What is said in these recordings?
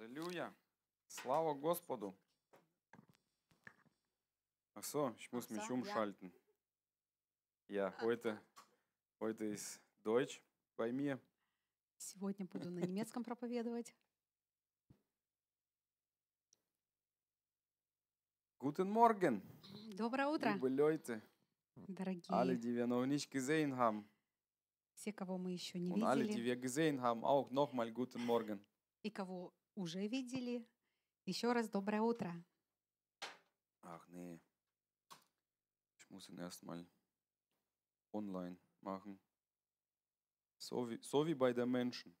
Аллилуйя! Слава Господу! Ach so, ich muss mich umschalten. Ja, heute, heute ist Deutsch bei mir. Сегодня буду на немецком проповедовать. Guten Morgen. Доброе утро. Liebe Leute. Дорогие. Alle, die wir noch nicht gesehen haben. Все, кого мы еще не Und видели. alle, die wir gesehen haben, auch nochmal guten Morgen. И кого уже видели. Еще раз доброе утро. Ах не, ich muss ihn erstmal online machen. So wie, so wie bei den Menschen.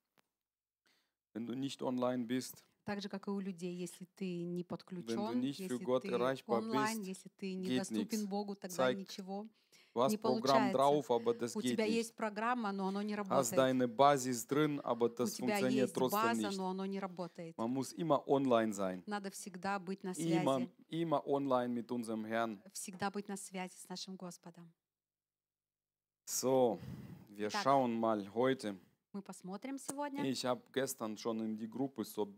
Wenn du nicht online bist, так же, как и у людей, если ты не подключен, если ты онлайн, bist, если ты недоступен Богу, тогда zeigt, ничего вас не программ драуф У тебя есть программа, но она не работает. Аз deine Basis drin, aber das У тебя есть база, но она не работает. Man muss immer online sein. Надо всегда быть на связи. Immer, immer online mit unserem Herrn. Всегда быть на связи с нашим Господом. So, wir так, schauen mal heute. Мы посмотрим сегодня. Ich habe gestern schon in die Gruppe so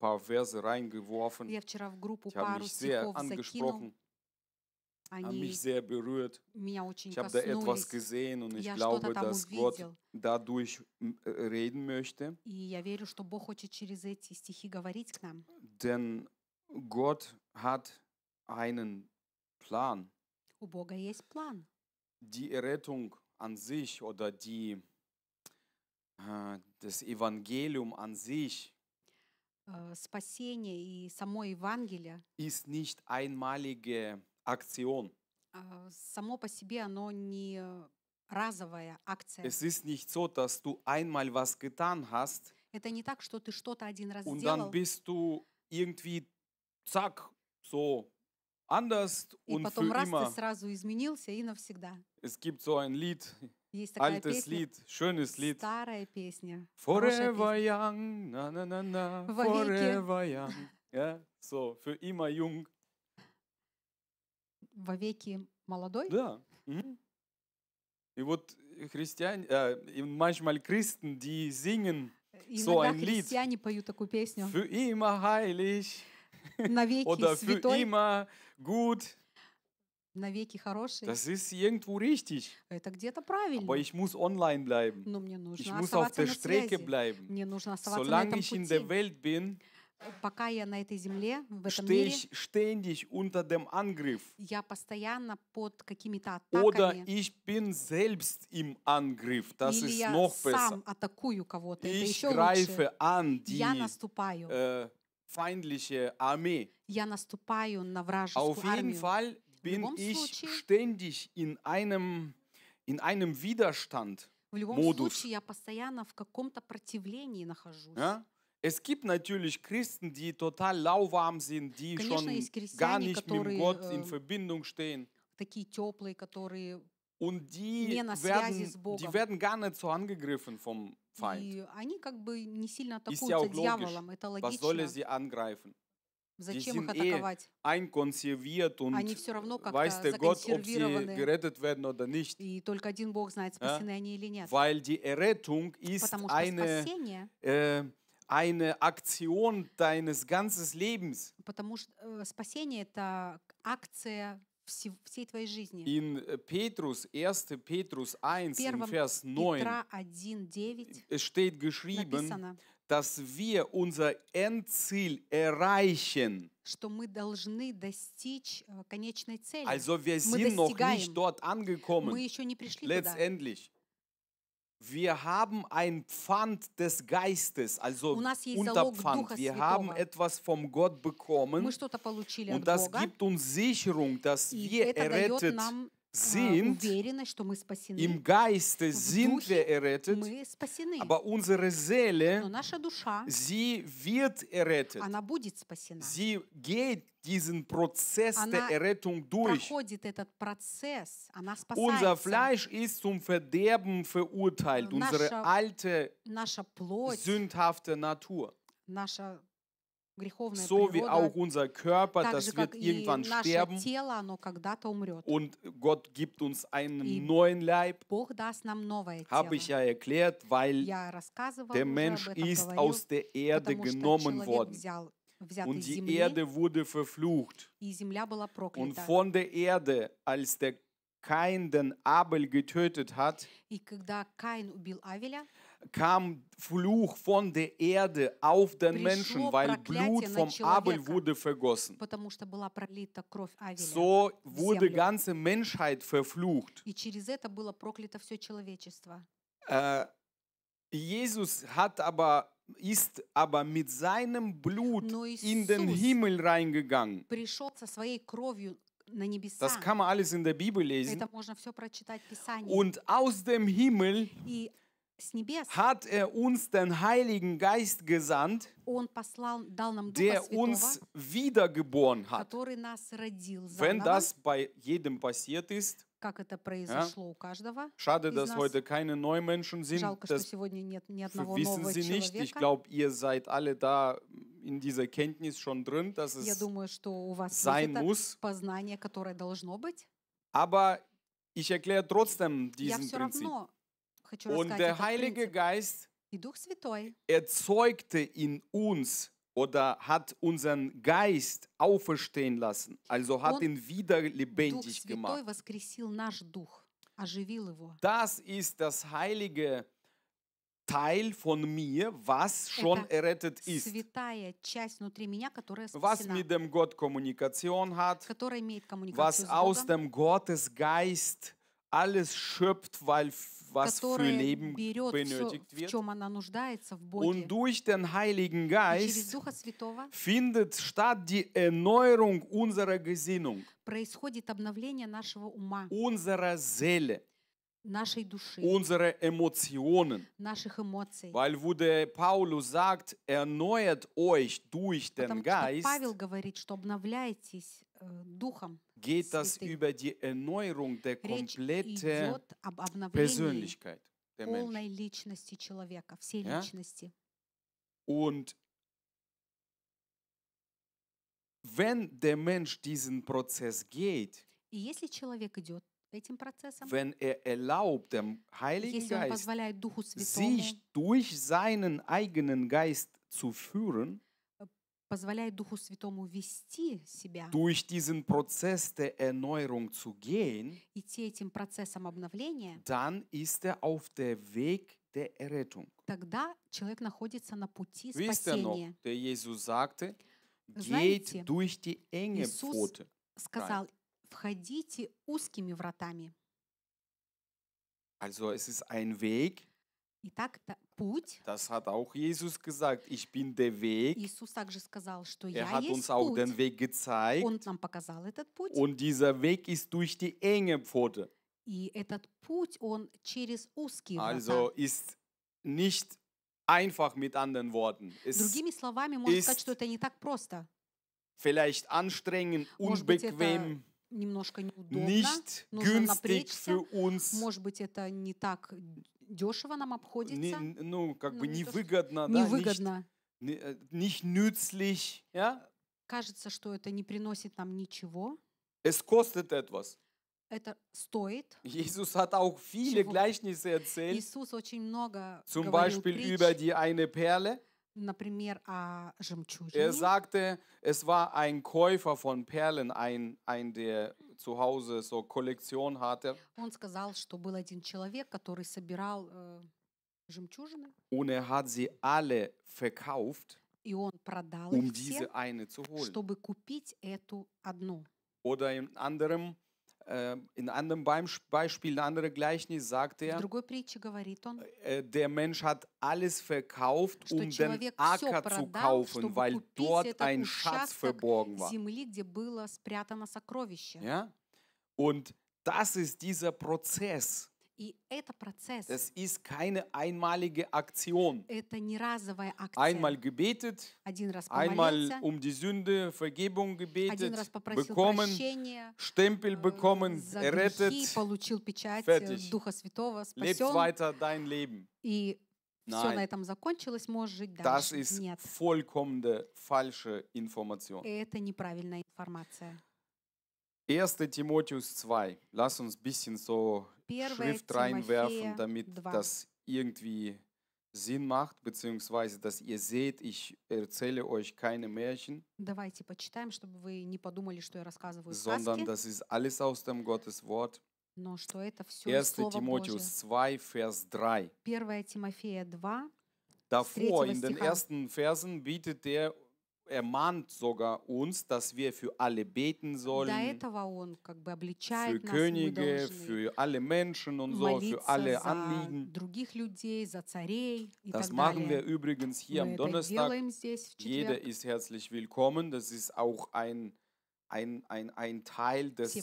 paar Verse reingeworfen. Я вчера в группу пару стихов закинул. mich sehr berührt. Ich habe da etwas gesehen und ich glaube, dass Gott dadurch äh, reden möchte. Denn Gott hat einen Plan. Die Errettung an sich oder die, äh, das Evangelium an sich э, спасения и само Евангелие ist nicht einmalige Aktion. Само по себе оно не разовая акция. Es ist nicht so, dass du einmal was getan hast. Это не так, что ты что-то один раз und сделал. Und dann bist du irgendwie zack so anders и und потом für раз immer. ты сразу изменился и навсегда. Es gibt so ein Lied. Есть такая Altes песня, Lied, schönes Lied. Старая песня. Forever young, na na na na, forever young. Ja, so, für immer jung вовеки молодой? Да. Mhm. И вот христиане, äh, manchmal Christen, die singen Иногда so ein Lied. христиане поют такую песню. Für immer heilig. Навеки Oder für святой. immer gut. Навеки хороший. Das ist irgendwo richtig. Это где-то правильно. Aber ich muss online bleiben. Но мне нужно ich muss auf оставаться der на Strecke связи. bleiben. Мне нужно оставаться на Solange этом ich in der пути. Welt bin, пока я на этой земле, в этом мире, unter dem Angriff. я постоянно под какими-то атаками. Oder ich bin selbst im Angriff. Das Или ist я noch сам besser. атакую кого-то. Это еще greife лучше. an die Я наступаю. äh, feindliche Armee. Я наступаю на вражескую Auf jeden армию. Fall bin любом ich случае- ständig in einem, in einem Widerstand. В любом Modus. случае я постоянно в каком-то противлении нахожусь. Ja? Es gibt natürlich Christen, die total lauwarm sind, die Конечно, schon gar nicht mit Gott э, in Verbindung stehen. теплые, Und die werden, die werden gar nicht so angegriffen vom Feind. как бы Ist ja auch logisch. Was soll er sie angreifen? Die Зачем их sind eh einkonserviert und weiß der Gott, ob sie gerettet werden oder nicht. знает, спасены Weil die Errettung ist Потому eine äh, eine Aktion deines ganzen Lebens. Потому что э, спасение это акция всей, твоей жизни. In э, Petrus, 1. Petrus 1, in Vers 9, es steht geschrieben, написано, dass wir unser Endziel erreichen. что мы должны достичь э, конечной цели. Also wir мы sind noch nicht dort angekommen. Мы еще не пришли Letztendlich. туда. Wir haben ein Pfand des Geistes, also Unterpfand. Wir haben etwas vom Gott bekommen. Und das gibt uns Sicherung, dass wir errettet sind, im Geiste sind wir errettet, aber unsere Seele, sie wird errettet. Sie geht diesen Prozess она der Errettung durch. Процесс, Unser Fleisch ist zum Verderben verurteilt, наша, unsere alte, плоть, sündhafte Natur. Наша so wie auch unser Körper, das wird irgendwann sterben. Und Gott gibt uns einen neuen Leib. Habe ich ja erklärt, weil der Mensch ist aus der Erde genommen worden. Und die Erde wurde verflucht. Und von der Erde, als der Kain den Abel getötet hat, kam Fluch von der Erde auf den Menschen, weil Blut vom Abel wurde vergossen. So wurde ganze Menschheit verflucht. Äh, Jesus hat aber ist aber mit seinem Blut in den Himmel reingegangen. Das kann man alles in der Bibel lesen. Und aus dem Himmel hat er uns den Heiligen Geist gesandt, der uns wiedergeboren hat. Wenn das bei jedem passiert ist, ja? Schade, dass нас. heute keine neuen Menschen sind. Жалко, das что нет wissen Sie nicht. Человека. Ich glaube, ihr seid alle da in dieser Kenntnis schon drin, dass es думаю, sein muss. познание, Aber ich erkläre trotzdem diesen Я Prinzip. равно und der Heilige Geist erzeugte in uns oder hat unseren Geist auferstehen lassen, also hat ihn wieder lebendig gemacht. Das ist das heilige Teil von mir, was schon errettet ist. was mit dem Gott Kommunikation hat, was aus dem Gottesgeist alles schöpft, weil was für Leben benötigt все, wird. Und durch den Heiligen Geist Святого, findet statt die Erneuerung unserer Gesinnung, unserer Seele. Души, unsere Emotionen. weil wo der Paulus sagt, erneuert euch durch den Geist. Павел говорит, что обновляйтесь э, geht das über die Erneuerung der kompletten Persönlichkeit der Menschen. Ja? Und wenn der Mensch diesen Prozess geht, wenn er erlaubt, dem Heiligen Geist, sich durch seinen eigenen Geist zu führen, позволяет Духу Святому вести себя. Durch diesen Prozess der Erneuerung zu gehen, идти этим процессом обновления, dann ist er auf der Weg der Errettung. Тогда человек находится на пути спасения. Знаете, Иисус сказал, входите узкими вратами. Also es ist ein Weg, Итак, путь. Das hat auch Jesus gesagt, ich bin der Weg. Иисус также сказал, что er я hat есть uns auch путь. den Weg gezeigt. Он нам показал этот путь. Und dieser Weg ist durch die enge Pforte. И этот путь, он через узкие Also врата. ist nicht einfach mit anderen Worten. Es Другими словами, можно сказать, что это не так просто. Vielleicht anstrengend, Может быть, unbequem. это немножко неудобно, nicht нужно günstig напрячься. für uns. Может быть, это не так дешево нам обходится. Не, ну, как ну, бы невыгодно. Не да, невыгодно. Nicht, nicht nützlich. Ja? Кажется, что это не приносит нам ничего. Es kostet etwas. Это стоит. Jesus hat auch viele Gleichnisse erzählt. Иисус очень много Zum говорил Beispiel притч. über die eine Perle. Например, о жемчужине. Er sagte, es war ein Käufer von Perlen, ein, ein der zu Hause so Kollektion hatte. Он сказал, что был один человек, который собирал э, жемчужины. Und er hat sie alle verkauft, И он продал um их diese все, eine zu holen. чтобы купить эту одну. Oder in anderem äh, in einem Beispiel, in einem anderen Gleichnis sagt er, он, äh, der Mensch hat alles verkauft, um den Acker продал, zu kaufen, weil dort ein Schatz verborgen war. Земли, ja? Und das ist dieser Prozess. И это процесс. Es ist keine einmalige Aktion. Это не разовая акция. Einmal gebetet, один раз einmal um die Sünde Vergebung gebetet, один раз попросил bekommen, прощения, Stempel bekommen, за errettet, грехи, получил печать fertig. Духа Святого, спасен. Lebt weiter dein Leben. И Nein. все на этом закончилось, можешь жить дальше. Das ist Нет. vollkommene falsche Information. Это неправильная информация. 1. Timotheus 2. Lass uns ein bisschen so Schrift reinwerfen, damit 2. das irgendwie Sinn macht, beziehungsweise dass ihr seht, ich erzähle euch keine Märchen, подумали, sondern das ist alles aus dem Gottes Wort. 1. Timotheus 2, Vers 3. 2, Davor, in den ersten Versen, bietet er ermahnt sogar uns, dass wir für alle beten sollen. как бы, für Könige, für alle Menschen und so, für alle Anliegen. Людей, царей, das machen wir übrigens hier am Donnerstag. Jeder ist herzlich willkommen. Das ist auch ein ein, ein, ein Teil des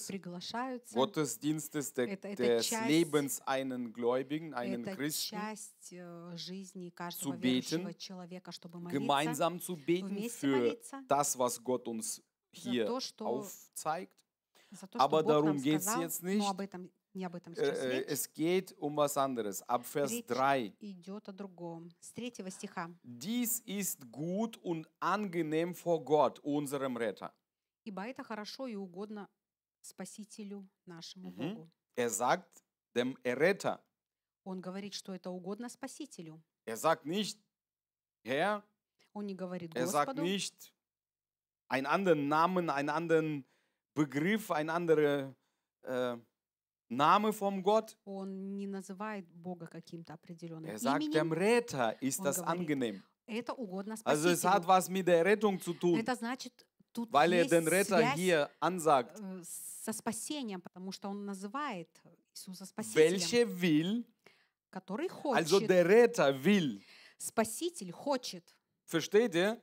Gottesdienstes, de, это, это des часть, Lebens einen Gläubigen, einen Christen э, zu beten, человека, молиться, gemeinsam zu beten für молиться, das, was Gott uns hier то, что, aufzeigt. То, Aber darum geht es jetzt nicht. Э, э, es geht um was anderes. Ab Vers 3. Dies ist gut und angenehm vor Gott, unserem Retter. Ибо это а, хорошо и угодно Спасителю нашему угу. Богу. Er sagt dem Erretter. Он говорит, что это угодно Спасителю. Er sagt nicht, Herr. Он не говорит Господу. Er sagt nicht, einen anderen Namen, einen anderen Begriff, einen anderen äh, Name vom Gott. Он не называет Бога каким-то определенным er sagt, именем. dem Retter ist Он das говорит, angenehm. Это угодно Спасителю. Also es hat was mit der Rettung zu tun. Это значит, Тут Weil er den Retter hier ansagt, э, со спасением, потому что он называет Иисуса спасителем, welche will, который also хочет. also der Retter will. Спаситель хочет. Versteht ihr?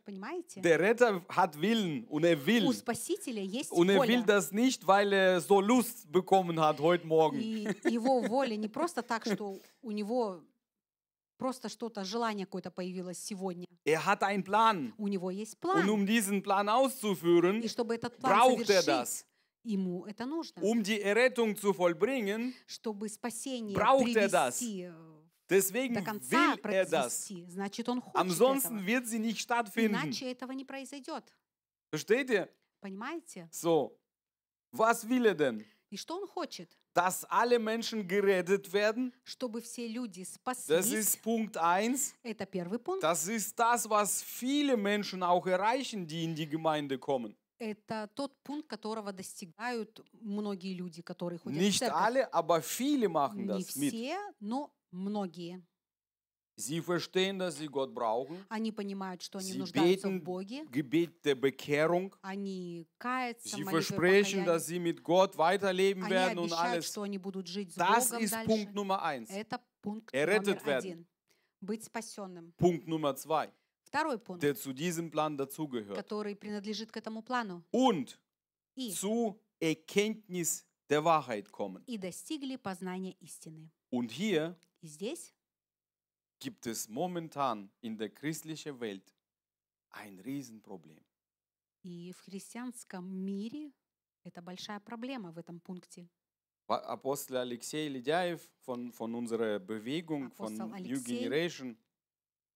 Der Retter hat Willen und er will. und er will das nicht, weil er so Lust bekommen hat heute Morgen. И его воля не просто Просто что-то, желание какое-то появилось сегодня. Er hat einen Plan. У него есть план. Und um diesen Plan auszuführen, И чтобы этот план braucht er das. Ему это нужно. Um die Errettung zu vollbringen, чтобы спасение braucht er das. Deswegen до конца will er das. Значит, он хочет Ansonsten этого. wird sie nicht stattfinden. Иначе этого не произойдет. Versteht ihr? Понимаете? So, was will er denn? И что он хочет? dass alle Menschen gerettet werden. Чтобы все люди спаслись. Das ist Punkt 1. Это первый пункт. Das ist das, was viele Menschen auch erreichen, die in die Gemeinde kommen. Это тот пункт, которого достигают многие люди, которые ходят Nicht в церковь. alle, aber viele machen Не das все, mit. но многие. Sie verstehen, dass sie Gott brauchen. Они понимают, что они sie нуждаются beten в Боге. Gebet der Bekehrung. Они каются, sie versprechen, dass sie mit Gott weiterleben они werden обещают, und alles. Что они будут жить с das Богом ist дальше. Punkt Nummer eins. Это пункт Errettet номер werden. Быть спасенным. Punkt Nummer zwei. Второй пункт, der zu diesem Plan dazugehört. который принадлежит к этому плану. Und И. zu Erkenntnis der Wahrheit kommen. И достигли познания истины. Und hier И здесь gibt es momentan in der christlichen Welt ein Riesenproblem. И в христианском мире это большая проблема в этом пункте. Apostel Alexei Lidyaev von, von unserer Bewegung, Apostel von New Generation,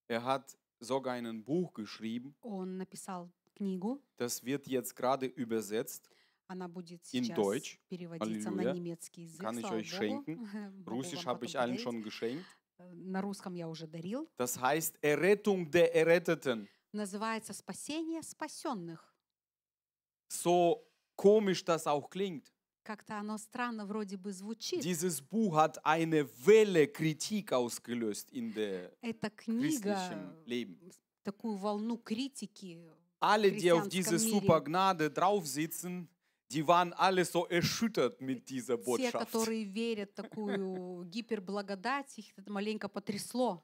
er hat sogar ein Buch geschrieben. Он написал книгу. Das wird jetzt gerade übersetzt. Она будет in Deutsch. переводиться Halleluja. на немецкий язык. Kann ich euch schenken. Russisch habe ich allen schon geschenkt. на русском я уже дарил. Das heißt Errettung der Erretteten. Называется спасение спасенных. So komisch das auch klingt. Как-то оно странно вроде бы звучит. Dieses Buch hat eine Welle Kritik ausgelöst in der Эта книга Leben. такую волну критики Alle, die auf diese Supergnade draufsitzen, Die waren alle so erschüttert mit dieser Botschaft. Те, которые верят такую гиперблагодать, их это маленько потрясло.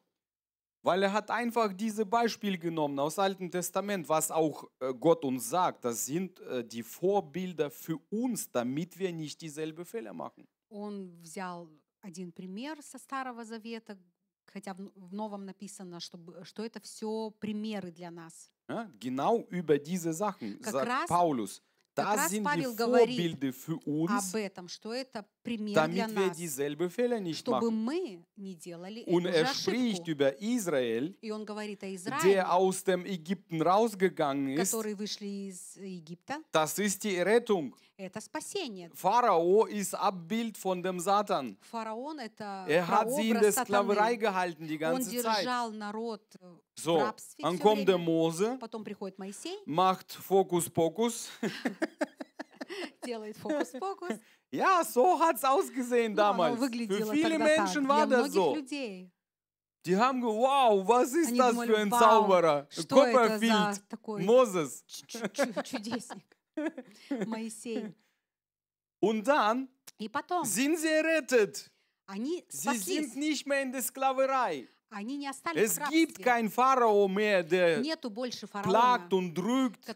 Weil er hat einfach diese Beispiel genommen aus Alten Testament, was auch Gott uns sagt. Das sind die Vorbilder für uns, damit wir nicht dieselbe Fehler machen. Он взял один пример со Старого Завета, хотя в Новом написано, что, что это все примеры для нас. Genau über diese Sachen как sagt раз Paulus как раз Павел говорит об этом, что это damit wir dieselbe Fehler nicht machen. Und er spricht über Israel, der aus dem Ägypten rausgegangen ist. Das ist die Rettung. Pharao ist Abbild von dem Satan. er hat sie in der Sklaverei gehalten die ganze Zeit. So, dann kommt der Mose, macht Fokus-Pokus. делает фокус Ja, so hat's ausgesehen ну, damals. Für viele Menschen war das so. Die haben gesagt, wow, was ist das für ein Zauberer? Copperfield, Moses. Und dann sind sie errettet. Sie sind nicht mehr in der Sklaverei. es Gibt kein Pharao mehr, der Нету und drückt.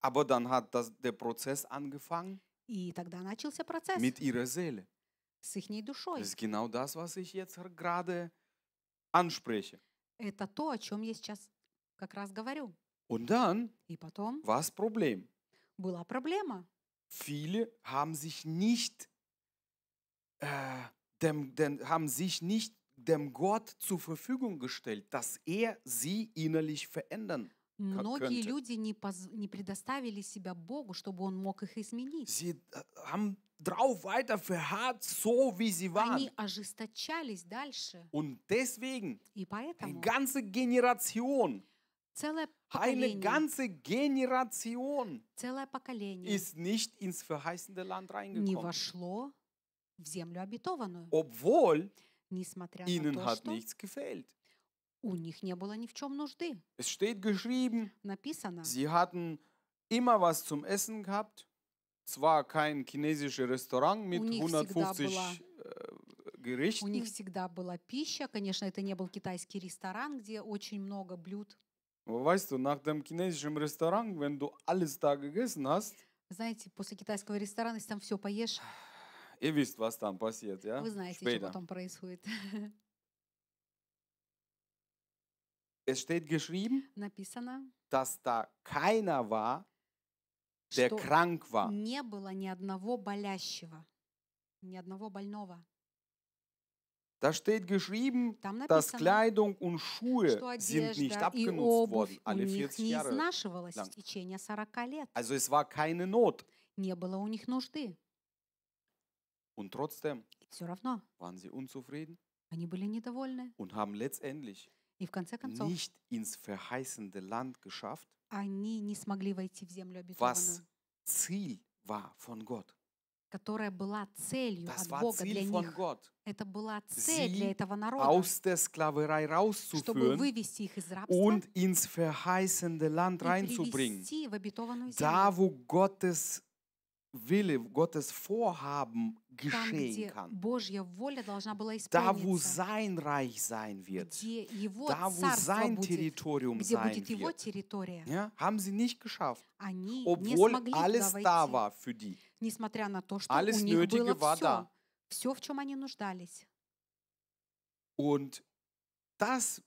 Aber dann hat das, der Prozess angefangen. И тогда начался процесс. Mit ihrer Seele. С их душой. Das ist genau das, was ich jetzt gerade anspreche. Это то, о чем я сейчас как раз говорю. Und dann И потом war das Problem. была проблема. Viele haben sich nicht, äh, dem, dem, haben sich nicht dem Gott zur Verfügung gestellt, dass er sie innerlich verändern Многие könnte. люди не, поз... не предоставили себя Богу, чтобы Он мог их изменить. Sie haben drauf weiter verharrt, so wie sie waren. Они ожесточались дальше. Und deswegen И поэтому eine ganze Generation, целое поколение, eine ganze Generation целое поколение ist nicht ins verheißende Land reingekommen. Не вошло в землю обетованную. Obwohl несмотря ihnen на то, hat что nichts gefehlt. У них не было ни в чем нужды. Es steht geschrieben, Написано. sie hatten immer was zum Essen gehabt. Zwar kein chinesisches Restaurant mit 150 Gerichten. У них всегда была пища. Конечно, это не был китайский ресторан, где очень много блюд. Weißt du, nach dem chinesischen Restaurant, wenn du alles da gegessen hast, знаете, после китайского ресторана, если там все поешь, ihr wisst, was dann passiert, ja? вы знаете, Später. что потом происходит. Es steht geschrieben, написано, dass da keiner war, der krank war. не было ни одного болящего, ни одного больного. Da steht geschrieben, написано, dass Kleidung und Schuhe sind nicht abgenutzt worden alle 40 Jahre. изнашивалась lang. Also es war keine Not. Не было у них нужды. Und trotzdem равно waren sie unzufrieden они были недовольны und haben letztendlich И в конце концов, nicht ins verheißende Land geschafft, они не смогли войти в землю was обетованную, Ziel war von Gott. которая была целью Das от war Бога для Ziel von них. Gott, Это была цель для sie этого народа, aus der Sklaverei чтобы rauszuführen вывести их из рабства und ins verheißende Land и reinzubringen. привести в обетованную землю. Da, wo Gottes Wille, Gottes Vorhaben geschehen kann. Da, wo sein Reich sein wird. Da, wo sein Territorium sein wird. Ja? Haben sie nicht geschafft. Obwohl alles da war für die. Alles Nötige war da. Und das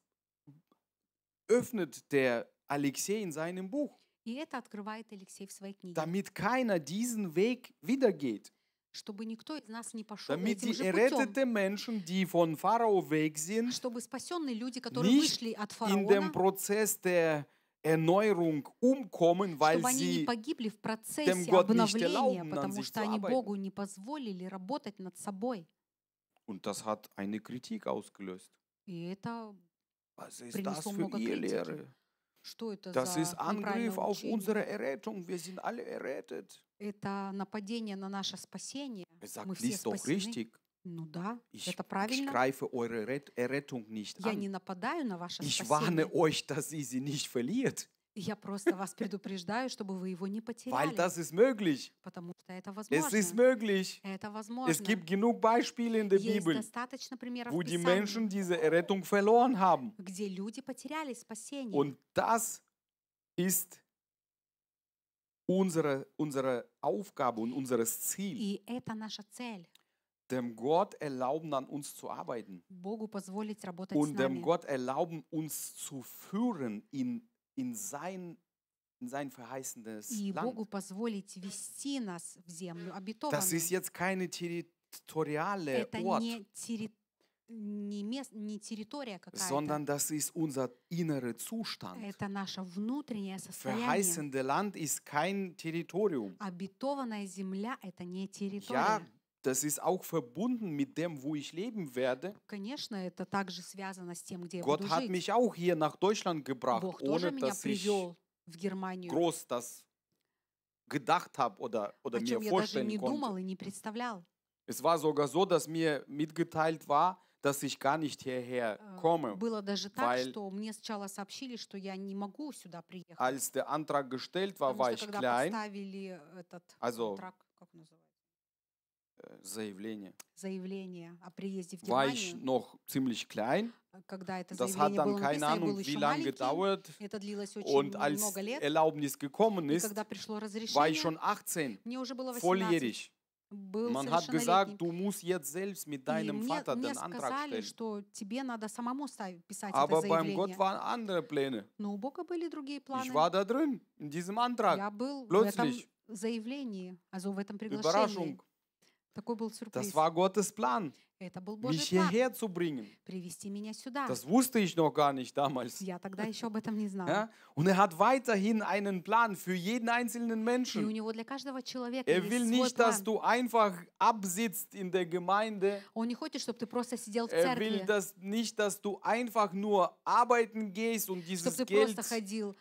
öffnet der Alexei in seinem Buch. И это открывает Алексей в своей книге. Damit keiner diesen Weg wiedergeht. Чтобы никто из нас не пошел Damit этим же errettete путем. Menschen, die von weg sind, чтобы спасенные люди, которые nicht вышли от фараона, in dem Prozess der Erneuerung umkommen, weil чтобы они не погибли в процессе dem Gott обновления, потому что они Богу не позволили работать над собой. Und das hat eine Kritik ausgelöst. И это принесло много критики. Lehre? Das ist Angriff auf unsere Errettung. Wir sind alle errettet. Это нападение на наше спасение. Sagt, Мы все спасены. Richtig. Ну да, ich, это правильно. Ich greife eure Errettung nicht an. не нападаю на ваше ich спасение. Ich warne euch, dass ihr sie nicht verliert. Я просто вас предупреждаю, чтобы вы его не потеряли. Weil das ist möglich. Потому что это возможно. Es ist möglich. Это возможно. Es gibt genug Beispiele in der Есть Bibel, достаточно примеров wo die Menschen diese Errettung verloren haben. где люди потеряли спасение. Und das ist unsere, unsere Aufgabe und unser Ziel. И это наша цель. dem Gott erlauben, an uns zu arbeiten. Und dem Gott erlauben, uns zu führen in in sein и Богу позволить вести нас в землю обетованную. Это не территория не, мест, не территория какая-то. Sondern Это наше внутреннее состояние. Verheißende Land ist kein Обетованная земля — это не территория. Я Das ist auch verbunden mit dem, wo ich leben werde. Конечно, это также связано с тем, где я Gott буду hat жить. mich auch hier nach Deutschland gebracht, Бог тоже ohne меня dass ich привел в Германию, groß das gedacht habe oder, oder о mir чем я даже vorstellen не konnte. думал и не представлял. Es war sogar so, dass mir mitgeteilt war, dass ich gar nicht hierher komme, Было даже так, weil что мне сначала сообщили, что я не могу сюда приехать. als der Antrag gestellt war, Потому war что ich когда klein. поставили этот Also, контракт, как он называется? Заявление. Заявление о приезде в Германию. War ich noch ziemlich klein. Когда это das hat dann keine Ahnung, wie lange gedauert. Это длилось очень Und als много лет. Erlaubnis gekommen ist, когда пришло разрешение, war ich schon 18, мне уже было 18. volljährig. Был Man hat gesagt, du musst jetzt selbst mit deinem Vater den Antrag stellen. что тебе надо самому писать Aber это заявление. beim Gott waren andere Pläne. Но у Бога были другие планы. Ich war da drin, in diesem Antrag. Я был Plötzlich. в этом заявлении, also в этом приглашении. Überraschung. Такой был сюрприз. Das war Gottes Plan. Это был Божий mich план. Zu bringen. Привести меня сюда. Das wusste ich noch gar nicht damals. Я тогда еще об этом не знал. Ja? Und er hat weiterhin einen Plan für jeden einzelnen Menschen. И у него для каждого человека er will nicht, план. dass du einfach absitzt in der Gemeinde. Он не хочет, чтобы ты просто сидел в церкви. Er will das nicht, dass du einfach nur arbeiten gehst und dieses чтобы ты Geld просто ходил,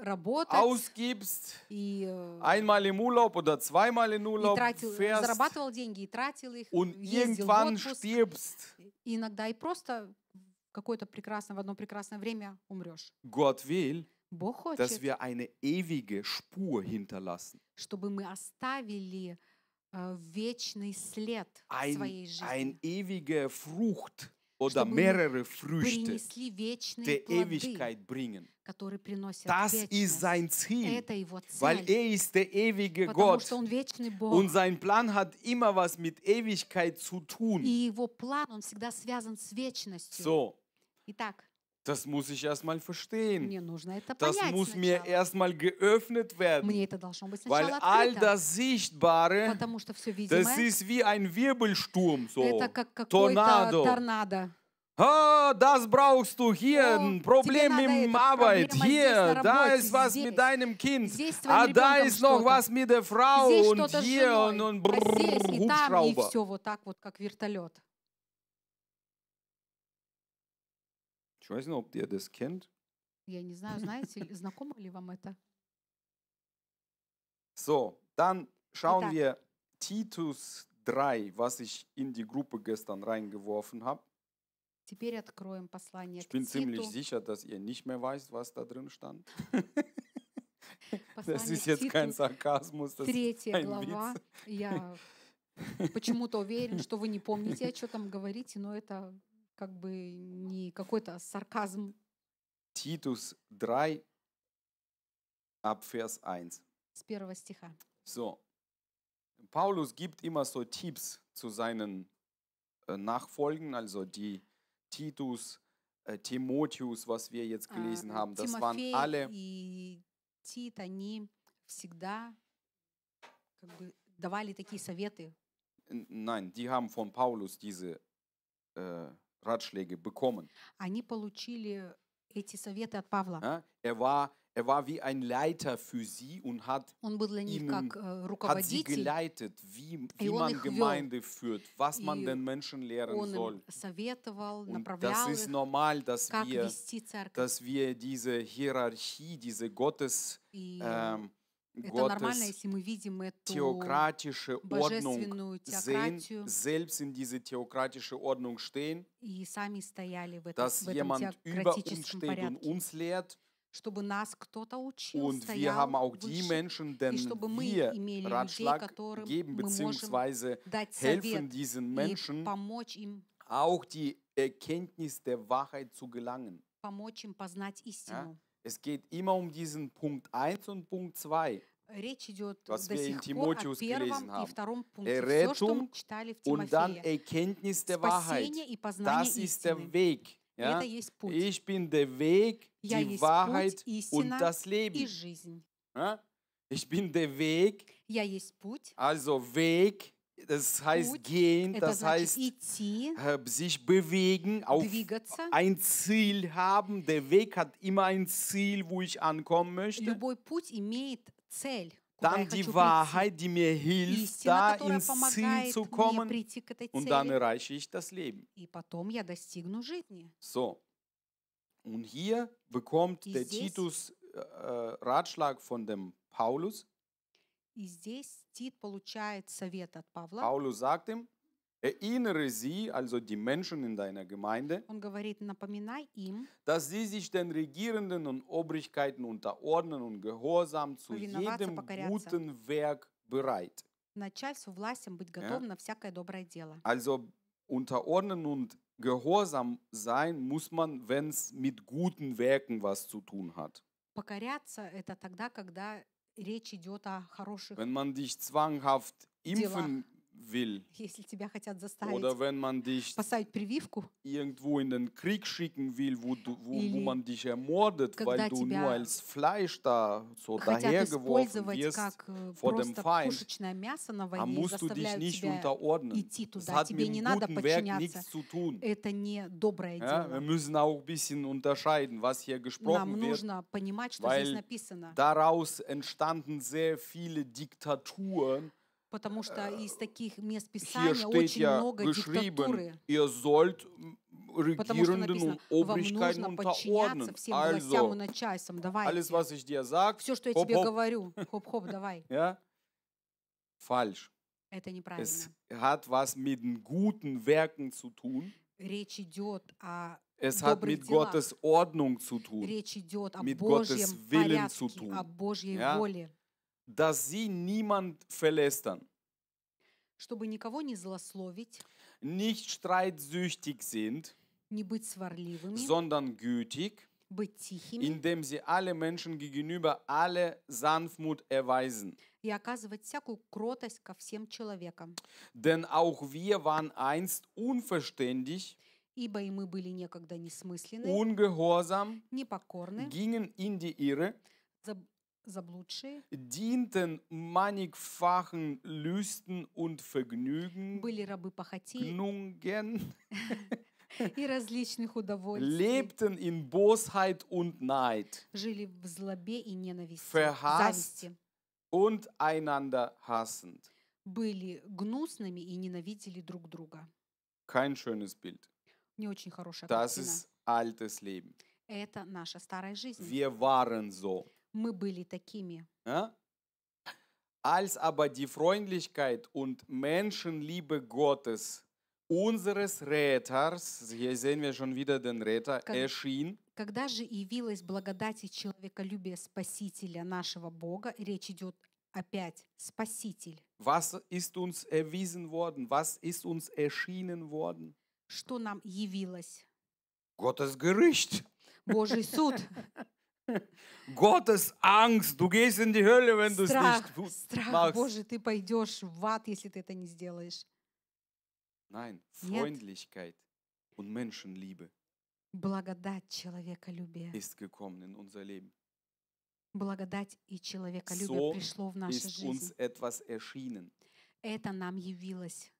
работать. Ausgibst, и, э, einmal im Urlaub oder zweimal in Urlaub, тратил, fährst, зарабатывал деньги тратил их, und ездил в отпуск. Stirbst. иногда и просто какое-то прекрасное, в одно прекрасное время умрешь. Gott will, Бог хочет, dass wir eine ewige Spur hinterlassen. чтобы мы оставили äh, вечный след ein, своей жизни. Ein ewige Frucht oder mehrere Früchte der Ewigkeit bringen. Das ist sein Ziel, weil er ist der ewige Gott und sein Plan hat immer was mit Ewigkeit zu tun. So, Das muss ich erstmal verstehen. Мне нужно это das понять muss сначала. mir erstmal geöffnet werden. Мне это должно быть сначала Weil all открыто. das Sichtbare, потому что все видимое, das ist wie ein Wirbelsturm, so. это как какой-то Tornado. торнадо. Ah, das brauchst du hier, Oh, ein Problem тебе надо mit dem это, Arbeit, проблема здесь hier, на da работе, ist was здесь. mit deinem Kind, Здесь с твоим ah, da ребенком ist noch что-то. was mit der Frau Здесь und что-то с hier женой, und, und а brrr, здесь и там, и Hubschrauber. все вот так вот, как вертолет. Ich weiß nicht, ob ihr das kennt. Я не знаю, знаете, знакомо ли вам это? So, dann schauen Итак. wir Titus 3, was ich in die Gruppe gestern reingeworfen habe. Теперь откроем послание Ich bin Титу. ziemlich sicher, dass ihr nicht mehr weißt, was da drin stand. Das ist jetzt kein Sarkasmus, das ist Третья ein глава. Witz. Я почему-то уверен, что вы не помните, о чем там говорите, но это как бы не какой-то сарказм. Titus 3, ab Vers 1. С первого стиха. So, Paulus gibt immer so Tipps zu seinen äh, Nachfolgen, also die Titus, äh, Timotheus, was wir jetzt gelesen äh, haben, das Timofey waren alle. Тит, они всегда как бы, давали такие советы. Nein, die haben von Paulus diese äh, Ratschläge bekommen. Они получили эти советы от Павла. Ja, er war er war wie ein Leiter für sie und hat, он был для э, hat sie geleitet, wie, wie man их вёл. Gemeinde führt, was man den Menschen lehren soll. советовал, Und das ist normal, dass wir, dass wir diese Hierarchie, diese Gottes, И ähm, Это theokratische Ordnung sehen, selbst in diese theokratische Ordnung stehen, dass этом jemand über uns steht порядке. und uns lehrt, чтобы нас кто-то учил, und стоял wir haben auch die Menschen, denn и чтобы мы имели Ratschlag людей, geben, мы можем дать совет diesen Menschen, и помочь им auch die Erkenntnis der Wahrheit zu gelangen. помочь им познать истину. Ja? Es geht immer um diesen Punkt 1 und Punkt 2. was wir in Timotheus gelesen haben. Errettung Und dann Erkenntnis der Wahrheit. das Ist der Weg. Ja? Ich bin der Weg, die Wahrheit und das Leben. Ja? Ich bin der Weg. Also Weg das heißt Gut, gehen, äh, das heißt идти, äh, sich bewegen, auf ein Ziel haben. Der Weg hat immer ein Ziel, wo ich ankommen möchte. Цель, dann die Wahrheit, die mir hilft, Истина, da ins Ziel zu kommen. Und dann erreiche ich das Leben. So. Und hier bekommt И der Titus äh, äh, Ratschlag von dem Paulus. И здесь Тит получает совет от Павла. Paulus sagt ihm, erinnere sie, also die Menschen in deiner Gemeinde, Он говорит, напоминай им, dass sie sich den Regierenden und Obrigkeiten unterordnen und gehorsam zu Повиноваться, jedem покоряться. guten Werk bereit. начальству, властям быть готовым на всякое доброе дело. Also unterordnen und gehorsam sein muss man, wenn es mit guten Werken was zu tun hat. Покоряться — это тогда, когда речь идет о хороших Wenn man dich zwanghaft impfen will. Если тебя хотят заставить Oder wenn man dich поставить прививку. Irgendwo in den Krieg schicken will, wo, du, wo, Или wo man dich ermordet, weil du nur als Fleisch da so dahergeworfen wirst как э, vor dem Feind, мясо на войне, а musst du dich nicht unterordnen. Идти туда. Das hat тебе mit не надо подчиняться. Werk nichts zu tun. Это не доброе ja? дело. Wir müssen auch ein bisschen unterscheiden, was hier gesprochen Нам wird, нужно понимать, что здесь написано. Daraus entstanden sehr viele Diktaturen, Потому что э, из таких мест Писания очень много диктатуры. Потому что написано, вам нужно подчиняться всем властям и начальствам. Давайте. Все, что я тебе говорю. Хоп-хоп, давай. Falsch. Это неправильно. Es hat was mit guten Werken zu tun. Речь идет о Es hat mit делах. Gottes Ordnung zu tun. Речь идет о mit Gottes порядке, zu tun. О Божьей ja? воле. dass sie niemand verlästern. Чтобы никого не злословить. Nicht streitsüchtig sind. Не быть сварливыми. Sondern gütig. Быть тихими. Indem sie alle Menschen gegenüber alle Sanftmut erweisen. И оказывать всякую кротость ко всем человекам. Denn auch wir waren einst unverständig. Ибо и мы были некогда несмысленны. Ungehorsam. Непокорны. Gingen in die Irre. заблудшие, dienten mannigfachen Lüsten und Vergnügen, были рабы похоти, и различных удовольствий. Lebten in Bosheit und Neid. Жили в злобе и ненависти, Verhasst Und einander hassend. Были гнусными и ненавидели друг друга. Kein schönes Bild. Не очень хорошая Das картина. ist altes Leben. Это наша старая жизнь. Wir waren so. Мы были такими. Ja? Als aber die Freundlichkeit und Menschenliebe Gottes unseres Retters, hier sehen wir schon wieder den Retter, Как- erschien, Когда же явилась благодать и человеколюбие Спасителя нашего Бога, речь идет опять Спаситель. was ist uns erwiesen worden? Was ist uns erschienen worden? Что нам явилось? Gottes Gericht. Божий суд. Gottes Angst, du gehst in die Hölle, wenn du es nicht machst. Страх, Боже, ты пойдешь в ад, если ты это не сделаешь. Nein, Freundlichkeit Нет. und Menschenliebe благодать человеколюбия ist gekommen in unser Leben. Благодать и человеколюбие so пришло в нашу ist жизнь. Uns etwas erschienen. Это нам явилось.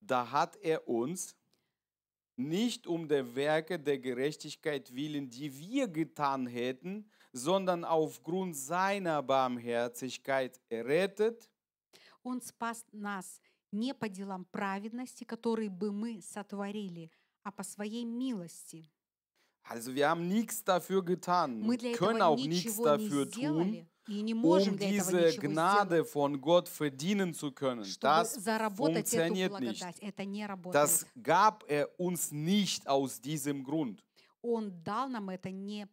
Da hat er uns nicht um der Werke der Gerechtigkeit willen, die wir getan hätten, sondern aufgrund seiner Barmherzigkeit errettet. Он спас нас не по делам праведности, которые бы мы сотворили, а по своей милости. Also wir haben nichts dafür getan, können auch nichts dafür tun um diese Gnade von Gott verdienen zu können. Das funktioniert nicht. Das gab er uns nicht aus diesem Grund,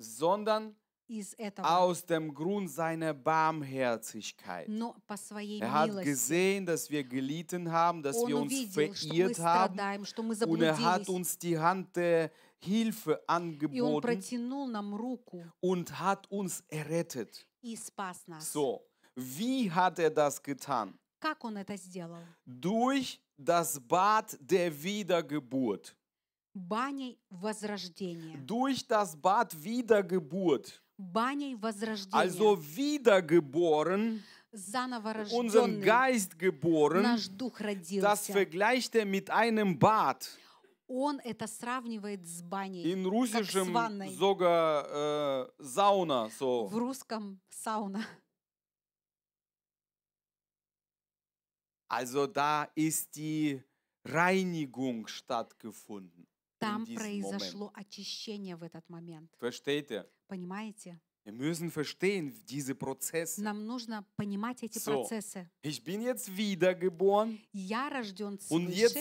sondern aus dem Grund seiner Barmherzigkeit. er hat gesehen, dass wir gelitten haben, dass wir uns verirrt haben und er hat uns die Hand der Hilfe angeboten und hat uns errettet. So, wie hat er das getan? Durch das Bad der Wiedergeburt. Durch das Bad Wiedergeburt. Also wiedergeboren, unseren Geist geboren, das vergleicht er mit einem Bad. он это сравнивает с баней, In как с ванной. Sogar, äh, sauna, so. В русском сауна. Also da ist die Reinigung stattgefunden. Там произошло Moment. очищение в этот момент. Versteht Понимаете? Wir müssen verstehen diese Prozesse. Нам нужно понимать эти so, процессы. Ich bin jetzt wiedergeboren. Я рожден свыше. Und jetzt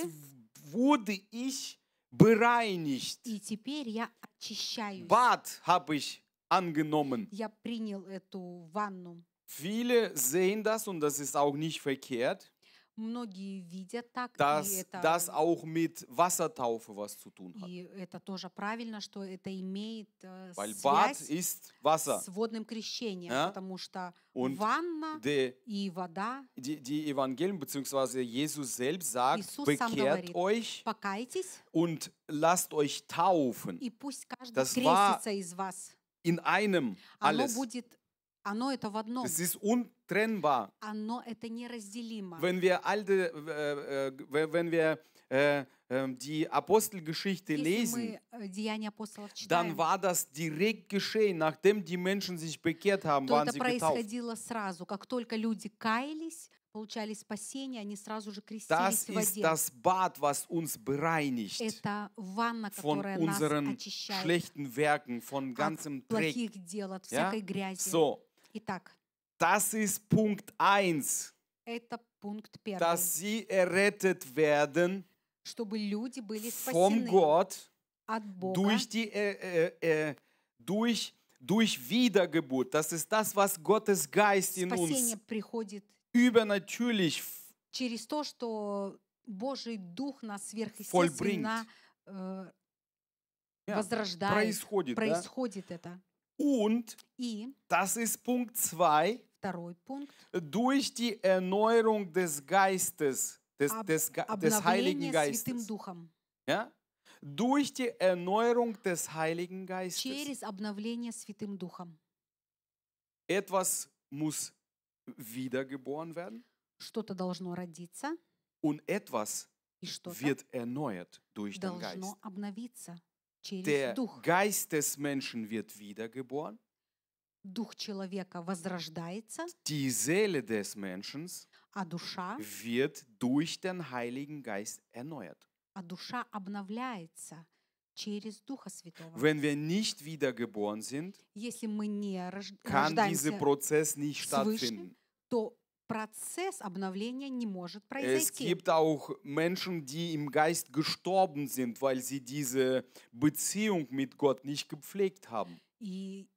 wurde ich bereinigt. И теперь я очищаюсь. Bad habe ich angenommen. Я принял эту ванну. Viele sehen das und das ist auch nicht verkehrt. многие видят так. Dass это, das auch mit Wassertaufe was zu tun hat. И это тоже правильно, что это имеет э, Weil связь ist с водным крещением, ja? А? потому что Und ванна de, и вода. Die, die Evangelien bzw. Jesus selbst sagt, Иисус bekehrt говорит, euch покайтесь und lasst euch taufen. И пусть каждый das крестится из вас. In einem alles. Оно будет, оно это в одном. Das ist untrennbar. Оно, это неразделимо. Wenn wir alte, äh, äh wenn wir äh, ähm, die Apostelgeschichte lesen, э, dann war das direkt geschehen, nachdem die Menschen sich bekehrt haben, waren sie getauft. получали das ist Das Bad, was uns bereinigt von unseren schlechten Werken, von ganzem от Dreck. ja? So. Das ist Punkt 1. Это пункт первый. Dass sie errettet werden чтобы люди были спасены vom Gott от Бога durch die, äh, äh, durch, durch Wiedergeburt. Das ist das, was Gottes Geist in uns приходит übernatürlich через то, что Божий Дух нас сверхъестественно äh, ja, возрождает. Происходит, происходит да? это. Und, И, das ist Punkt 2, Второй пункт. Durch die Erneuerung des Geistes, des, des, des Heiligen Geistes. Ja? Durch die Erneuerung des Heiligen Geistes. Через обновление Святым Духом. Etwas muss wiedergeboren werden. Что-то должно родиться. Und etwas wird erneuert durch den Geist. Обновиться через Der Дух. Geist des Menschen wird wiedergeboren. дух человека возрождается. Die Seele des Menschen а душа wird durch den Heiligen Geist erneuert. А душа обновляется через Духа Святого. Wenn wir nicht wiedergeboren sind, если мы не рож... kann dieser Prozess nicht свыше, stattfinden. то процесс обновления не может произойти. Es gibt auch Menschen, die im Geist gestorben sind, weil sie diese Beziehung mit Gott nicht gepflegt haben. И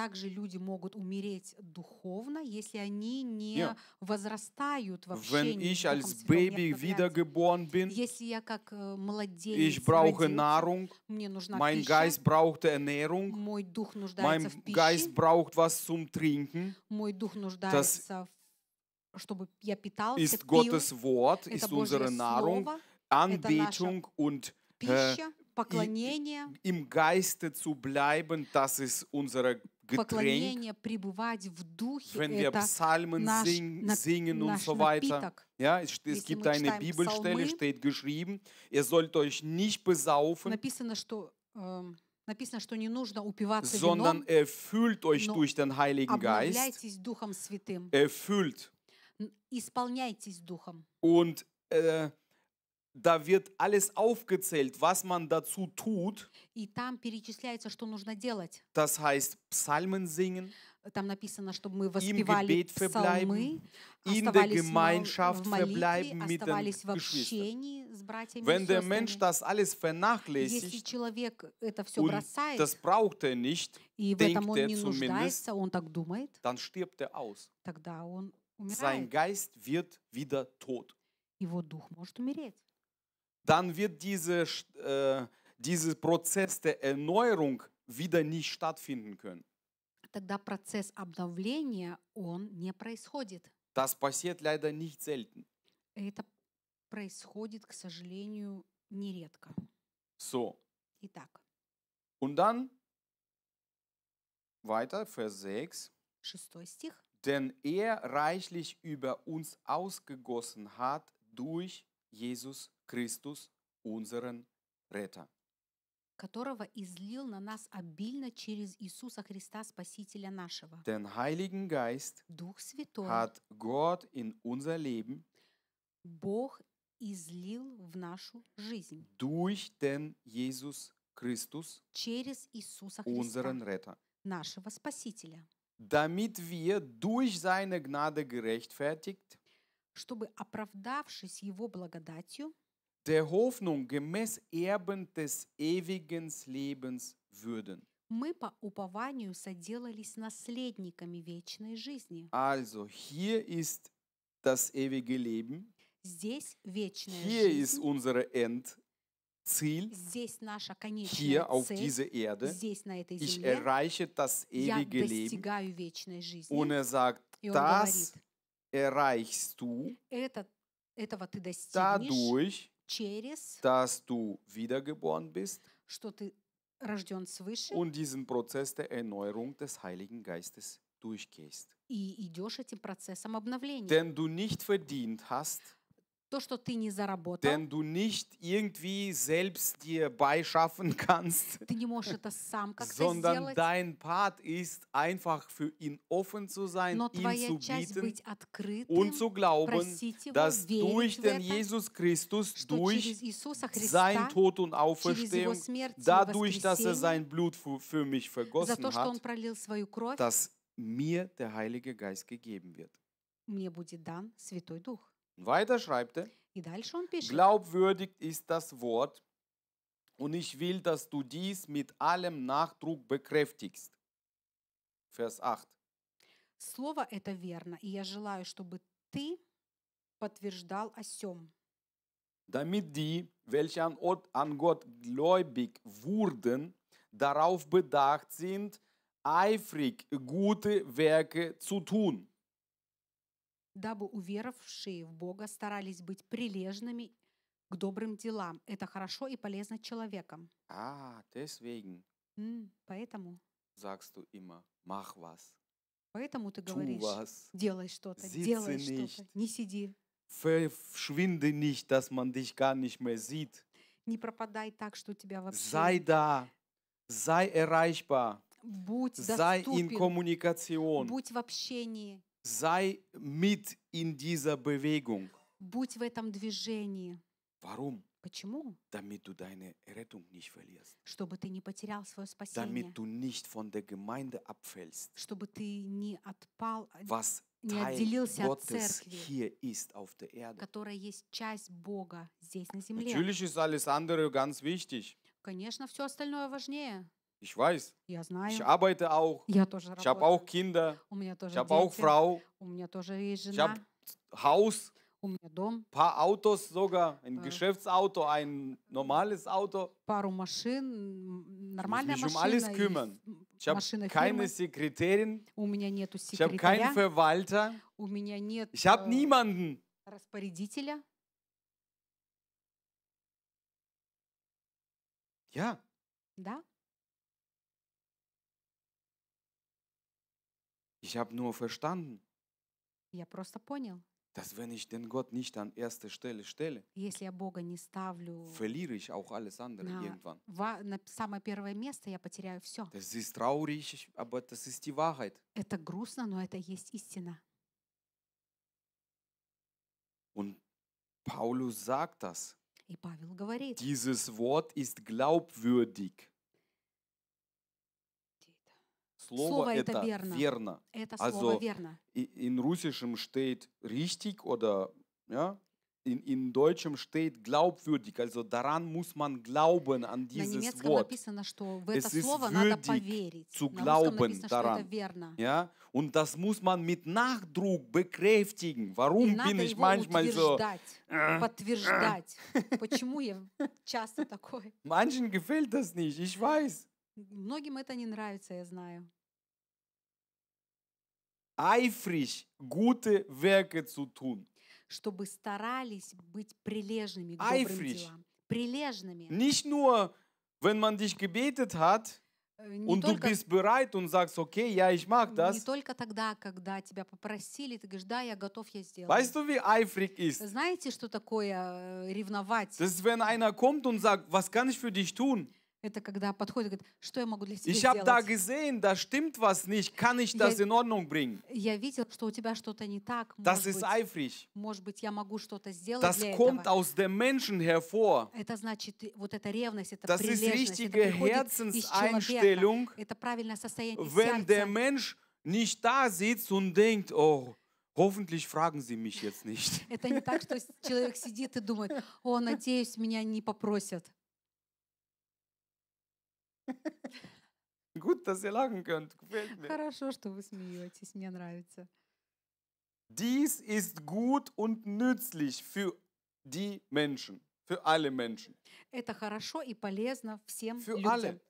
также люди могут умереть духовно, если они не yeah. возрастают в общении. Wenn ich als Baby wiedergeboren bin, если я как младенец ich brauche родился, Nahrung, мне нужна mein пища, Geist braucht Ernährung, мой дух нуждается mein в пище, Geist braucht was zum Trinken, мой дух нуждается в чтобы я питался, ist пил, Gottes Wort, это ist Божье unsere Nahrung, Слово, Anbetung und пища, поклонение. Im Geiste zu bleiben, das ist unsere поклонение, пребывать в духе, wenn это wir Psalmen наш, singen und so weiter. Напиток. Ja, es, es gibt eine Bibelstelle, Psalmen, steht geschrieben, ihr sollt euch nicht besaufen. Написано, что ähm, Написано, что не нужно упиваться sondern вином, erfüllt euch durch den Heiligen Geist. Духом святым. Erfüllt. Исполняйтесь Духом. Und äh, da wird alles aufgezählt, was man dazu tut. И там перечисляется, что нужно делать. Das heißt, Psalmen singen. Там написано, чтобы мы воспевали псалмы, оставались в молитве, оставались в общении с братьями Wenn der Mensch das alles vernachlässigt, Если человек это все бросает, das braucht er nicht, и в этом он не нуждается, он так думает, dann stirbt er aus. тогда он умирает. Sein Geist wird wieder tot. Его дух может умереть dann wird diese, äh, dieser Prozess der Erneuerung wieder nicht stattfinden können. Тогда процесс обновления, он не происходит. Das passiert leider nicht selten. Это происходит, к сожалению, нередко. So. Итак. Und dann weiter, Vers 6. Шестой стих. Denn er reichlich über uns ausgegossen hat durch Jesus Christus. Christus unseren Retter, которого излил на нас обильно через Иисуса Христа, Спасителя нашего. Den Heiligen Geist Дух Святой hat Gott in unser Leben Бог излил в нашу жизнь durch den Jesus Christus, через Иисуса Христа, unseren Retter, нашего Спасителя, damit wir durch seine Gnade gerechtfertigt, чтобы, оправдавшись Его благодатью, der Hoffnung gemäß Erben des ewigen Lebens würden. Мы по упованию соделались наследниками вечной жизни. Also, hier ist das ewige Leben. Здесь вечная Hier жизнь. ist unser Endziel. Здесь наша конечная Hier цель. auf dieser Erde. Здесь на этой Ich земле. erreiche das Я ewige Leben. вечной жизни. Und er sagt, И он das говорит, erreichst du это, этого ты достигнешь dadurch, через, dass du wiedergeboren bist, свыше, und diesen Prozess der Erneuerung des Heiligen Geistes durchgehst. Denn du nicht verdient hast, то, что ты не заработал. Denn du nicht irgendwie selbst dir beischaffen kannst. Ты не можешь это сам как-то sondern сделать. dein Part ist einfach für ihn offen zu sein, Но ihn zu bieten открытым, und zu glauben, его, dass durch den это, Jesus Christus, durch Христа, sein Tod und Auferstehung, смерть, dadurch, dass er sein Blut für, für mich vergossen то, hat, кровь, dass mir der Heilige Geist gegeben wird. Мне будет дан Святой Дух. Und weiter schreibt er, Glaubwürdig ist das Wort und ich will, dass du dies mit allem Nachdruck bekräftigst. Vers 8. Слово это верно, и я желаю, чтобы ты подтверждал о сем. Damit die, welche an, an Gott gläubig wurden, darauf bedacht sind, eifrig gute Werke zu tun. дабы уверовавшие в Бога старались быть прилежными к добрым делам. Это хорошо и полезно человеком. А, deswegen. Mm, поэтому. Sagst du immer, mach was. Поэтому ты говоришь, was. делай что-то, делай что-то, не сиди. Verschwinde nicht, dass man dich gar nicht mehr sieht. Не пропадай так, что тебя вообще... Sei da, sei erreichbar. Будь sei доступен, in Kommunikation. будь в общении. Sei mit in dieser Bewegung. Будь в этом движении. Warum? Почему? Damit du deine Rettung nicht verlierst. Чтобы ты не потерял свое спасение. Damit du nicht von der Gemeinde abfällst. Чтобы ты не отпал, Was не отделился Teil от Gottes церкви, hier ist auf der Erde. которая есть часть Бога здесь на земле. Natürlich ist alles andere ganz wichtig. Конечно, все остальное важнее. Ich weiß. Я знаю. Ich arbeite auch. Я тоже Ich habe auch Kinder. У меня тоже Ich habe auch Frau. У меня тоже есть Ich habe Haus, У меня дом, paar Autos sogar, ein Geschäftsauto, ein normales Auto. пару машин, м, нормальная mich um alles kümmern. Ich habe машина фирмы. keine Sekretärin. У меня нету Ich habe keinen Verwalter. У меня нет Ich habe э, niemanden. распорядителя. Ja, Да? Ich habe nur verstanden, Я просто понял, dass wenn ich den Gott nicht an erste Stelle stelle, если я Бога не ставлю verliere ich auch alles andere на, irgendwann. ва- на самое первое место, я потеряю все. Das ist traurig, aber das ist die Wahrheit. Это грустно, но это есть истина. Und Paulus sagt das. И Павел говорит, Dieses Wort ist glaubwürdig слово, слово это, это верно. верно. Это also, слово верно. In russischem steht richtig oder ja, in, in Deutschem steht glaubwürdig, also daran muss man glauben an dieses Wort. Написано, es ist würdig zu glauben daran. Ja? Und das muss man mit Nachdruck bekräftigen. Warum bin ich manchmal so? Подтверждать. Почему я часто такой? Manchen gefällt das nicht, ich weiß. Многим это не нравится, я знаю. eifrig gute Werke zu tun. Чтобы старались быть прилежными к добрым eifrig. делам. Прилежными. Nicht nur, wenn man dich gebetet hat э, Не und du bist bereit und sagst, okay, ja, ich mag das. тогда, попросили, говоришь, да, я готов, я Weißt du, wie eifrig ist? Знаете, такое э, Das ist, wenn einer kommt und sagt, was kann ich für dich tun? Это когда подходит и говорит, что я могу для тебя ich сделать? Da gesehen, da stimmt was nicht. Kann ich das я, in Ordnung bringen? я видел, что у тебя что-то не так. Das может ist быть, eifrig. Может быть, я могу что-то сделать das для kommt этого. Aus dem Menschen hervor. Это значит, вот эта ревность, это das ist richtige это Herzenseinstellung, это правильное состояние wenn сердца. der Mensch nicht da sitzt und denkt, oh, Hoffentlich fragen Sie mich jetzt nicht. Это не так, что человек сидит и думает, о, надеюсь, меня не попросят. Gut, dass ihr lachen könnt. Gefällt mir. Хорошо, что вы смеетесь. Мне нравится. Dies ist gut und nützlich für die Menschen, für alle Menschen. Это хорошо и полезно всем für людям. Alle.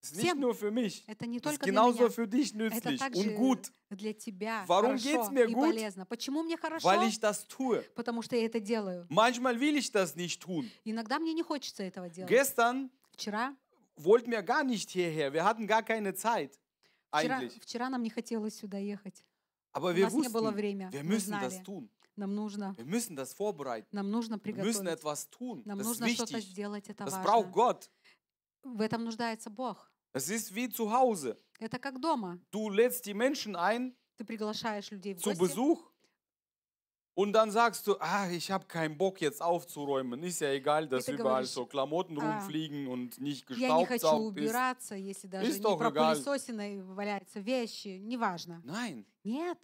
Es ist Всем. nicht nur für mich. Это не только для genauso меня. für dich Это nützlich также und gut, для тебя Warum geht's хорошо mir и gut? полезно. Почему мне хорошо? weil ich das tue. Потому что я это делаю. Manchmal will ich das nicht tun. Иногда мне не хочется этого делать. Gestern Вчера wollten wir gar nicht hierher. Wir hatten gar keine Zeit eigentlich. Вчера, вчера нам не хотелось сюда ехать. Aber wir wussten, wir müssen das tun. Нам нужно. Wir müssen das vorbereiten. Нам нужно приготовить. Wir müssen etwas tun. Нам das нужно что-то сделать. Это das важно. braucht Gott. В этом нуждается Бог. Das ist wie zu Hause. Это как дома. Du lädst die Menschen ein. Ты приглашаешь людей в гости. Zu Besuch. Und dann sagst du, ah, ich habe keinen Bock jetzt aufzuräumen. Ist ja egal, dass ты überall говоришь, so Klamotten а, rumfliegen und nicht gestaubt ist. убираться, если даже ist не пропылесосены, валяются вещи, неважно. Nein. Нет.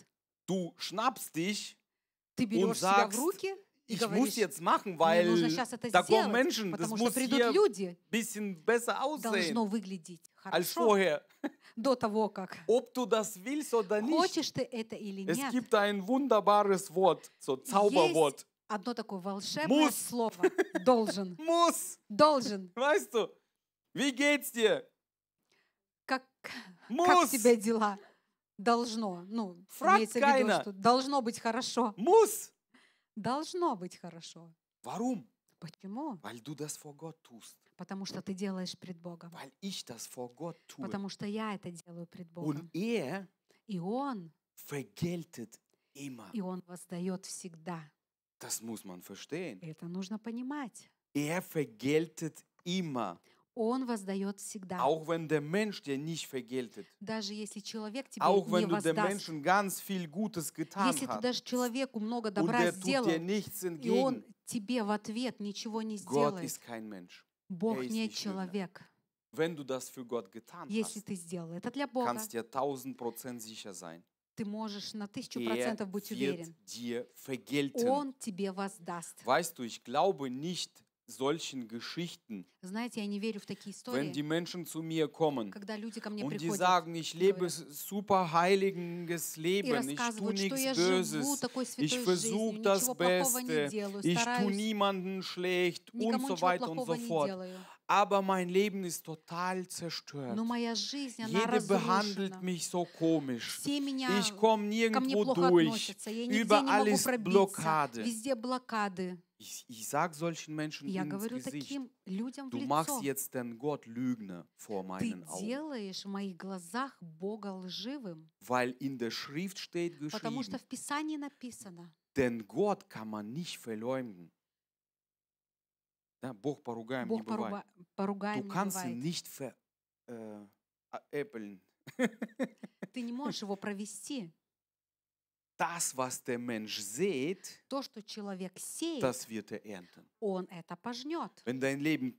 Du schnappst dich ты берешь und себя sagst, в руки ich говоришь, muss jetzt machen, weil da kommen Menschen, das muss hier ein bisschen besser aussehen. Должно выглядеть Хорошо. До того, как. Ob du das willst oder nicht, Хочешь ты это или нет. Es gibt ein wunderbares Wort, so Zauberwort. Есть одно такое волшебное Muss. слово. Должен. Muss. Должен. Weißt du, wie geht's dir? Как, Muss. как тебе дела? Должно. Ну, Frag имеется в виду, что должно быть хорошо. Muss. Должно быть хорошо. Warum? Почему? Weil du das vor Gott tust. Потому что ты делаешь пред Богом. Weil ich das vor Gott tue. Потому что я это делаю пред Богом. Und er и Он vergeltet immer. И Он воздает всегда. Das muss man verstehen. Это нужно понимать. Er vergeltet immer. Он воздает всегда. Auch wenn der Mensch dir nicht vergeltet. Даже если человек тебе Auch wenn не воздаст. Dem ganz viel Gutes getan если ты даже человеку много добра сделал, и он тебе в ответ ничего не Gott Ist kein Mensch. Бог не человек. Wenn du das für Gott getan Если hast, ты сделал это для Бога, ты можешь на тысячу er процентов быть уверен. Он тебе воздаст. Weißt du, ich glaube nicht, solchen Geschichten, wenn die Menschen zu mir kommen und die sagen, ich lebe super heiliges Leben, ich tue nichts Böses, ich versuche das Beste, ich tue niemanden schlecht und so weiter und so fort aber mein Leben ist total zerstört. жизнь, она Jeder behandelt mich so komisch. ich komme nirgendwo durch. Überall ist Blockade. Ich, ich sage solchen Menschen ins Gesicht, du machst jetzt den Gott Lügner vor meinen Augen. Weil in der Schrift steht geschrieben, Потому denn Gott kann man nicht verleumden. Да, Бог поругаем Бог не поруба... бывает. поругаем du не kannst бывает. Nicht ver, äh, äppeln. Ты не можешь его провести. Das, was der Mensch sät, то, что человек сеет, das wird er ernten. он это пожнет. Wenn dein Leben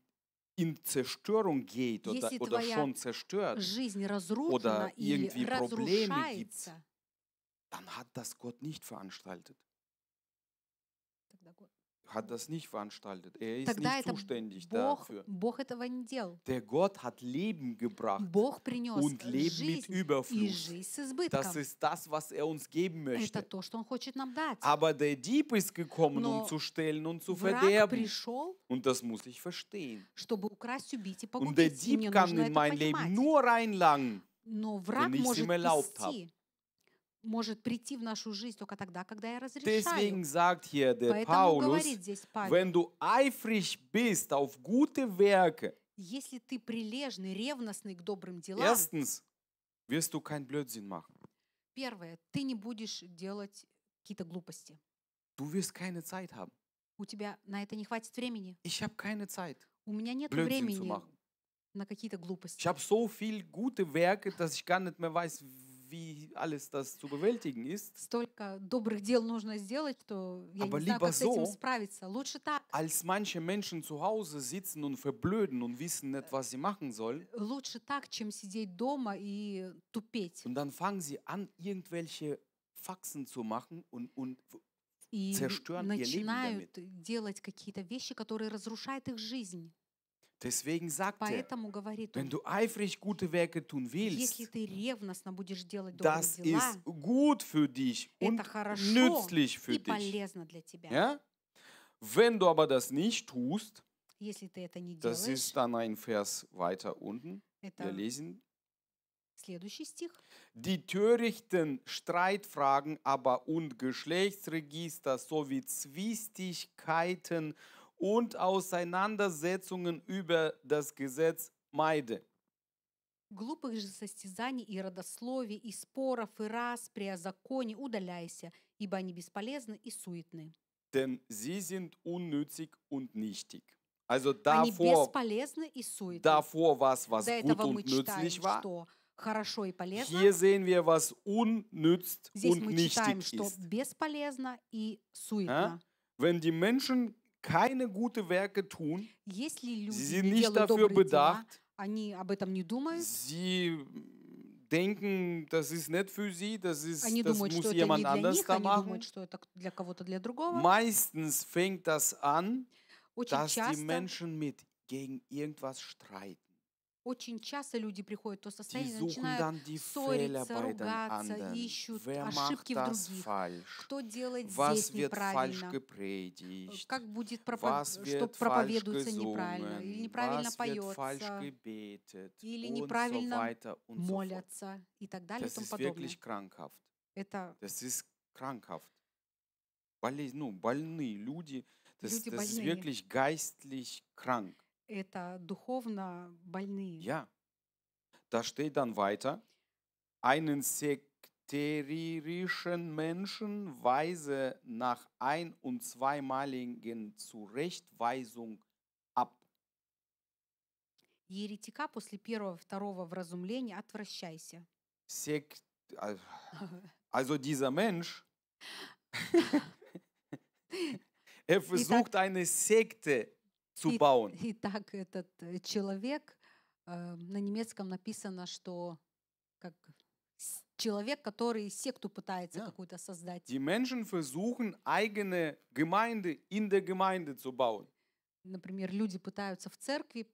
in Zerstörung geht oder, Если oder schon zerstört жизнь разрушена oder irgendwie Probleme gibt, dann hat das Gott nicht veranstaltet. hat das nicht veranstaltet. Er ist Тогда nicht zuständig Бог, dafür. Бог этого не делал. Der Gott hat Leben gebracht Бог принес und Leben жизнь mit Überfluss. и жизнь с Das ist das, was er uns geben möchte. Это то, что Он хочет нам дать. Aber der Dieb ist gekommen, Но um zu stellen und zu враг verderben. пришел, Und das muss ich verstehen. чтобы украсть, убить и погубить. Und der Dieb kann in mein Leben понимать. nur reinlangen, Но враг wenn ich es ihm erlaubt habe. может прийти в нашу жизнь только тогда, когда я разрешаю. sagt hier der Поэтому Paulus, говорит здесь Павел, wenn du eifrig bist auf gute Werke, если ты прилежный, ревностный к добрым делам, erstens, wirst du kein Blödsinn machen. Первое, ты не будешь делать какие-то глупости. Du wirst keine Zeit haben. У тебя на это не хватит времени. Ich keine Zeit. У меня нет Blödsinn времени на какие-то глупости. Ich habe so viel gute Werke, dass ich gar nicht mehr weiß, wie alles das zu bewältigen ist. Столько добрых дел нужно сделать, что я Aber не знаю, как so, с этим справиться. Лучше так. Als manche Menschen zu Hause sitzen und verblöden und wissen nicht, was sie machen sollen. Лучше так, чем сидеть дома и тупеть. Und dann fangen sie an, irgendwelche Faxen zu machen und, und и zerstören ihr Leben damit. начинают делать какие-то вещи, которые разрушают их жизнь. Deswegen sagt er, wenn du eifrig gute Werke tun willst, das дела, ist gut für dich und nützlich für dich. Ja? Wenn du aber das nicht tust, das делаешь, ist dann ein Vers weiter unten, wir lesen, Die törichten Streitfragen aber und Geschlechtsregister sowie Zwistigkeiten und und Auseinandersetzungen über das Gesetz meide. Глупых же состязаний и родословий, и споров, и распри о законе удаляйся, ибо они бесполезны и суетны. Denn sie sind unnützig und nichtig. Also davor, davor was, was gut und nützlich war. и Hier sehen wir, was unnütz und мы читаем, nichtig ist. бесполезно и суетно. Wenn die Menschen keine guten Werke tun, sie sind nicht dafür bedacht, sie denken, das ist nicht für sie, das, ist, das muss jemand anders da machen. Meistens fängt das an, dass die Menschen mit gegen irgendwas streiten. Очень часто люди приходят в то состояние, начинают ссориться, ругаться, ищут ошибки в других. Кто делает здесь неправильно? Как будет пропов... что проповедуется неправильно? Или неправильно поется? Или неправильно молятся? И так далее и тому подобное. Это krankhaft. Болезнь, ну, больные люди, das, люди das больные. ist wirklich geistlich krank. это духовно больные. Ja. Da steht dann weiter, einen sekterischen Menschen weise nach ein- und zweimaligen Zurechtweisung ab. Еретика после первого, второго вразумления отвращайся. Sekt, also dieser Mensch, er versucht eine Sekte zu bauen. И, и так этот э, человек, э, на немецком написано, что как человек, который секту пытается ja. какую-то создать. Die Menschen versuchen, eigene Gemeinde in der Gemeinde zu bauen. Например, люди пытаются в церкви,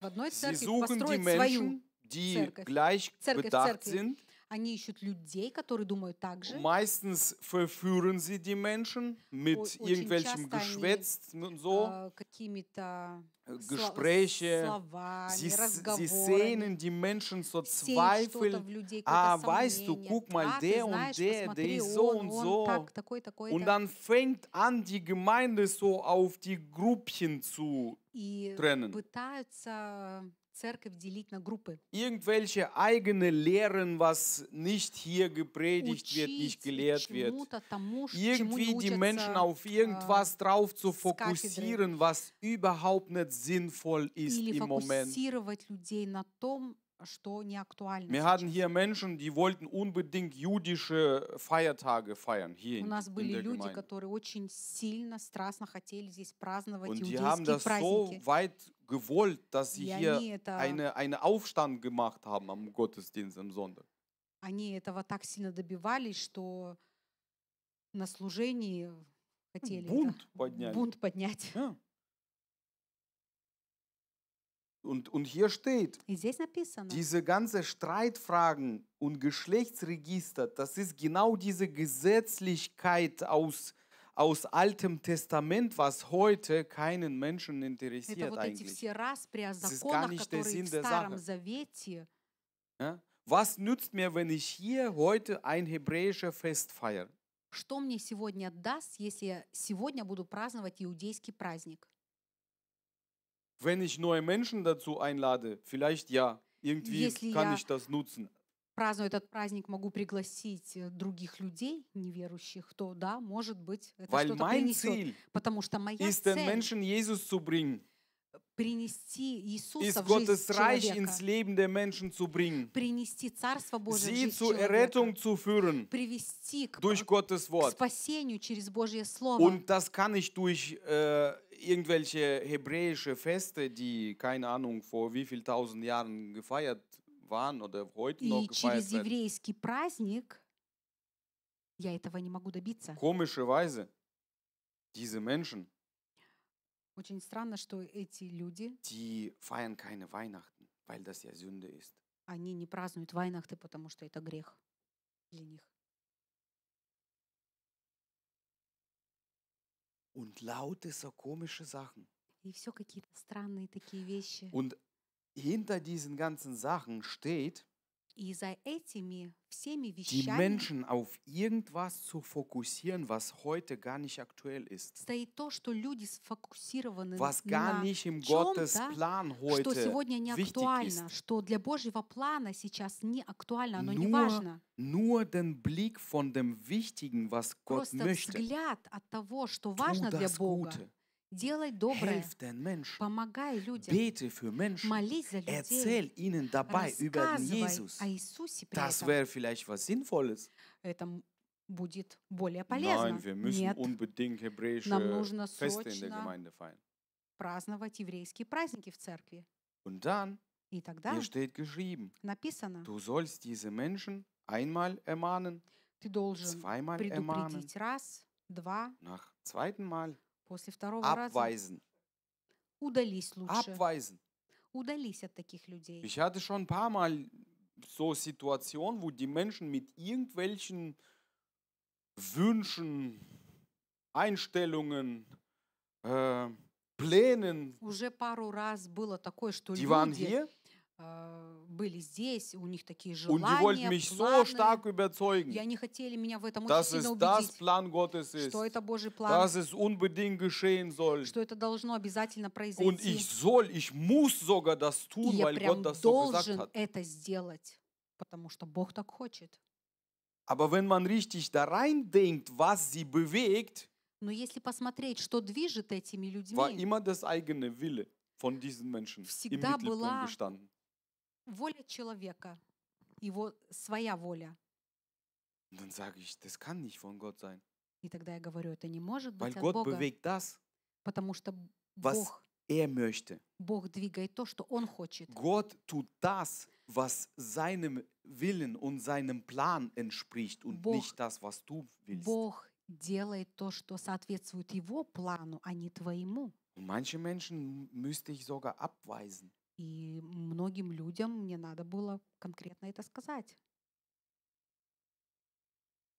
в одной церкви построить Menschen, свою die церковь. Gleich церковь, bedacht церкви. sind Они ищут людей, которые думают так же. Meistens verführen sie die Menschen mit Очень irgendwelchem Geschwätz und so. Какими-то э, Gespräche, словами, sie, sie sehnen die Menschen zur Zweifel. Ah, weißt du, guck mal, der und der, der ist so und so. Und dann fängt an, die Gemeinde so auf die Gruppchen zu trennen. пытаются церковь делить на группы. Irgendwelche eigene Lehren, was nicht hier gepredigt wird, nicht gelehrt wird. Irgendwie die Menschen auf irgendwas drauf zu fokussieren, was überhaupt nicht sinnvoll ist im Moment. Или фокусировать людей на том, что не актуально. Wir hatten hier Menschen, die wollten unbedingt jüdische Feiertage feiern hier У нас были люди, Gemeinde. которые очень сильно, страстно хотели здесь праздновать Und die haben das праздники. so weit gewollt, dass sie hier eine, eine Aufstand gemacht haben am Gottesdienst am Sonntag. Они этого так сильно добивались, что на служении хотели бунт поднять. Бунт поднять. Ja. Und, und hier steht, diese ganze Streitfragen und Geschlechtsregister, das ist genau diese Gesetzlichkeit aus, aus Altem Testament, was heute keinen Menschen interessiert eigentlich. Das ist gar nicht der Sinn der Sache. Ja? Was nützt mir, wenn ich hier heute ein hebräisches Fest feiere? Что мне сегодня даст, если я сегодня буду праздновать иудейский праздник? Wenn ich neue Menschen dazu einlade, vielleicht ja, irgendwie Если kann ich das nutzen. праздную этот праздник, могу пригласить э, других людей, неверующих, то да, может быть, это Weil что-то mein принесет. Ziel Потому что моя ist, den цель Menschen Jesus zu bringen, принести Иисуса ist в жизнь Gottes Reich человека, ins Leben der Menschen zu bringen, принести Царство Божие в sie жизнь zur Errettung человека, zu führen привести durch к Gottes Wort. спасению через Божье Слово. Und das kann ich durch äh, irgendwelche hebräische Feste, die, keine Ahnung, vor wie viel tausend Jahren gefeiert waren oder heute noch И gefeiert через werden. еврейский праздник, я этого не могу добиться. Komischerweise, diese Menschen, Очень странно, что эти люди, die feiern keine Weihnachten, weil das ja Sünde ist. они не празднуют Вайнахты, потому что это грех для них. und laute so komische Sachen. Und hinter diesen ganzen Sachen steht И die Menschen auf irgendwas zu fokussieren, was heute gar nicht aktuell ist, люди сфокусированы was gar на nicht im Gottes Plan heute что сегодня не актуально, ist. что для Божьего плана сейчас не актуально, оно nur, не важно. Nur den Blick von dem Wichtigen, was Gott möchte. взгляд от того, что важно для Бога. Gute. Делай доброе. Помогай людям. Bete für Menschen. Молись за людей. Erzähl ihnen dabei über Jesus. о Иисусе при Das wäre vielleicht was Sinnvolles. Это будет более полезно. Nein, wir müssen Нет. Unbedingt hebräische Нам нужно Feste in der Gemeinde feiern. праздновать еврейские праздники в церкви. Und dann, И тогда hier steht geschrieben, написано, du sollst diese Menschen einmal ermahnen, ты должен zweimal предупредить ermahnen, раз, два, nach zweiten Mal После второго Abweisen. раза удались лучше. Abweisen. Удались от таких людей. Ich hatte schon ein paar Mal so Situationen, wo die Menschen mit irgendwelchen Wünschen, Einstellungen, äh, Plänen, уже пару раз было такое, что die люди, waren hier, были здесь, у них такие желания, Und die wollten mich so stark überzeugen. И они хотели меня в этом очень сильно убедить, Plan Gottes ist, что это Божий план, dass es unbedingt geschehen soll. что это должно обязательно произойти. Und ich soll, ich muss sogar das tun, weil Gott das so gesagt hat. это сделать, потому что Бог так хочет. Aber wenn man richtig da rein denkt, was sie bewegt, но если посмотреть, что движет этими людьми, war immer das eigene Wille von diesen Menschen всегда im Mittelpunkt была gestanden воля человека, его своя воля. Und dann sage ich, das kann nicht von Gott sein. И тогда я говорю, это не может Weil быть Gott от Бога, bewegt das, потому что was Бог, er möchte. Бог двигает то, что Он хочет. Gott tut das, was seinem Willen und seinem Plan entspricht und Бог, nicht das, was du willst. Бог делает то, что соответствует Его плану, а не твоему. Und manche Menschen müsste ich sogar abweisen. И многим людям мне надо было конкретно это сказать.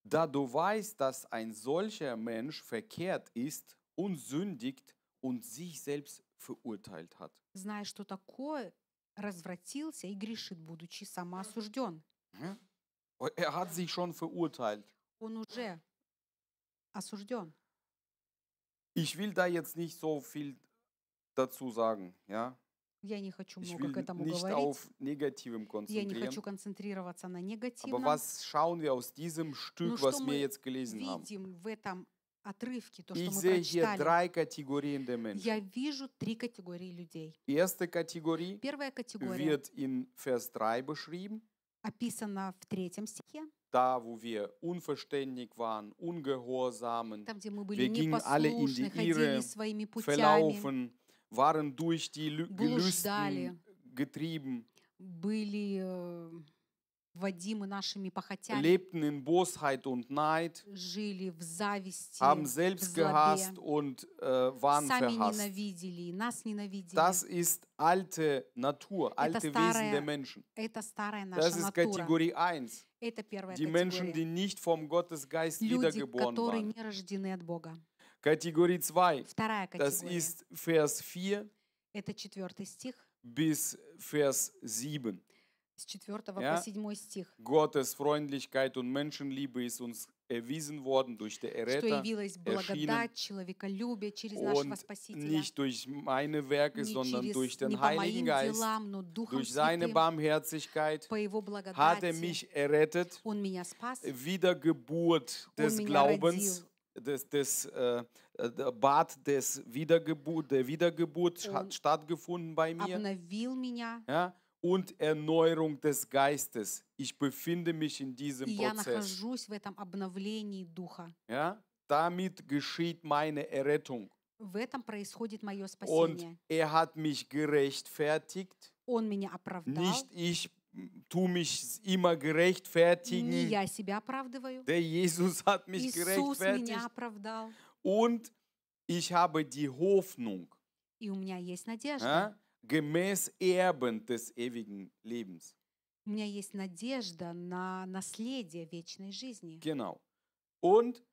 Da du weißt, dass ein solcher Mensch verkehrt ist und sündigt und sich selbst verurteilt hat. Зная, что такое, развратился и грешит, будучи самоосужден. Er hat sich schon verurteilt. Он уже осужден. Ich will da jetzt nicht so viel dazu sagen, ja? Я не хочу ich много will к этому nicht говорить. Auf Negativem Я konzentrieren. не хочу концентрироваться на Aber негативном. was schauen wir aus diesem Stück, что was wir мы jetzt gelesen haben? видим в этом отрывке, то, что Ich мы sehe hier прочитали? drei Kategorien der Menschen. Я вижу три категории людей. Erste Kategorie Первая категория wird in Vers 3 beschrieben, описана в третьем стихе, da wo wir unverständig waren, ungehorsam, там, где мы были Wir gingen alle in die непослушны, ходили Irre, своими путями, verlaufen, waren durch die Lü getrieben, были э, Вадимы lebten in Bosheit und Neid, зависти, haben selbst gehasst und äh, waren verhasst. Das ist alte Natur, alte старая, Wesen der Menschen. das ist натура. Kategorie 1. die Menschen, die nicht vom Gottesgeist Люди, wiedergeboren которые waren. Kategorie 2. Das ist Vers 4. Это четвертый стих. Bis Vers 7. С 4 ja? по 7 стих. Gottes Freundlichkeit und Menschenliebe ist uns erwiesen worden durch den Erretter, erschienen, und nicht durch meine Werke, sondern durch den Heiligen Geist, durch seine Barmherzigkeit hat er mich errettet, Wiedergeburt des Glaubens, das, des äh, der äh, Bad des Wiedergeburt, der Wiedergeburt hat stattgefunden bei mir. Ja? Und Erneuerung des Geistes. Ich befinde mich in diesem Prozess. Ja? Damit geschieht meine Errettung. Und er hat mich gerechtfertigt. Nicht ich tu mich immer gerechtfertigen. Der Jesus hat mich Иисус меня Und ich habe die Hoffnung. надежда. Ja? Gemäß Erben des ewigen Lebens. на Genau. Und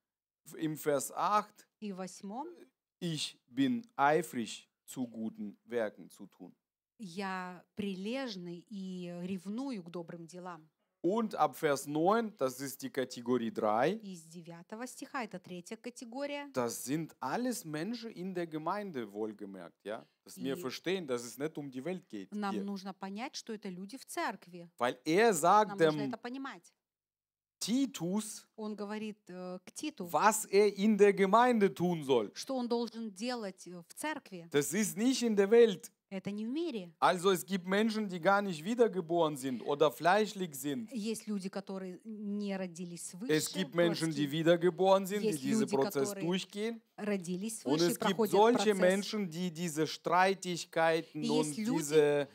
im Vers 8. И Ich bin eifrig zu guten Werken zu tun. я прилежный и ревную к добрым делам. Und ab Vers 9, das ist die Kategorie 3. Из 9 стиха, это третья категория. Das sind alles Menschen in der Gemeinde, wohlgemerkt, ja? Dass wir verstehen, dass es nicht um die Welt geht. Нам hier. нужно понять, что это люди в церкви. Weil er sagt Нам нужно это понимать. Titus, он говорит äh, к Титу, was er in der Gemeinde tun soll. Что он должен делать в церкви. Das ist nicht in der Welt. Also es gibt Menschen, die gar nicht wiedergeboren sind oder fleischlich sind. es gibt Menschen, die wiedergeboren sind, die diesen Prozess durchgehen. Und es gibt solche Menschen, die diese Streitigkeiten und diese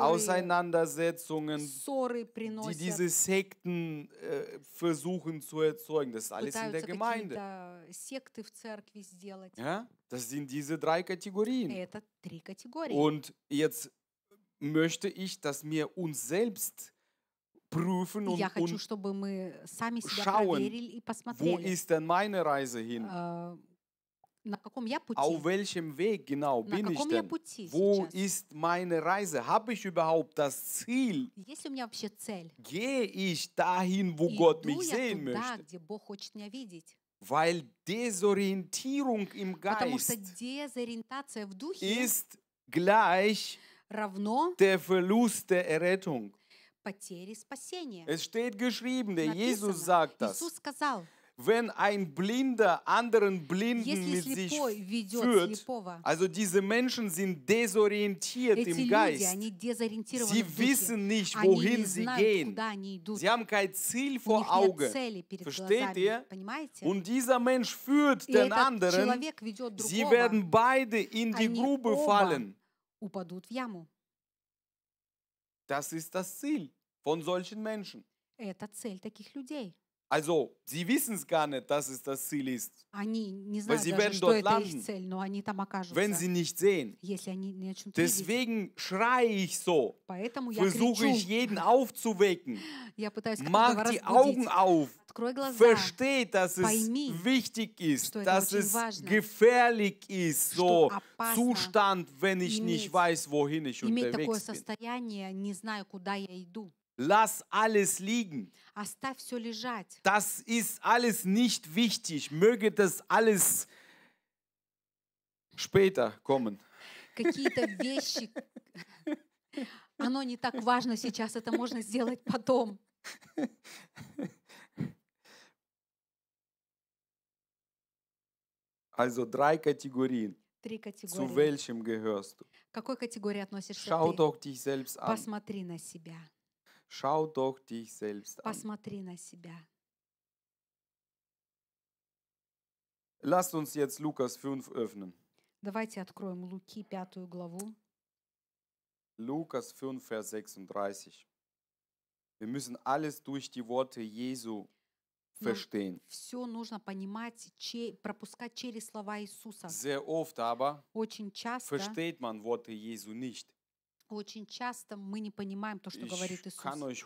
Auseinandersetzungen, die diese Sekten äh, versuchen zu erzeugen. Das ist alles in der Gemeinde. Ja? Das sind diese drei Kategorien. Und jetzt möchte ich, dass wir uns selbst prüfen und, und schauen, wo ist denn meine Reise hin? Э, на каком я пути? Auf welchem Weg genau на bin ich denn? пути Wo сейчас? ist meine Reise? Habe ich überhaupt das Ziel? Есть у меня вообще цель? Gehe ich dahin, wo Gott mich sehen туда, möchte? где Бог хочет меня видеть? Weil Desorientierung im Потому что Geist дезориентация в духе ist gleich равно der Verlust der Errettung. потере спасения. Es steht geschrieben, der Jesus sagt das. Иисус сказал, wenn ein Blinder anderen Blinden mit sich führt, also diese Menschen sind desorientiert im Geist. sie wissen nicht, wohin sie gehen. Sie haben kein Ziel vor Augen. Versteht ihr? Und dieser Mensch führt den anderen. sie werden beide in die Grube fallen. Das ist das Ziel von solchen Menschen. Это цель таких людей. Also, sie wissen es gar nicht, dass es das Ziel ist. Они Weil sie даже, werden dort landen, цель, Wenn sie nicht sehen. Deswegen schreie ich so. Поэтому Versuche ich jeden aufzuwecken. я Mach die Augen auf. Открой dass es Пойми, wichtig ist, dass es важно, gefährlich ist, so что Zustand, wenn ich nicht weiß, wohin ich unterwegs bin. состояние, знаю, Lass alles liegen. Оставь все лежать. Das ist alles nicht wichtig. Möge das alles später kommen. Какие-то вещи, оно не так важно сейчас, это можно сделать потом. Also drei Kategorien. Три категории. Zu welchem gehörst du? К какой категории относишься Schau ты? Doch dich selbst an. Посмотри на себя. Schau doch dich selbst an. Посмотри на себя. Lasst uns jetzt Lukas 5 öffnen. Давайте откроем Луки, пятую главу. Lukas 5, Vers 36. Wir müssen alles durch die Worte Jesu verstehen. Все нужно понимать, че, пропускать через слова Иисуса. Sehr oft aber Очень часто versteht man Worte Jesu nicht. Очень часто мы не понимаем то, что ich говорит Иисус. Kann euch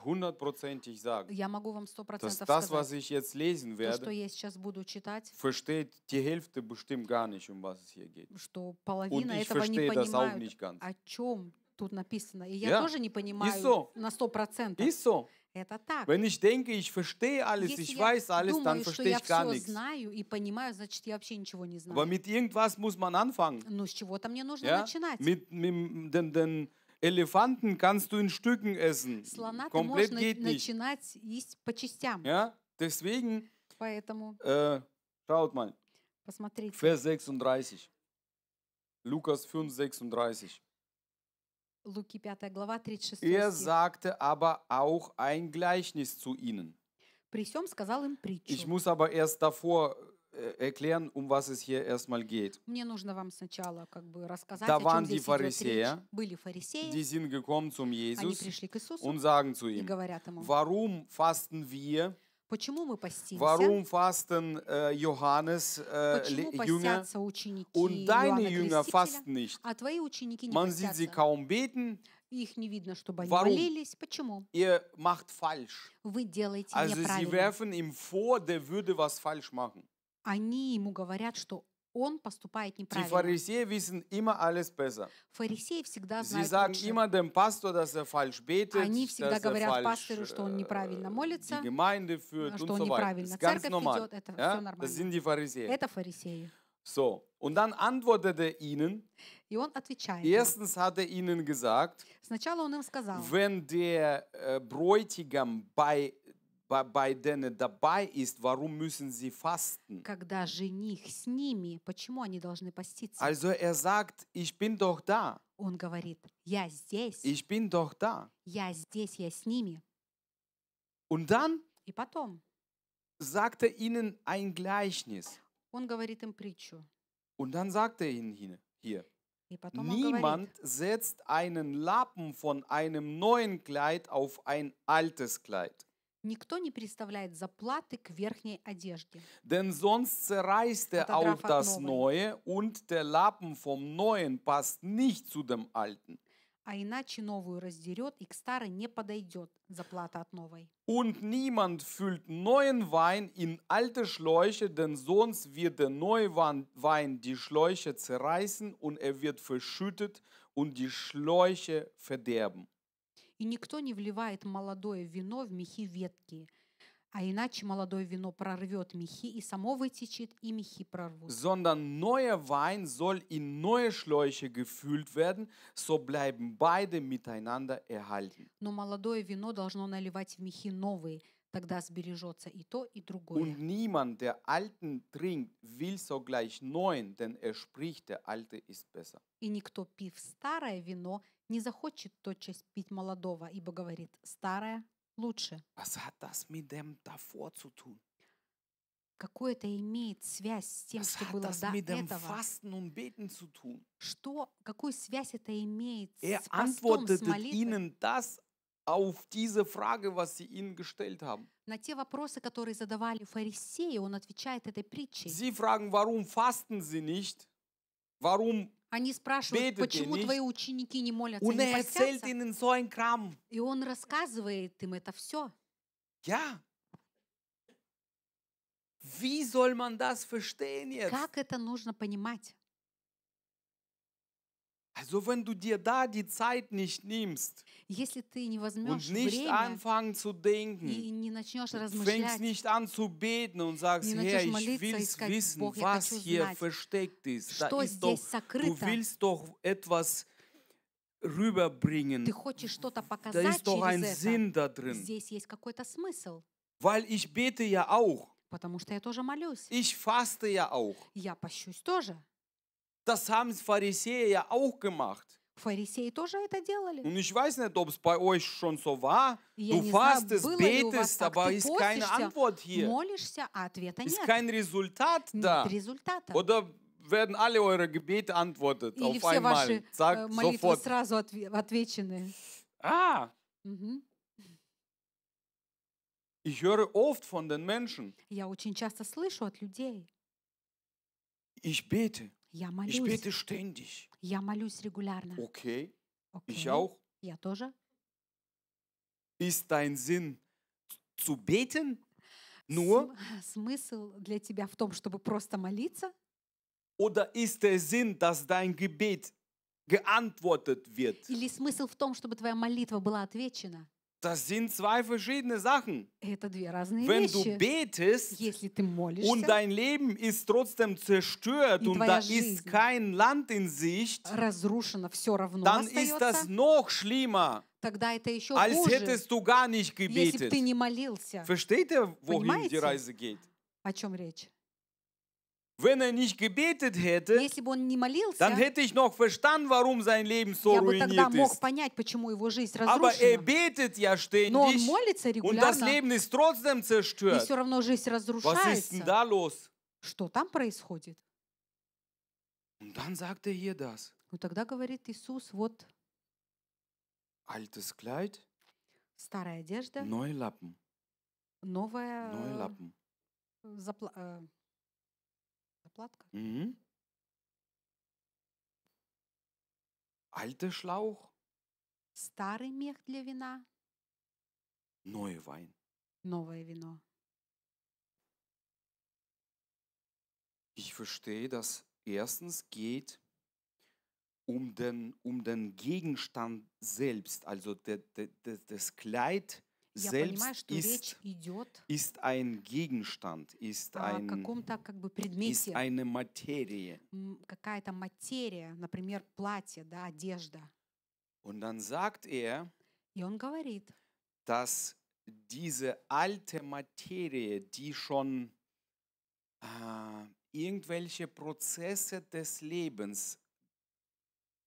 sagen, я могу вам сто процентов сказать, das, was ich jetzt lesen werde, то, что я сейчас буду читать, die gar nicht, um was es hier geht. что половина Und этого не понимает, о чем тут написано. И я тоже не понимаю so. на сто процентов. So. Это так. Wenn ich denke, ich verstehe alles, Если ich weiß alles, думаю, dann verstehe ich gar nichts. знаю и понимаю, значит, я вообще ничего не знаю. Aber mit irgendwas muss man anfangen. Но ну, с чего-то мне нужно ja? начинать. Mit, mit den, den, Elefanten kannst du in Stücken essen. Слона Komplett geht nicht. есть по частям. Ja? Deswegen, Поэтому, äh, schaut mal, посмотрите. Vers 36, Lukas 5, 36. Луки 5 глава 36 Er sagte aber auch ein Gleichnis zu ihnen. При всем сказал им притчу. Ich muss aber erst davor äh, erklären, um was es hier erstmal geht. сначала как бы da waren die Pharisäer, Были die sind gekommen zum Jesus und sagen zu ihm, warum fasten wir, Warum fasten äh, Johannes äh, Jünger und deine Jünger fasten nicht? А твои Man sieht sie kaum beten. Их не видно, чтобы они Warum? молились. Почему? Ihr macht falsch. Вы делаете also неправильно. Sie werfen ihm vor, der würde was falsch machen. они ему говорят, что он поступает неправильно. Die Pharisäer wissen immer alles besser. Фарисеи всегда знают Sie sagen лучше. immer dem Pastor, dass er falsch betet, Они всегда dass говорят er falsch, пастору, что он неправильно молится, die Gemeinde führt что он so неправильно weiter. церковь normal. ведет. Это ja? все нормально. Das sind die Pharisäer. Это фарисеи. So, und dann antwortete er ihnen. И он отвечает. Erstens hat er ihnen gesagt, Сначала он им сказал, wenn der äh, Bräutigam bei bei, denen dabei ist, warum müssen sie fasten? ними, Also er sagt, ich bin doch da. говорит, Ich bin doch da. Я здесь, я Und dann потом sagt er ihnen ein Gleichnis. Und dann sagt er ihnen hier, niemand говорит, setzt einen Lappen von einem neuen Kleid auf ein altes Kleid. Никто не переставляет заплаты к верхней одежде. Denn sonst zerreißt er auch das Neue und der Lappen vom Neuen passt nicht zu dem Alten. А иначе новую раздерет и к старой не подойдет заплата от новой. Und niemand füllt neuen Wein in alte Schläuche, denn sonst wird der neue Wein die Schläuche zerreißen und er wird verschüttet und die Schläuche verderben. и никто не вливает молодое вино в мехи ветки, а иначе молодое вино прорвет мехи и само вытечет, и мехи прорвут. Sondern neuer Wein soll in neue Schläuche gefüllt werden, so bleiben beide miteinander erhalten. Но молодое вино должно наливать в мехи новые, тогда сбережется и то, и другое. Und niemand, der alten trinkt, will sogleich neuen, denn er spricht, der alte ist besser. И никто, пив старое вино, не захочет тотчас пить молодого, ибо говорит, старое лучше. А Какое это имеет связь с тем, а что было до этого? Что, какую связь это имеет э, с постом, с молитвой? auf diese Frage, was sie ihnen gestellt haben. На те вопросы, которые задавали фарисеи, он отвечает этой притчей. Sie fragen, warum fasten sie nicht? Warum они спрашивают, почему твои ученики не молятся, Und не er erzählt постятся? ihnen so einen И он рассказывает им это все. Я. Wie soll man das verstehen Как это нужно понимать? Also wenn du dir da die Zeit nicht nimmst und nicht anfangen zu denken, fängst nicht an zu beten und sagst, Herr, ich will wissen, was hier versteckt ist. Da ist doch, du willst doch etwas rüberbringen. Da ist doch ein Sinn da drin. Weil ich bete ja auch. потому что я тоже молюсь. Ich faste ja auch. Das haben Pharisäer ja auch gemacht. Фарисеи тоже это делали. Und ich weiß nicht, ob es bei euch schon so war. Я du не fastest, знаю, было ли у вас betest, так. aber Ты ist keine постишься, Antwort hier. молишься, а ответа нет. Ist kein Resultat da. Нет результата. Oder werden alle eure Gebete antwortet Или auf все einmal? ваши э, Zack, молитвы sofort. сразу отве- отвечены. Ah, Мгм. ich höre oft von den Menschen, Я очень часто слышу от людей. ich bete, я молюсь. Ich bete ständig. Я молюсь регулярно. Okay. okay. Ich auch. Я тоже. Ist dein Sinn zu beten? Nur? Смысл для тебя в том, чтобы просто молиться? Oder ist der Sinn, dass dein Gebet geantwortet wird? Или смысл в том, чтобы твоя молитва была отвечена? Das sind zwei verschiedene Sachen. Это две разные Wenn вещи. du betest Если ты молишься, und dein Leben ist trotzdem zerstört и und da ist kein Land in Sicht, разрушено все равно dann остается, ist das noch schlimmer. Тогда это еще als хуже, hättest du gar nicht gebetet. Если бы ты не молился. Versteht ihr, wohin Понимаете? die Reise geht? О чем речь? Wenn er nicht gebetet hätte, Если бы он не молился, dann hätte ich noch verstanden, warum sein Leben so я бы тогда ruiniert мог ist. понять, почему его жизнь Aber er разрушена. betet ja Но он ständig молится und das регулярно, Leben ist trotzdem и zerstört. все равно жизнь Was ist denn разрушается. da los? Что там происходит? Und dann sagt er hier das. Ну тогда говорит Иисус, вот Altes Kleid, старая одежда, Neulappen, новая э, Neulappen. запла- э, Platka. Mhm. Alter Schlauch. Старый мех для вина. Neuer Wein. Новое вино. Ich verstehe, dass erstens geht um den, um den Gegenstand selbst, also de, de, de, das Kleid Я Selbst понимаю, что ist, речь идет ist ein Gegenstand, ist о ein, каком-то как бы предмете, ist eine Materie. какая-то материя, например, платье, да, одежда. Und dann sagt er, И он говорит, dass diese alte Materie, die schon äh, irgendwelche Prozesse des Lebens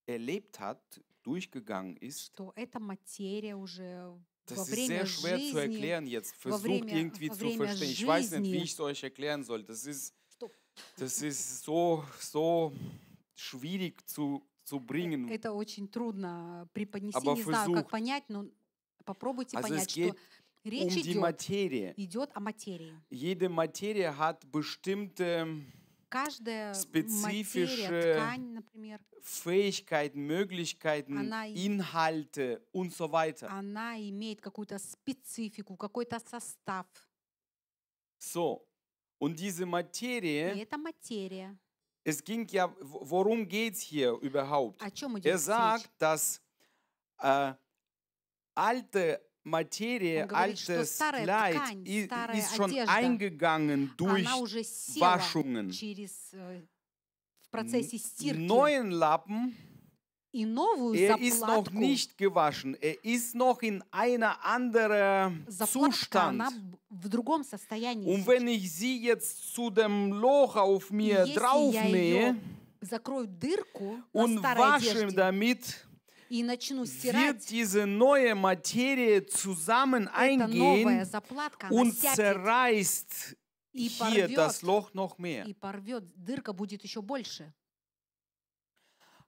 erlebt hat, durchgegangen ist, что эта материя уже Das ist sehr schwer zu erklären jetzt. Versucht irgendwie zu verstehen. Ich weiß nicht, wie ich es euch erklären soll. Das ist, das ist so, so schwierig zu, zu bringen. Это очень трудно преподнести. Aber Не знаю, как понять, но попробуйте also понять, что речь um идет, идет о материи. Jede Materie hat bestimmte каждая spezifische материя, ткань, например, Fähigkeiten, Möglichkeiten, она, Inhalte und so weiter. Она имеет какую-то специфику, какой-то состав. So, und diese Materie, и эта материя, es ging ja, worum geht es hier überhaupt? Er sagt, dass äh, alte Materie, altes Leid ist schon eingegangen durch Waschungen. Э, neuen Lappen er ist noch nicht gewaschen. Er ist noch in einer anderen Zustand. Und wenn ich sie jetzt zu dem Loch auf mir draufnähe und wasche damit, и начну стирать, wird diese neue Materie zusammen eingehen заплатка, und zerreißt и hier порвет, das Loch noch mehr. И порвет, дырка будет еще больше.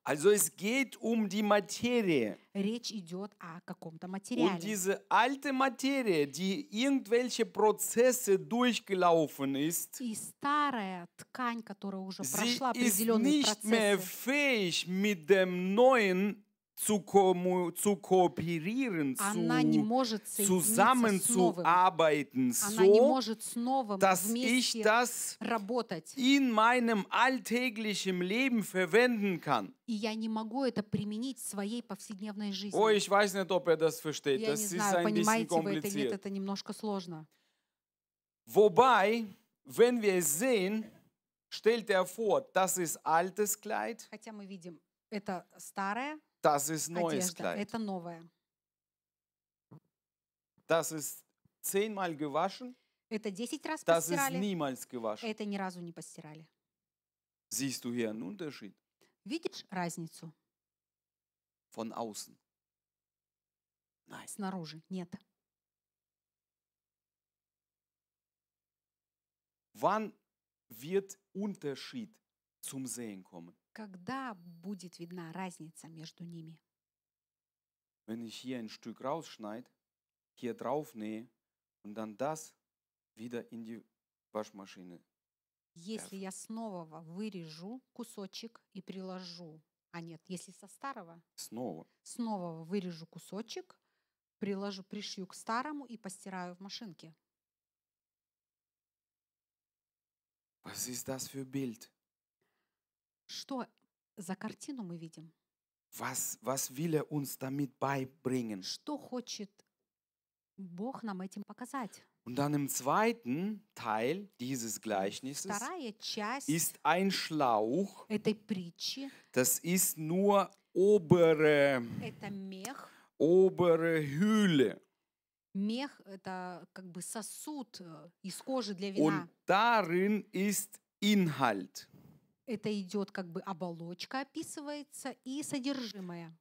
Also es geht um die Materie. Речь идет о каком-то материале. Und diese alte Materie, die irgendwelche Prozesse durchgelaufen ist, И старая ткань, которая уже прошла sie ist определенные nicht процессы, mehr fähig, mit dem neuen zu, komu, zu kooperieren, Она zu, не может zusammen zu arbeiten, Она so, не может с новым dass ich das работать. in meinem alltäglichen Leben verwenden kann. И я не могу это применить в своей повседневной жизни. Oh, ich weiß nicht, ob er das versteht. Я das не знаю, ist ein понимаете вы это, нет, это немножко сложно. Wobei, wenn wir es sehen, stellt er vor, das ist altes Kleid. Хотя мы видим, это старое Das ist neues Одежда. Kleid. Это новое. Das ist zehnmal gewaschen. Это 10 раз Das ist постирали. niemals gewaschen. Это ни разу не постирали. Siehst du hier einen Unterschied? Видишь разницу Von außen. Nein. снаружи? Нет. Wann wird Unterschied zum Sehen kommen? когда будет видна разница между ними? Wenn ich hier ein Stück rausschneide, hier drauf nähe und dann das wieder in die Waschmaschine. Если я снова вырежу кусочек и приложу, а нет, если со старого, снова, снова вырежу кусочек, приложу, пришью к старому и постираю в машинке. Was ist das für Bild? Что за картину мы видим? Was, was will er uns damit beibringen? Что хочет Бог нам этим показать? Und dann im zweiten Teil dieses Gleichnisses ist ein Schlauch. Притчи, das ist nur obere, мех, obere Hülle. Мех – это как бы сосуд из кожи для вина. Und darin ist Inhalt. Это идет как бы оболочка описывается и содержимое.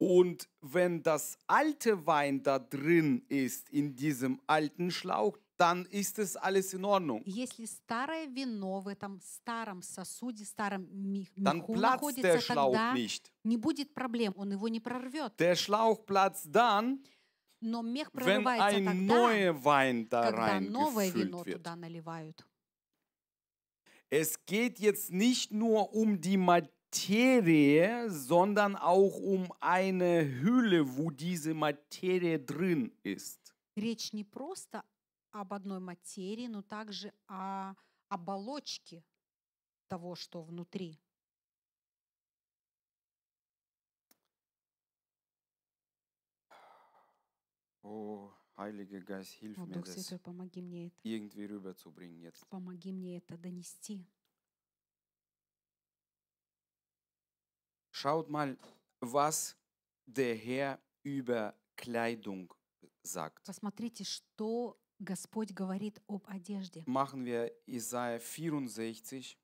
Und wenn das alte Wein da drin ist, in diesem alten Schlauch, dann ist es alles in Ordnung. Если старое вино в этом старом сосуде, старом меху dann platzt der Schlauch тогда nicht. не будет проблем, он его не прорвет. Der Schlauch platzt dann, wenn ein тогда, neuer Wein da когда новое вино wird. туда наливают. Es geht jetzt nicht nur um die Materie, sondern auch um eine Hülle, wo diese Materie drin ist. Речь не просто об одной материи, но также о оболочке того, что внутри. О, Heiliger Geist, hilf О, mir Святой, помоги мне это. irgendwie rüberzubringen jetzt. Помоги мне это донести. Schaut mal, was der Herr über Kleidung sagt. Посмотрите, что Господь говорит об одежде. Machen wir Isaiah 64,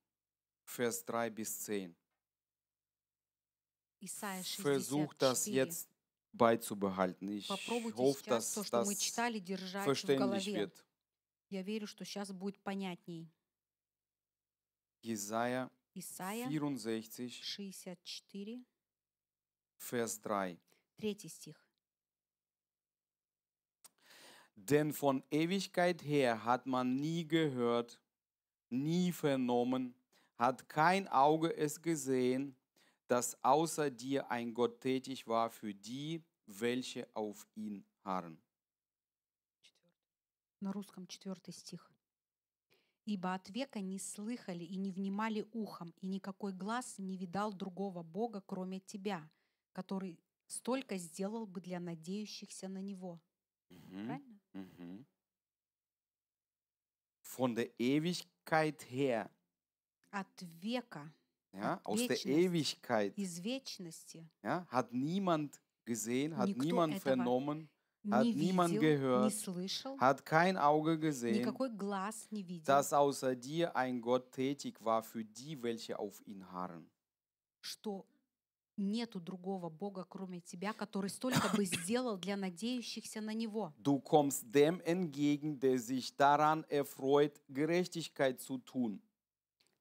Vers 3 bis 10. Versucht das jetzt beizubehalten. Ich Попробуйте hoffe, dass das читали, verständlich wird. Я верю, что сейчас будет понятней. Jesaja Исайя 64, 64, Vers 3. 3 стих. Denn von Ewigkeit her hat man nie gehört, nie vernommen, hat kein Auge es gesehen, dass außer dir ein Gott tätig war für die, welche auf ihn harren. На русском четвертый стих. «Ибо от века не слыхали и не внимали ухом, и никакой глаз не видал другого Бога, кроме тебя, который столько сделал бы для надеющихся на Него». Правильно? Von der Ewigkeit her. От века. ja, aus der Ewigkeit, ja, hat niemand gesehen, hat niemand vernommen, hat niemand gehört, hat kein Auge gesehen, dass außer dir ein Gott tätig war für die, welche auf ihn harren. Нету другого Бога, кроме тебя, который столько бы сделал для надеющихся на Него. Du kommst dem entgegen, der sich daran erfreut, Gerechtigkeit zu tun.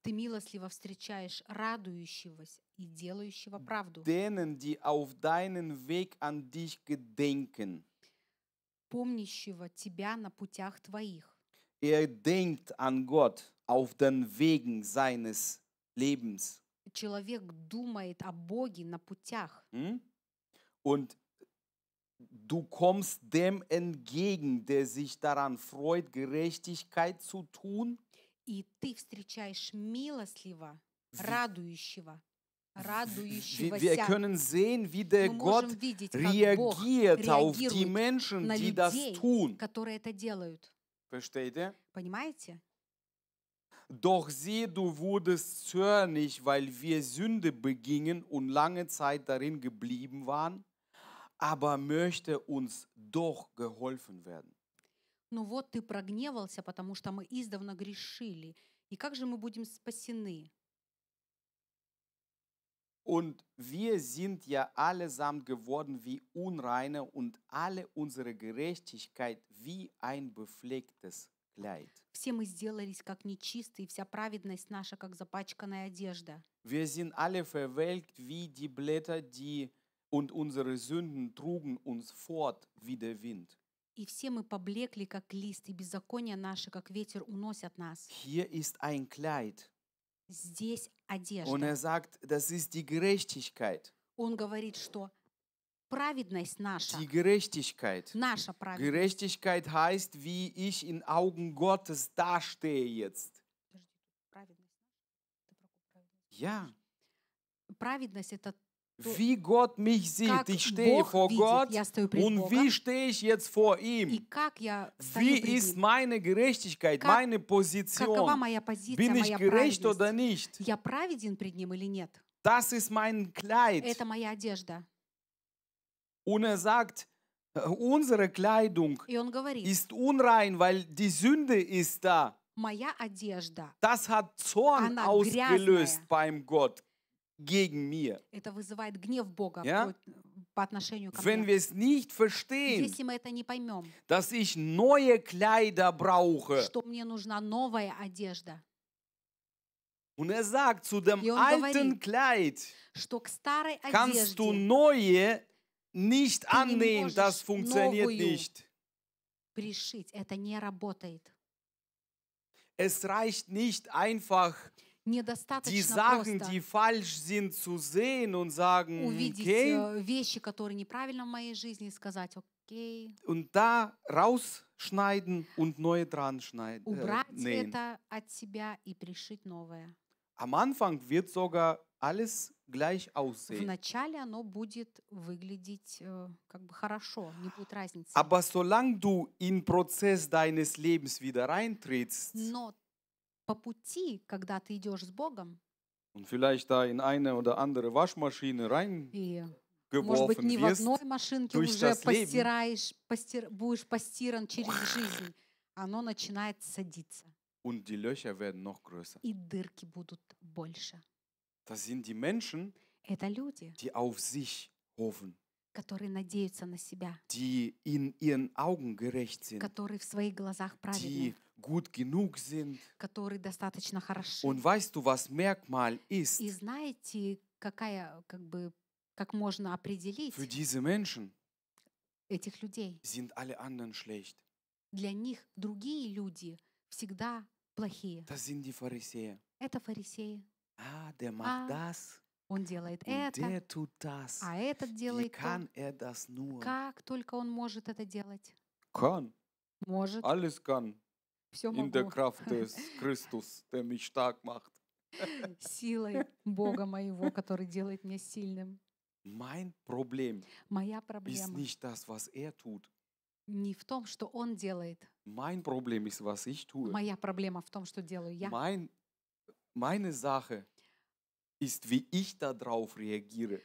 Ты милостливо встречаешь радующегося и делающего правду. Denen, die auf deinen Weg an dich gedenken. Помнящего тебя на путях твоих. Er denkt an Gott auf den Wegen seines Lebens. Человек думает о Боге на путях. Und du kommst dem entgegen, der sich daran freut, Gerechtigkeit zu tun. И ты встречаешь милостливо радующего. Wir, wir, können sehen, wie der Gott reagiert auf die Menschen, die das tun. Versteht ihr? Doch sieh, du wurdest zornig, weil wir Sünde begingen und lange Zeit darin geblieben waren, aber möchte uns doch geholfen werden. ну вот ты прогневался, потому что мы издавна грешили. И как же мы будем спасены? Und wir sind ja allesamt geworden wie Unreine und alle unsere Gerechtigkeit wie ein beflecktes Kleid. Все мы сделались как нечистые, вся праведность наша как запачканная одежда. Wir sind alle verwelkt wie die Blätter, die und unsere Sünden trugen uns fort wie der Wind. И все мы поблекли, как лист, и беззакония наши, как ветер, уносят нас. Hier ist ein Kleid. Здесь одежда. Und er sagt, das ist die Gerechtigkeit. Он говорит, что праведность наша. Die Gerechtigkeit. Наша праведность. Gerechtigkeit heißt, wie ich in Augen Gottes dastehe jetzt. Ja. Праведность это wie Gott mich sieht. Ich stehe vor Gott und wie stehe ich jetzt vor ihm? Wie ist meine Gerechtigkeit, meine Position? Bin ich gerecht oder nicht? Das ist mein Kleid. Und er sagt, unsere Kleidung ist unrein, weil die Sünde ist da. das hat Zorn ausgelöst beim Gott gegen mir. Это вызывает гнев Бога ja? по отношению ко Wenn мне. Nicht verstehen, Если мы это не поймем, dass ich neue Kleider brauche, что мне нужна новая одежда. Und er sagt, zu dem alten говорит, Kleid что к старой kannst du neue nicht annehmen, das funktioniert nicht. Пришить. Это не работает. Es reicht nicht einfach die Sachen, die falsch sind, zu sehen und sagen, okay. Э, вещи, жизни, сказать, окей. Und da rausschneiden und neue dran schneiden. Äh, Убрать äh, Am Anfang wird sogar alles gleich aussehen. выглядеть äh, как бы Aber solange du in Prozess deines Lebens wieder reintrittst, по пути, когда ты идешь с Богом, und vielleicht da in eine oder andere Waschmaschine rein и, может быть, не в одной машинке уже постираешь, постир, будешь постиран через жизнь, оно начинает садиться. Und die Löcher werden noch größer. И дырки будут больше. Das sind die Menschen, Это люди, die auf sich hoffen, которые надеются на себя, die in ihren Augen gerecht sind, которые в своих глазах праведны, die gut genug sind. Которые достаточно хороши. Und weißt du, was Merkmal ist? И знаете, какая, как бы, как можно определить Für diese Menschen этих людей? Sind alle anderen schlecht. Для них другие люди всегда плохие. Das sind die Pharisäer. Это фарисеи. А, der а, macht ah. das. Он делает Und это, der tut das. а этот делает Wie kann то. Er das nur? Как только он может это делать? Kann. Может. Alles kann все могу. Индекрафтес Христус, ты мечта махт. Силой Бога моего, который делает меня сильным. Mein Problem Моя проблема ist nicht das, was er tut. не в том, что он делает. Mein Problem ist, was ich tue. Моя проблема в том, что делаю я. Mein, meine Sache ist, wie ich darauf реагирую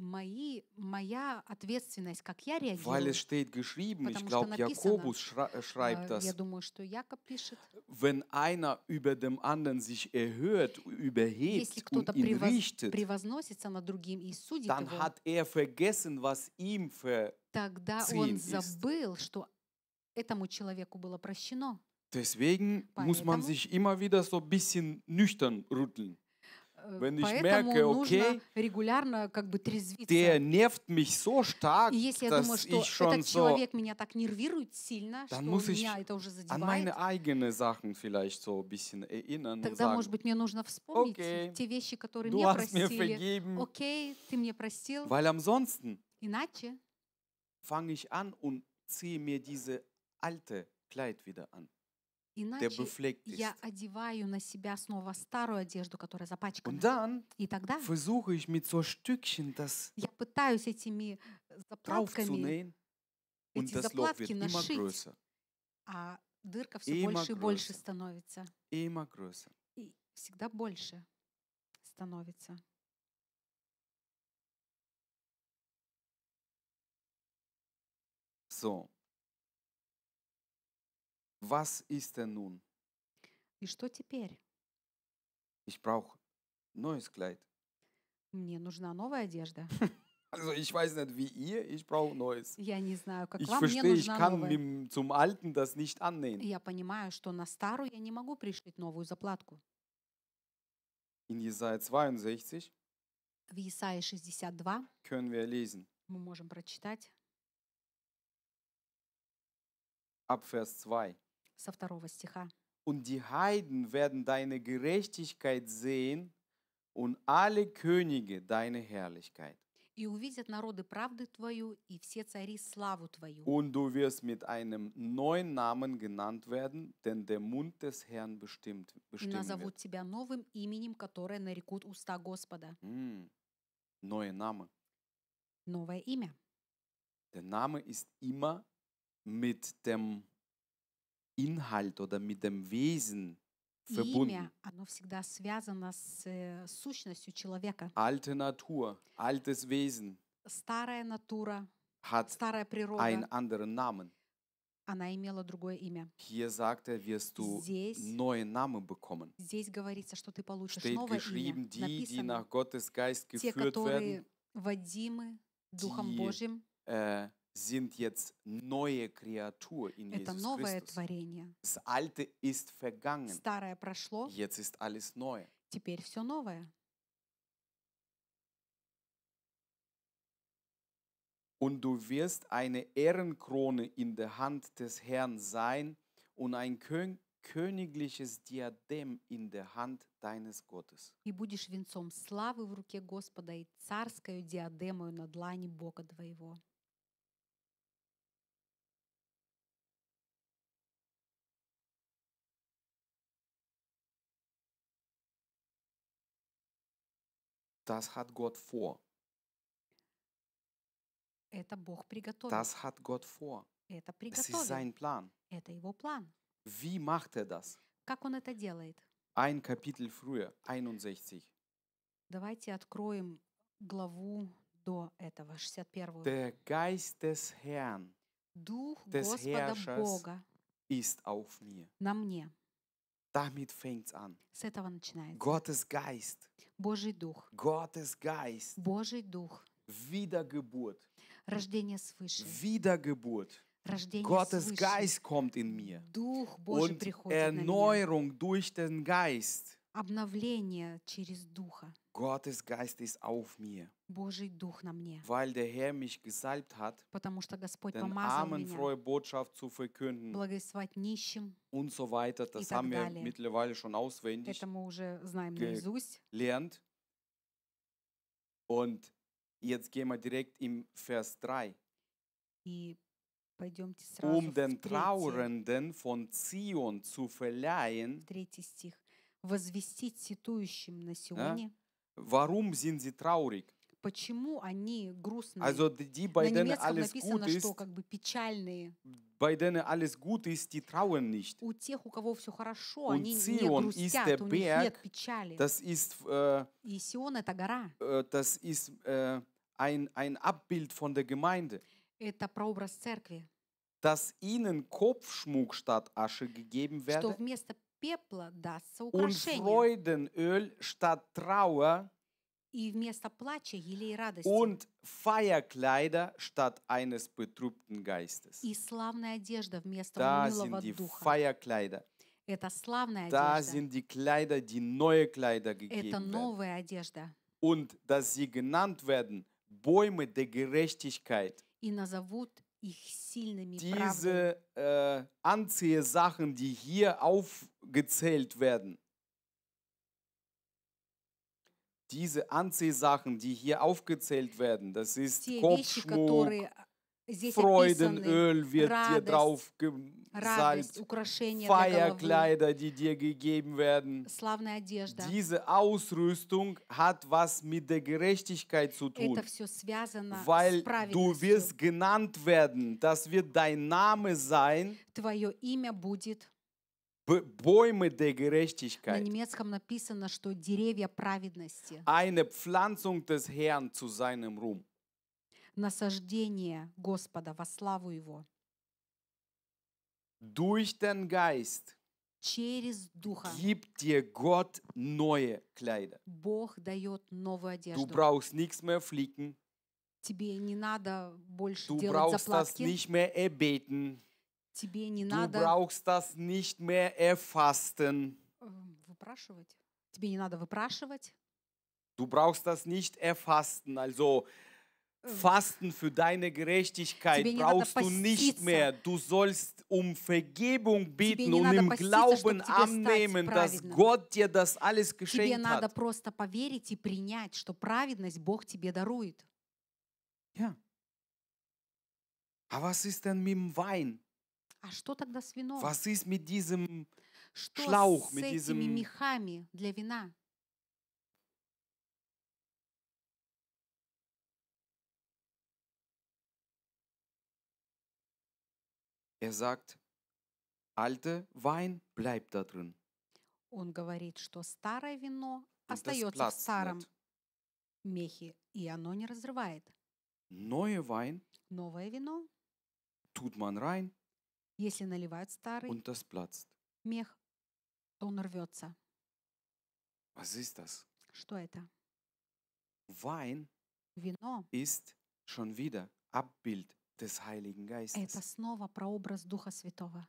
мои, моя ответственность, как я реагирую. Weil es steht geschrieben, ich glaube, Jakobus schreibt das. Я думаю, что Якоб пишет. Wenn einer über dem anderen sich erhöht, überhebt Если und ihn richtet, превозносится над другим и судит dann его, hat er vergessen, was ihm тогда он забыл, что этому человеку было прощено. Deswegen Поэтому muss man sich immer wieder so ein bisschen nüchtern rütteln. Э, Wenn ich Поэтому merke, нужно okay, регулярно как бы трезвиться. Der nervt mich so stark, и если я думаю, что этот человек so, меня так нервирует сильно, что меня это уже задевает, an meine eigene Sachen vielleicht so erinnern тогда, sagen, может быть, мне нужно вспомнить okay, те вещи, которые мне простили. Окей, okay, ты мне простил. Weil ansonsten Иначе fange ich an und ziehe mir diese alte Kleid wieder an. Иначе я одеваю на себя снова старую одежду, которая запачкана. Dann, и тогда ich mit so Stückchen das я пытаюсь этими э, заплатками, эти заплатки нашить, größer. а дырка все immer больше и больше становится. Immer größer. И всегда больше становится. So. Was ist denn nun? И что теперь? Ich brauche neues Kleid. Мне нужна новая одежда. Also ich weiß nicht wie ihr, ich brauche neues. Я не знаю, как ich вам, verstehe, мне нужна ich kann новая. Mit, zum alten das nicht annähen. Я понимаю, что на старую я не могу пришить новую заплатку. In Jesaja 62 в Исаии 62 können wir lesen. мы можем прочитать. Ab Vers 2 со второго стиха. Und die Heiden werden deine Gerechtigkeit sehen und alle Könige deine Herrlichkeit. И увидят народы правды твою и все цари славу твою. Und du wirst mit einem neuen Namen genannt werden, denn der Mund des Herrn bestimmt, И bestimmt назовут wird. тебя новым именем, которое нарекут уста Господа. Mm. Neuer Name. Новое имя. Der Name ist immer mit dem Inhalt oder mit dem Wesen и verbunden. Имя, оно всегда связано с э, сущностью человека. Alte Natur, altes Wesen Старая натура, hat старая природа, einen anderen Namen. она имела другое имя. Hier sagt er, wirst du Здесь- neuen Namen bekommen. Здесь говорится, что ты получишь Steht новое имя. geschrieben, die, die Написано, nach Gottes Geist те, geführt werden, которые водимы Духом Die- Божьим, äh, sind jetzt neue Kreatur in Это Jesus новое Christus. творение. Das Alte ist vergangen. Старое прошло, Jetzt ist alles neu. теперь все новое. Und du wirst eine Ehrenkrone in der Hand des Herrn sein und ein Kön königliches Diadem in der Hand deines Gottes. И будешь венцом славы в руке Господа и царскою диадемою на длани Бога твоего. Das hat Gott vor. Это Бог приготовил. Das hat Gott vor. Это приготовил. Das ist sein Plan. Это его план. Wie macht er das? Как он это делает? Ein Kapitel früher, 61. Давайте откроем главу до этого, 61. Der Geist des Herrn, Дух des Господа Herrschers Бога ist auf mir. на мне. Damit fängt es an. С этого начинается. Gottes Geist. Божий Дух. Gottes Geist. Божий Дух. Wiedergeburt. Рождение свыше. Wiedergeburt. Рождение Gottes свыше. Geist kommt in mir. Дух Божий Und приходит Erneuerung на durch den Geist. Обновление через Духа. Gottes Geist ist auf mir. Божий Дух на мне. Weil der Herr mich gesalbt hat, потому что Господь den помазал Armen меня, frohe Botschaft zu verkünden благовествовать нищим und so weiter. Das haben далее. wir mittlerweile schon auswendig Это мы уже знаем наизусть. gelernt. Und jetzt gehen wir direkt im Vers 3. И пойдемте сразу um den Trauernden von Zion zu verleihen, третий стих, возвестить сетующим на Сионе. Ja? Warum sind sie traurig? почему они грустные. Also die bei На denen alles написано, gut ist, что как бы печальные. Bei denen alles gut ist, die trauern nicht. У тех, у кого все хорошо, Und они Zion не грустят, ist der у них Berg, нет печали. Das ist, äh, И Сион — это гора. Äh, das ist äh, ein, ein Abbild von der Gemeinde. Это прообраз церкви. Dass ihnen Kopfschmuck statt Asche gegeben werde. Что вместо пепла дастся украшение. Und Freudenöl statt Trauer und Feierkleider statt eines betrübten Geistes. da sind die Feierkleider. Da sind die Kleider, die neue Kleider gegeben werden. Und dass sie genannt werden Bäume der Gerechtigkeit. Diese äh, Anziehsachen, die hier aufgezählt werden, diese Anziehsachen, die hier aufgezählt werden, das ist Kopfschmuck, Freudenöl wird dir drauf gesalzt, Feierkleider, die dir gegeben werden. Diese Ausrüstung hat was mit der Gerechtigkeit zu tun, weil du wirst genannt werden, das wird dein Name sein. Твое имя будет Bäume der Gerechtigkeit. На немецком написано, что деревья праведности. Eine Pflanzung des Herrn zu seinem Ruhm. Насаждение Господа во славу Его. Durch den Geist через Духа gibt dir Gott neue Kleider. Бог дает новую одежду. Du brauchst nichts mehr flicken. Тебе не надо больше du делать brauchst заплатки. Das nicht mehr erbeten. Тебе не du надо... brauchst das nicht mehr erfassen. Выпрашивать. Тебе не надо выпрашивать. Du brauchst das nicht erfassen. Also Fasten für deine Gerechtigkeit brauchst du nicht mehr. Du sollst um Vergebung bitten und im Glauben annehmen, dass Gott dir das alles geschenkt hat. Ja. Aber was ist denn mit dem Wein? А что тогда с вином? Was ist mit diesem что Schlauch, с mit этими diesem... мехами для вина? Er sagt, alte Wein bleibt da drin. Он говорит, что старое вино остается в старом нет. мехе, и оно не разрывает. Neue Wein, новое вино tut man rein, если наливают старый und das platzt. мех, то он рвется. Was ist das? Что это? Wein Вино ist schon wieder Abbild des Heiligen — это Geistes. снова прообраз Духа Святого.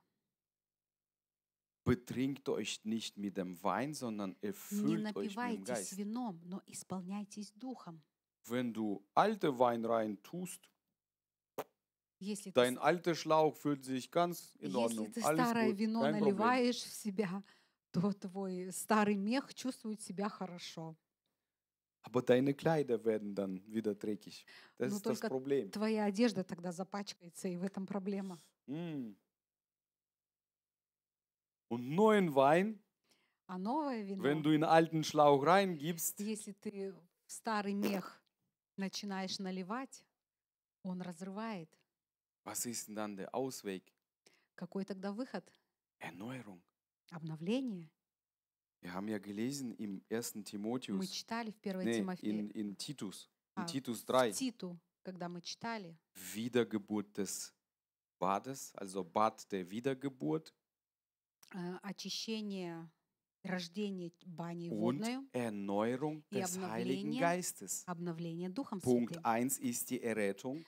Betrinkt euch nicht mit dem Wein, sondern Не erfüllt euch mit dem напивайтесь Geist. вином, но исполняйтесь Духом. Wenn du alte Wein rein tust, если Dein alter Schlauch fühlt sich ganz in Если ты Alles старое gut, вино наливаешь Problem. в себя, то твой старый мех чувствует себя хорошо. Aber deine Kleider werden dann wieder dreckig. Das Но ist das Problem. Твоя одежда тогда запачкается, и в этом проблема. Mm. Und neuen Wein, а новое вино, wenn du in alten Schlauch reingibst, если ты в старый мех начинаешь наливать, он разрывает. Was ist dann der Ausweg? Какой тогда выход? Erneuerung. Обновление. Wir haben ja gelesen im 1. Timotheus. Мы читали в 1 nee, Тимофея. In, in Titus. In а, Titus 3. В Титу, когда мы читали. Wiedergeburt des Bades, also Bad der Wiedergeburt. Очищение, рождение баней водною. Und Erneuerung des Heiligen Geistes. Обновление Духом Punkt Святым. 1 ist die Errettung.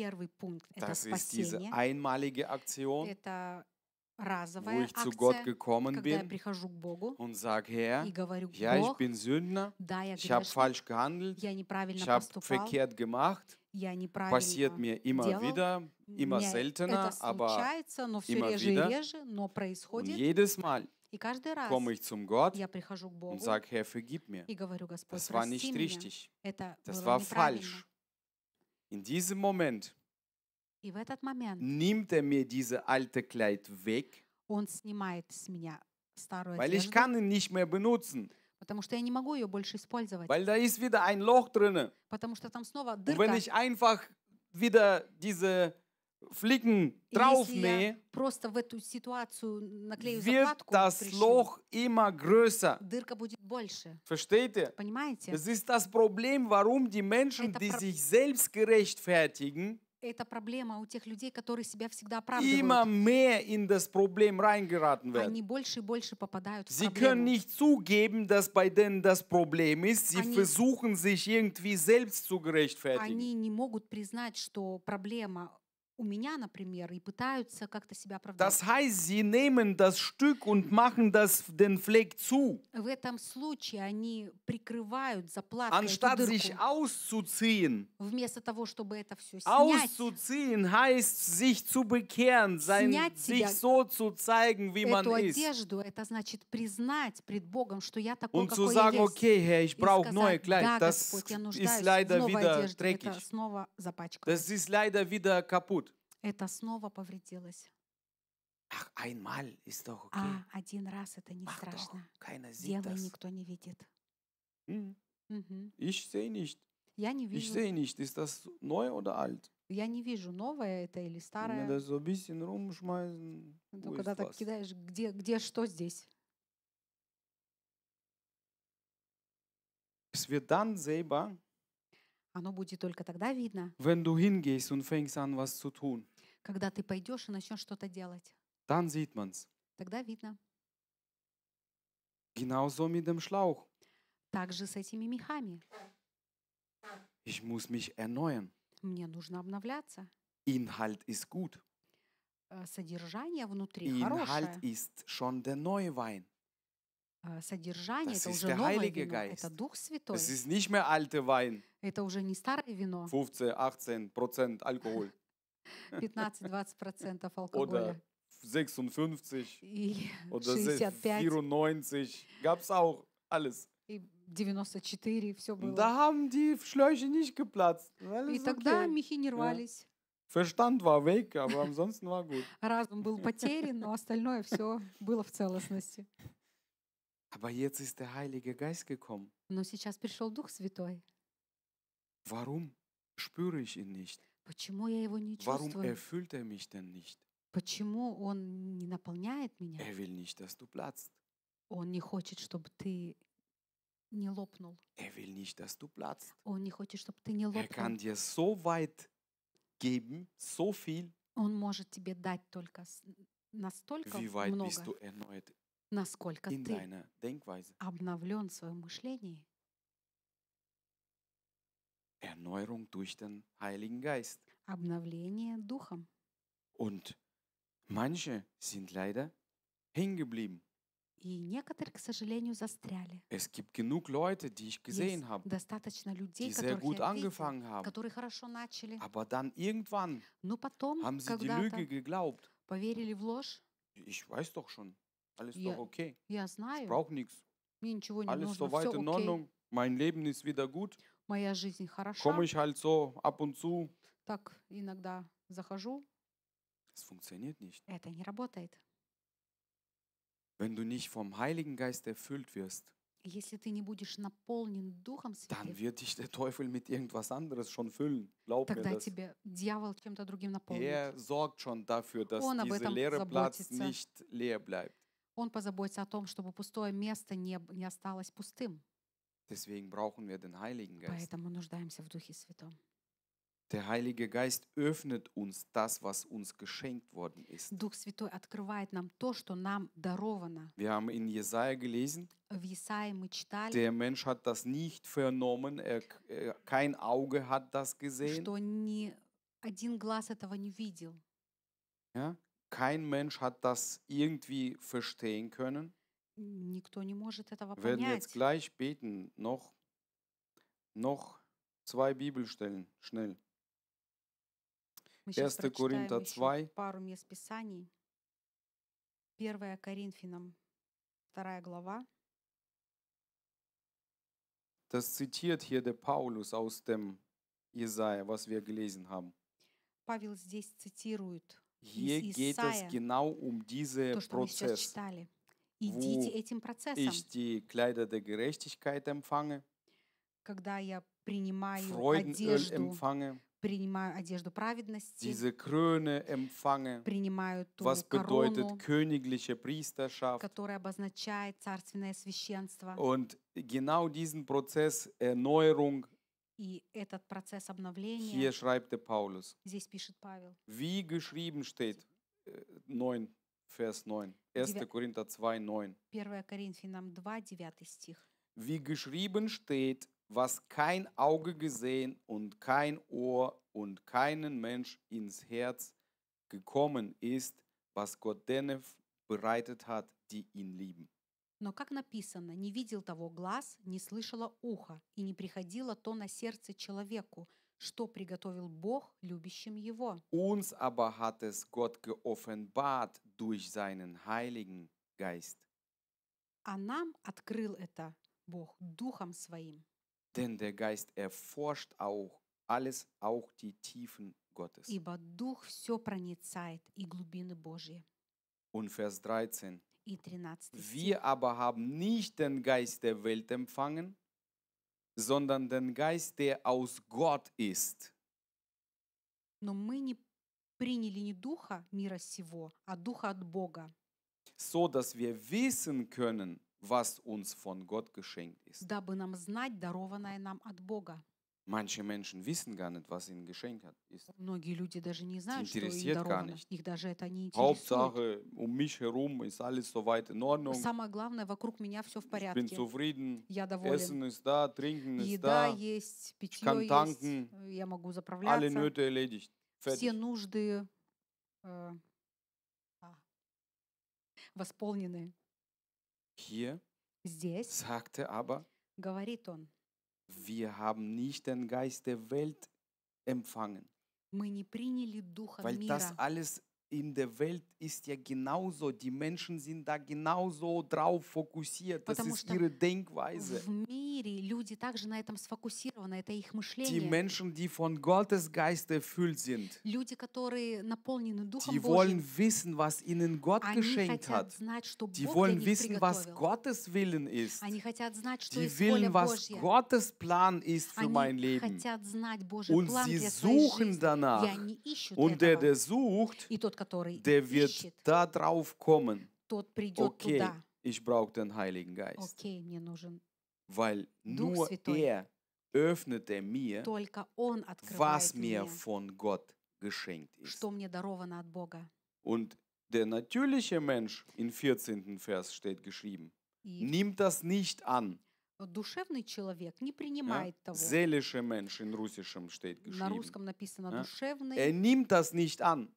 das пункт – это спасение. einmalige Aktion. wo ich zu Gott gekommen bin Богу und sage, Herr, говорю, ja, ich bin Sündner, да, я ich habe falsch gehandelt, ich habe verkehrt gemacht, passiert mir immer делал, wieder, immer seltener, aber immer wieder. реже, Und jedes Mal komme ich zum Gott Богу und sage, Herr, vergib mir. говорю, das war nicht richtig, das war неправильно. falsch. In diesem Moment И nimmt er mir diese alte Kleid weg, weil ich одежду, kann ihn nicht mehr benutzen. потому что я не могу ее больше использовать, Weil da ist wieder ein Loch drin. потому что там снова Und wenn ich einfach wieder diese Flicken drauf просто wird das Loch immer größer. Versteht ihr? Понимаете? Das ist das Problem, warum die Menschen, Это die про- sich selbst gerechtfertigen, Это проблема у тех людей, которые себя всегда immer оправдывают. mehr in das Problem reingeraten werden. Они больше и больше попадают в Sie können проблему. nicht zugeben, dass bei denen das Problem ist. Sie Они- versuchen sich irgendwie selbst zu gerechtfertigen. Они не могут признать, что проблема у меня, например, и пытаются как-то себя оправдать. Das heißt, sie nehmen das Stück und machen das den Fleck zu. В этом случае они прикрывают заплаткой Anstatt эту дырку. sich auszuziehen. Вместо того, чтобы это все снять. Auszuziehen heißt sich zu bekehren, sein, снять себя, sich so zu zeigen, wie man одежду, ist. Эту одежду, это значит признать пред Богом, что я такой, und какой zu sagen, я есть. Okay, Herr, ich brauche neue Kleid. Да, das Господь, я ist leider wieder dreckig. Это снова запачкано. Das ist leider wieder kaputt это снова повредилось. Ach, einmal ist doch okay. А один раз это не Mach страшно. Doch, keiner sieht Дело das. никто не видит. Mm. Mhm. Ich sehe nicht. Я не вижу. Ich sehe nicht. Ist das neu oder alt? Я не вижу, новое это или старое. Надо so ein bisschen rumschmeißen. Ну, когда так кидаешь, где, где что здесь? Es wird dann sehbar, оно будет только тогда видно, wenn du hingehst und fängst an, was zu tun. Когда ты пойдешь и начнешь что-то делать, dann sieht man's. тогда видно. Genauso mit dem Schlauch. Также с этими мехами. Ich muss mich erneuern. Мне нужно обновляться. Inhalt ist gut. Э, содержание внутри Inhalt хорошее. ist schon der neue Wein. Э, содержание das это уже der новое вино. Geist. Это Дух Святой. Es ist nicht mehr alte Wein. Это уже не старое вино. 15, 18 Prozent Alkohol. 15-20% Alkohola. Oder 56 и oder 65. 94. Gab's auch alles. И 94, все было. Da haben die Schläuche nicht geplatzt. Alles и тогда okay. мехи не рвались. Verstand war weg, aber ansonsten war gut. Разум был потерян, но остальное все было в целостности. Aber jetzt ist der Heilige Geist gekommen. Но сейчас пришел Дух Святой. Warum spüre ich ihn nicht? Почему я его не чувствую? Er почему он не наполняет меня? Er он не хочет, чтобы ты не лопнул. Er он не хочет, чтобы ты не лопнул. Он может тебе дать только настолько много, насколько ты обновлен в своем мышлении. Erneuerung durch den Heiligen Geist. Обновление Духом. Und manche sind leider hingeblieben. И некоторые, к сожалению, застряли. Es gibt genug Leute, die ich gesehen habe, достаточно людей, die sehr gut angefangen haben, которые хорошо начали. Aber dann irgendwann Но потом, haben sie die Lüge geglaubt. Поверили в ложь. Ich weiß doch schon, alles я, doch okay. Я знаю. Ich brauche nichts. Мне ничего не alles нужно, soweit все in Ordnung. Okay. Mein Leben ist wieder gut. моя жизнь хороша. Komme ich halt so ab und zu. Так иногда захожу. Es funktioniert nicht. Это не работает. Wenn du nicht vom Heiligen Geist erfüllt wirst, Если ты не будешь наполнен Духом Святым, dann wird dich der Teufel mit irgendwas anderes schon füllen. Glaub тогда mir das. тебя дьявол чем-то другим наполнит. Er sorgt schon dafür, dass Он об diese этом leere Platz заботится. nicht leer bleibt. Он позаботится о том, чтобы пустое место не, не осталось пустым. Deswegen brauchen wir den Heiligen Geist. Der Heilige Geist öffnet uns das, was uns geschenkt worden ist. Wir haben in Jesaja gelesen. Der Mensch hat das nicht vernommen, er, äh, kein Auge hat das gesehen. Ja? Kein Mensch hat das irgendwie verstehen können. Никто не может этого Wir werden jetzt понять. gleich beten, noch, noch zwei Bibelstellen, schnell. Мы сейчас 1. прочитаем Коринфян еще 2. пару мест Писаний. 1 Коринфянам, 2 глава. Das zitiert hier der Paulus aus dem Jesaja, was wir gelesen haben. Павел здесь цитирует Hier из geht es Исаия, genau um diese то, что мы сейчас Prozess. читали. Идите Ich die Kleider der Gerechtigkeit empfange, Freudenöl empfange, diese Kröne empfange, was bedeutet königliche Priesterschaft. Und genau diesen Prozess Erneuerung hier schreibt der Paulus. Wie geschrieben steht, 9, äh, Vers 9. 1. 9. Korinther 2, 9. 1. Коринфянам 2, 9 стих. Wie geschrieben steht, was kein Auge gesehen und kein Ohr und keinen Mensch ins Herz gekommen ist, was Gott denen bereitet hat, die ihn lieben. Но как написано, не видел того глаз, не слышало ухо, и не приходило то на сердце человеку, что приготовил Бог любящим его. Uns aber hat es Gott geoffenbart durch seinen Heiligen Geist. А нам открыл это Бог Духом Своим. Denn der Geist erforscht auch alles, auch die Tiefen Gottes. Ибо Дух все проницает и глубины Божьи. Und Vers 13. И 13. Wir aber haben nicht den Geist der Welt empfangen, sondern den Geist, der aus Gott ist. Но мы не приняли не духа мира сего, а духа от Бога, so dass wir wissen können, was uns von Gott geschenkt ist. дабы нам знать дарованное нам от Бога. Manche Menschen wissen gar nicht, was ihnen geschenkt hat. Ist. Многие люди даже не знают, что им даровано. Их даже это не интересует. Hauptsache, um mich herum ist alles soweit in Ordnung. Самое главное, вокруг меня все в порядке. Ich bin zufrieden. Я доволен. Essen ist da, trinken ist Еда da. есть, питье kann tanken. есть. Я могу заправляться. Alle Nöte erledigt. Fertig. Все нужды э, а, восполнены. Hier Здесь sagte aber, говорит он, Wir haben nicht den Geist der Welt empfangen. Weil das alles in der Welt ist ja genauso. Die Menschen sind da genauso drauf fokussiert. Das Потому ist ihre Denkweise. Die Menschen, die von Gottes Geist erfüllt sind, люди, die wollen Божьим, wissen, was ihnen Gott geschenkt hat. Знать, die wollen wissen, was Gottes Willen ist. знать, die wollen, willen, was Божья. Gottes Plan ist für они mein Leben. знать Und план sie suchen Danach. Und этого. der, der sucht, и тот, который der wird ищет, da drauf kommen, тот придет okay, туда. Ich brauche den Heiligen Geist. okay, мне нужен Weil Дух nur Святой. er öffnet er mir, Только Он открывает was mir von Gott geschenkt ist. что мне даровано от Бога. Und der natürliche Mensch im 14. Vers steht geschrieben, И nimmt das nicht an. душевный человек не принимает Ja? того. Seelische Mensch in russischem steht На geschrieben. русском написано Ja? душевный. Er nimmt das nicht an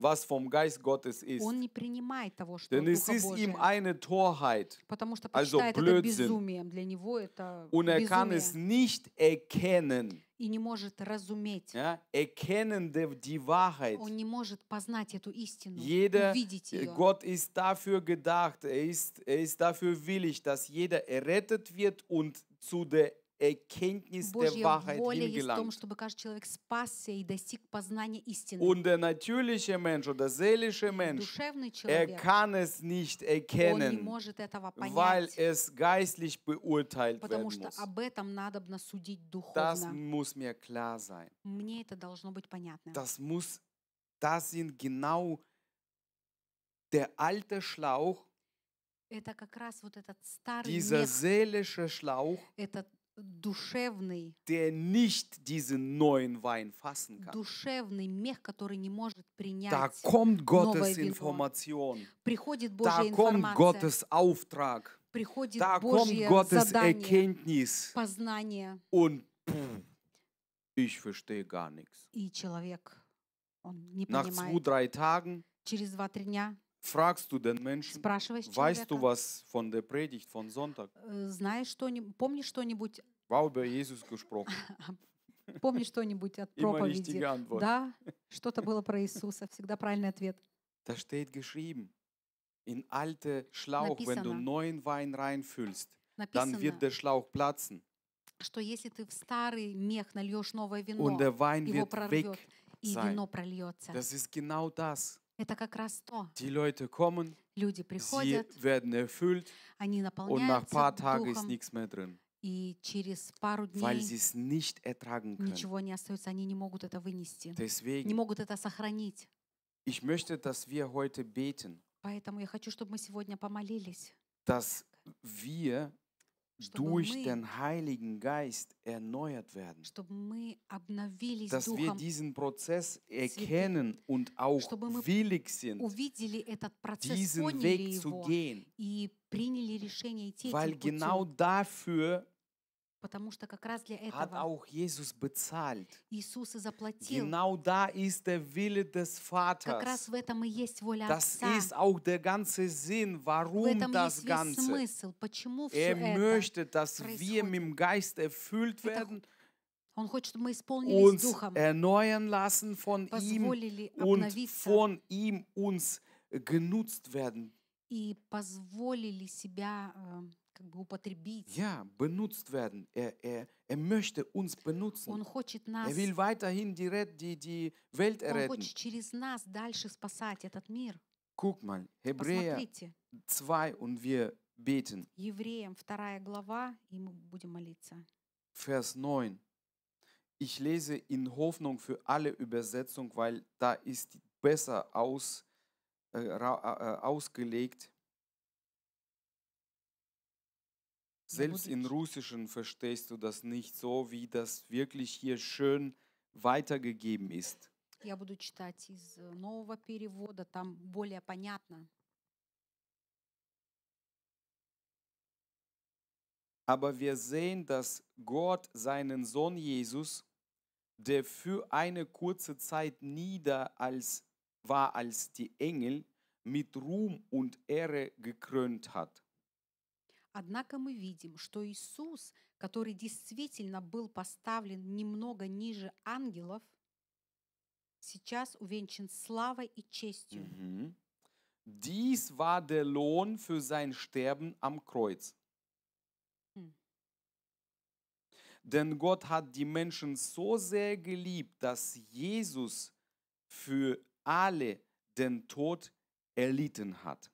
was vom Geist Gottes ist. Он не принимает того, что Denn es ist ihm eine Torheit, потому что also Blödsinn. Для него это Und er kann es nicht erkennen. И не может разуметь. Ja, erkennen die Wahrheit. Он не может познать эту истину, jeder, увидеть э, ее. Gott ist dafür gedacht, er ist, er ist dafür willig, dass jeder errettet wird und zu der Erkenntnis Божья der Wahrheit воля есть в том, чтобы каждый человек спасся и достиг познания истины. Und der natürliche Mensch oder seelische Mensch, er kann es nicht erkennen, не может этого понять, weil es geistlich beurteilt потому werden что об этом надобно судить духовно. Das muss mir klar sein. Мне это должно быть понятно. Das muss, das sind genau der alte Schlauch, это как раз вот этот старый dieser метод, seelische Schlauch, этот душевный, der nicht diesen neuen Wein fassen kann. душевный мех, который не может принять da kommt Gottes новое Information. Приходит Божья da информация. Kommt Gottes Auftrag. Приходит da Божье kommt Gottes задание, Erkenntnis. познание. Und pff, ich verstehe gar nichts. И человек, он не Nach понимает. Zwei, drei Tagen, Через два-три дня Fragst du den Menschen, weißt du was von der Predigt von Sonntag? Знаешь что помнишь что-нибудь Помни что-нибудь от проповеди. Да, что-то было про Иисуса. Всегда правильный ответ. Da steht geschrieben, in alte Schlauch, Написано. wenn du neuen Wein reinfüllst, Написано. dann wird der Schlauch platzen. что если ты старый мех нальешь новое вино, Und der Wein wird weg и sein. вино прольется. Das ist genau das. Это как раз то. Die Leute kommen, Люди приходят, sie werden erfüllt, они und nach наполняются paar Tagen ist nichts mehr drin. И через пару дней ничего не остается, они не могут это вынести, Deswegen, не могут это сохранить. möchte, beten, Поэтому я хочу, чтобы мы сегодня помолились, wir чтобы мы, Geist werden, чтобы мы обновились Духом, diesen erkennen und auch чтобы мы sind, увидели этот процесс, поняли его gehen, и приняли решение идти weil этим путем. Потому что как раз для этого hat auch Jesus bezahlt. Иисус и заплатил. Genau da ist der Wille des Vaters. Как раз в этом и есть воля das Ist auch der ganze Sinn, warum в этом das есть Ganze. смысл, почему er это möchte, dass происходит. Wir mit dem Geist erfüllt werden. Он хочет, чтобы мы исполнились uns Духом. Erneuern lassen von позволили ihm обновиться. Und von ihm uns genutzt werden. И позволили себя äh, ja, benutzt werden. Er, er, er möchte uns benutzen. нас. Er will weiterhin die, die, die Welt erretten. Guck mal, Hebräer 2 und wir beten. Евреям глава, Vers 9. Ich lese in Hoffnung für alle Übersetzung, weil da ist besser aus, äh, äh ausgelegt Selbst in Russischen verstehst du das nicht so, wie das wirklich hier schön weitergegeben ist. Я буду читать из э, нового перевода, там более понятно. Aber wir sehen, dass Gott seinen Sohn Jesus, der für eine kurze Zeit nieder als, war als die Engel, mit Ruhm und Ehre gekrönt hat. Однако мы видим, что Иисус, который действительно был поставлен немного ниже ангелов, сейчас увенчан славой и честью. Mhm. Dies war der Lohn für sein Sterben am Kreuz. Mhm. Denn Gott hat die Menschen so sehr geliebt, dass Jesus für alle den Tod erlitten hat.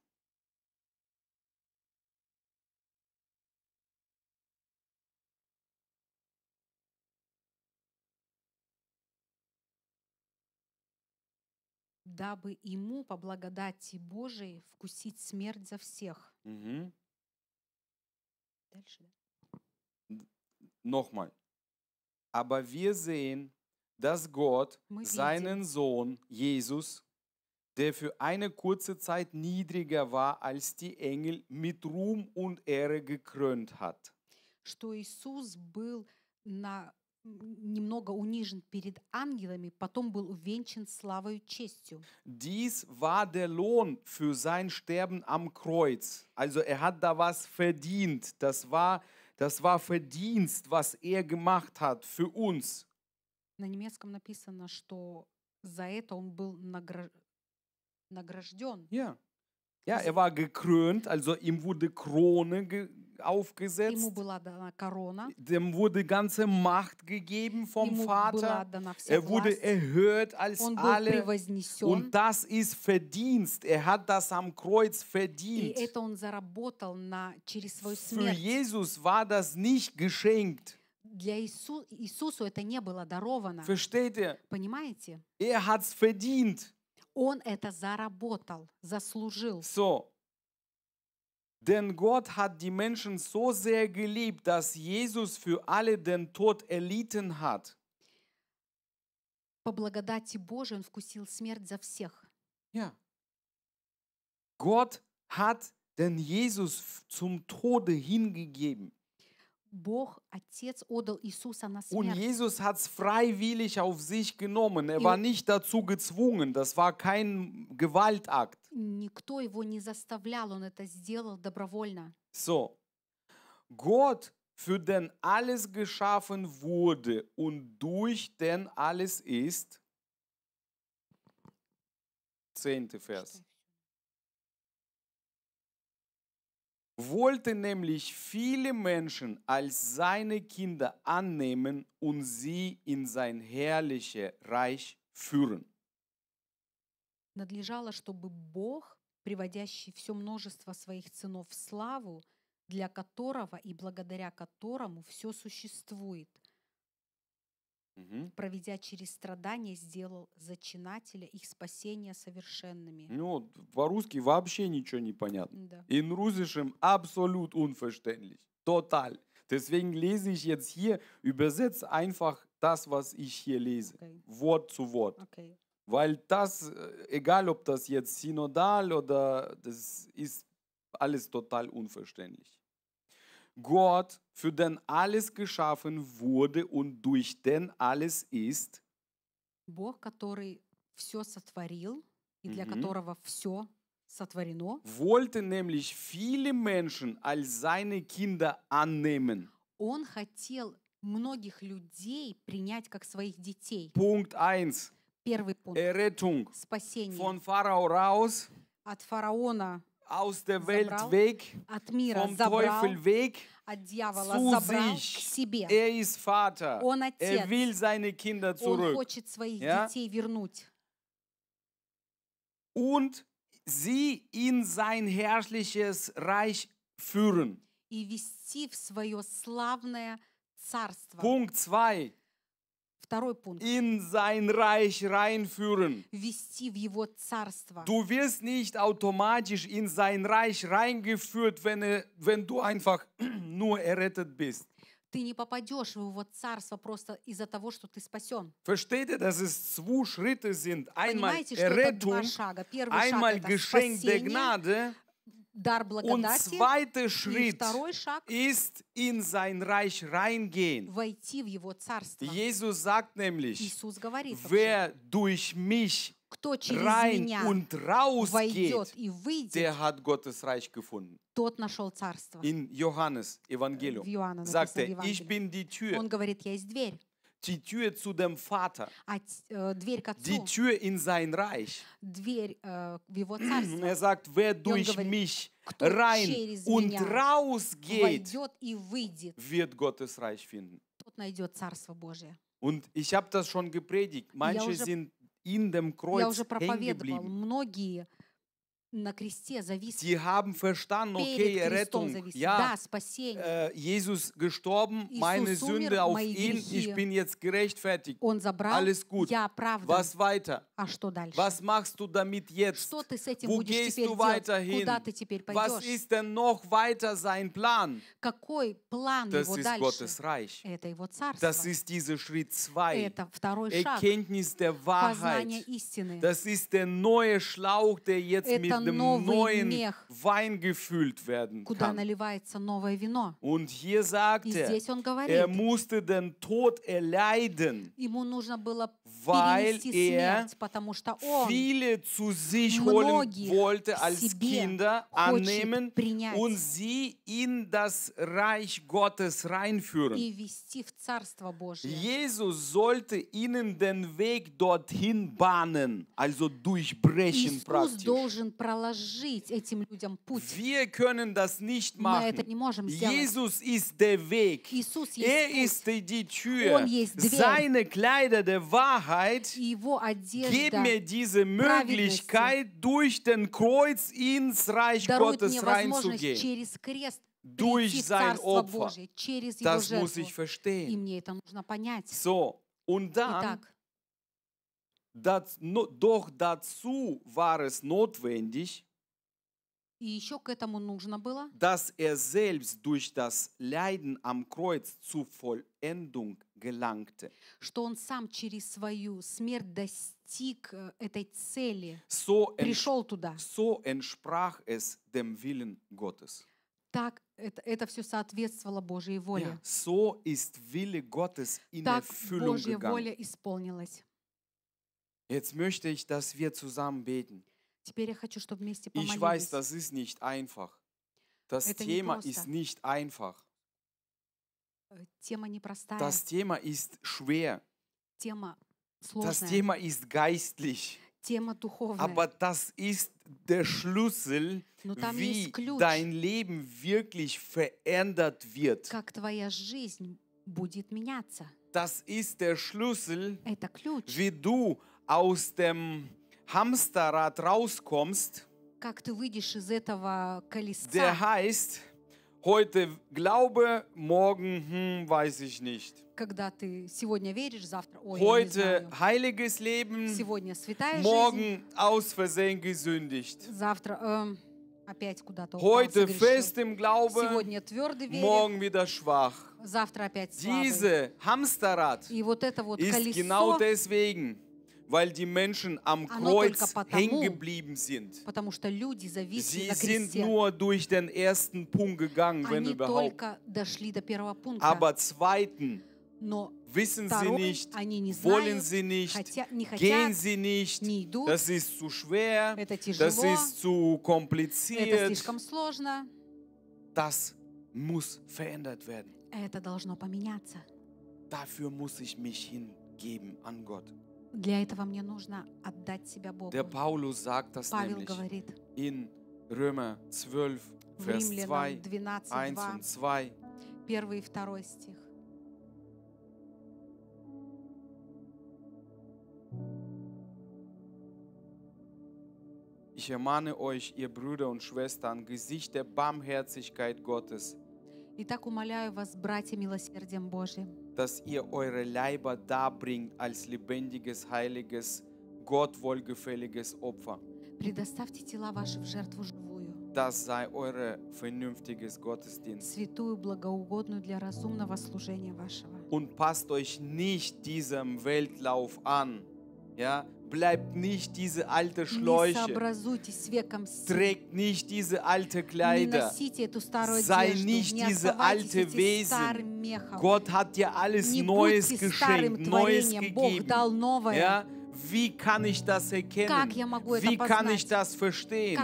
дабы ему по благодати Божией вкусить смерть за всех. Угу. Дальше, да? Nochmal. Aber wir sehen, dass Gott Мы seinen видим. Sohn Jesus, der für eine kurze Zeit niedriger war als die Engel, mit Ruhm und Ehre gekrönt hat. Что Иисус был на немного унижен перед ангелами, потом был увенчан славою честью. Dies war der Lohn für sein Sterben am Kreuz. Also er hat da was verdient. Das war, das war Verdienst, was er gemacht hat für uns. На немецком написано, что за это он был награ... награжден. Ja. ja, er war gekrönt, also ihm wurde Krone gegeben aufgesetzt. Dem wurde ganze Macht gegeben vom Vater. Er wurde erhöht als alle. Und das ist Verdienst. Er hat das am Kreuz verdient. Für Jesus war das nicht geschenkt. для Иису, Иисусу это не было даровано. Versteht Понимаете? Er hat's verdient. Он это заработал, заслужил. So, denn Gott hat die Menschen so sehr geliebt, dass Jesus für alle den Tod erlitten hat. Ja. Gott hat den Jesus zum Tode hingegeben. Und Jesus hat es freiwillig auf sich genommen. Er war nicht dazu gezwungen. Das war kein Gewaltakt. Никто его не заставлял, он это сделал добровольно. So, Gott, für den alles geschaffen wurde und durch den alles ist. Zehnte Vers. wollte nämlich viele Menschen als seine Kinder annehmen und sie in sein herrliches Reich führen. Надлежало, чтобы Бог, приводящий все множество своих сынов в славу, для которого и благодаря которому все существует – угу. проведя через страдания, сделал зачинателя их спасения совершенными. Ну, по-русски вообще ничего не понятно. In Russischem absolut unverständlich. Total. Deswegen lese ich jetzt hier, übersetze einfach das, was ich hier lese. Okay. Wort zu Wort. Okay. Weil das, egal ob das jetzt synodal oder das ist alles total unverständlich. Gott, für den alles geschaffen wurde und durch den alles ist. Бог, который все сотворил и для которого все сотворено, wollte nämlich viele Menschen als seine Kinder annehmen. Он хотел многих людей принять как своих детей. Punkt 1. Первый пункт. Errettung. Спасение. Von Pharao raus. От фараона aus der Welt weg, мира, vom Teufel weg, дьявола, zu sich. Er ist Vater. Er will seine Kinder zurück. Ja? Und sie in sein herrliches Reich führen. Punkt 2. Второй пункт. In sein Reich reinführen. Вести в его царство. Du wirst nicht automatisch in sein Reich reingeführt, wenn, wenn du einfach nur errettet bist. Ты не попадешь в его царство просто из-за того, что ты спасен. Versteht dass es zwei Schritte sind. Einmal Понимаете, что Errettung, это два шага. Первый einmal шаг это Geschenk спасение, der Gnade, дар благодати. Und zweiter Schritt шаг ist in sein Reich reingehen. Jesus sagt nämlich, говорит, wer durch mich rein und raus geht, выйдет, der hat Gottes Reich gefunden. In Johannes Evangelium в sagt er, ich bin die Tür. говорит, die Tür zu dem Vater, э, die Tür in sein Reich. Э, er sagt, wer durch mich rein und raus geht, wird Gottes Reich finden. Und ich habe das schon gepredigt. Manche sind in dem Kreuz hängen geblieben. Die haben verstanden, okay, Rettung. Ja, Äh, Jesus gestorben, meine Sünde auf ihn, ich bin jetzt gerechtfertigt. Alles gut. Was weiter? Was machst du damit jetzt? Wo gehst du weiter hin? Was ist denn noch weiter sein Plan? das ist Gottes Reich. Das ist dieser Schritt 2. Erkenntnis der Wahrheit. Das ist der neue Schlauch, der jetzt mit jedem neuen мех, Wein gefüllt werden куда kann. наливается новое вино. Und hier sagt И er, здесь он говорит, er musste den Tod erleiden. ему нужно было weil er viele zu sich holen wollte als Kinder annehmen und sie in das Reich Gottes reinführen. Jesus sollte ihnen den Weg dorthin bahnen, also durchbrechen praktisch. Wir können das nicht machen. Jesus ist der Weg. er ist die Tür. Seine Kleider der Wahrheit Freiheit. Gib mir diese Möglichkeit, durch den Kreuz ins Reich Gottes reinzugehen. Durch sein Opfer. Das muss ich verstehen. So, und dann, das, doch dazu war es notwendig, dass er selbst durch das Leiden am Kreuz zur Vollendung gelangte. Что он сам через свою смерть достиг этой цели, so пришел туда. So entsprach es dem Willen Gottes. Так это, это все соответствовало Божьей воле. Yeah. So ist Wille Gottes in так Erfüllung Божья gegangen. воля исполнилась. Jetzt möchte ich, dass wir zusammen beten. Теперь я хочу, чтобы вместе помолились. Ich weiß, das ist nicht einfach. Das это Thema ist nicht einfach. Тема непростая. Das Thema ist schwer. Тема сложная. Das Thema ist geistlich. Тема духовная. Aber das ist der Schlüssel, wie ключ, dein Leben wirklich verändert wird. Как твоя жизнь будет меняться. Das ist der Schlüssel, Это ключ. wie du aus dem Hamsterrad rauskommst. Как ты выйдешь из этого колеса. Der heißt, Heute glaube, morgen hm, weiß ich nicht. веришь, завтра ой, Heute heiliges Leben, morgen жизнь, aus Versehen gesündigt. Завтра ähm, Heute fest im Glauben, сегодня morgen wieder schwach. Diese Hamsterrad вот вот ist колесо, genau deswegen weil die Menschen am Kreuz hängen geblieben sind. Sie sind nur durch den ersten Punkt gegangen, wenn überhaupt. Aber zweiten, wissen sie nicht, wollen sie nicht, gehen sie nicht, das ist zu schwer, das ist zu kompliziert. das muss verändert werden. Dafür muss ich mich hingeben an Gott. Для этого мне нужно отдать себя Богу. Der Paulus sagt das Павел nämlich говорит in Römer 12, Vers 2, 12, 1 und 2. Первый и второй стих. Ich ermahne euch, ihr Brüder und Schwestern, Gesicht der Barmherzigkeit Gottes и так умоляю вас, братья, милосердием Божьим, dass ihr eure Leiber darbringt als lebendiges, heiliges, Gott wohlgefälliges Opfer. предоставьте тела ваши в жертву живую, Das sei eure vernünftiges Gottesdienst. святую, благоугодную для разумного служения вашего. Und passt euch nicht diesem Weltlauf an, ja, Bleibt nicht diese alte Schläuche. Trägt nicht diese alte Kleider. Sei nicht diese alte Wesen. Gott hat dir alles Neues geschenkt, Neues gegeben. Ja? Wie kann ich das erkennen? Wie kann ich das verstehen?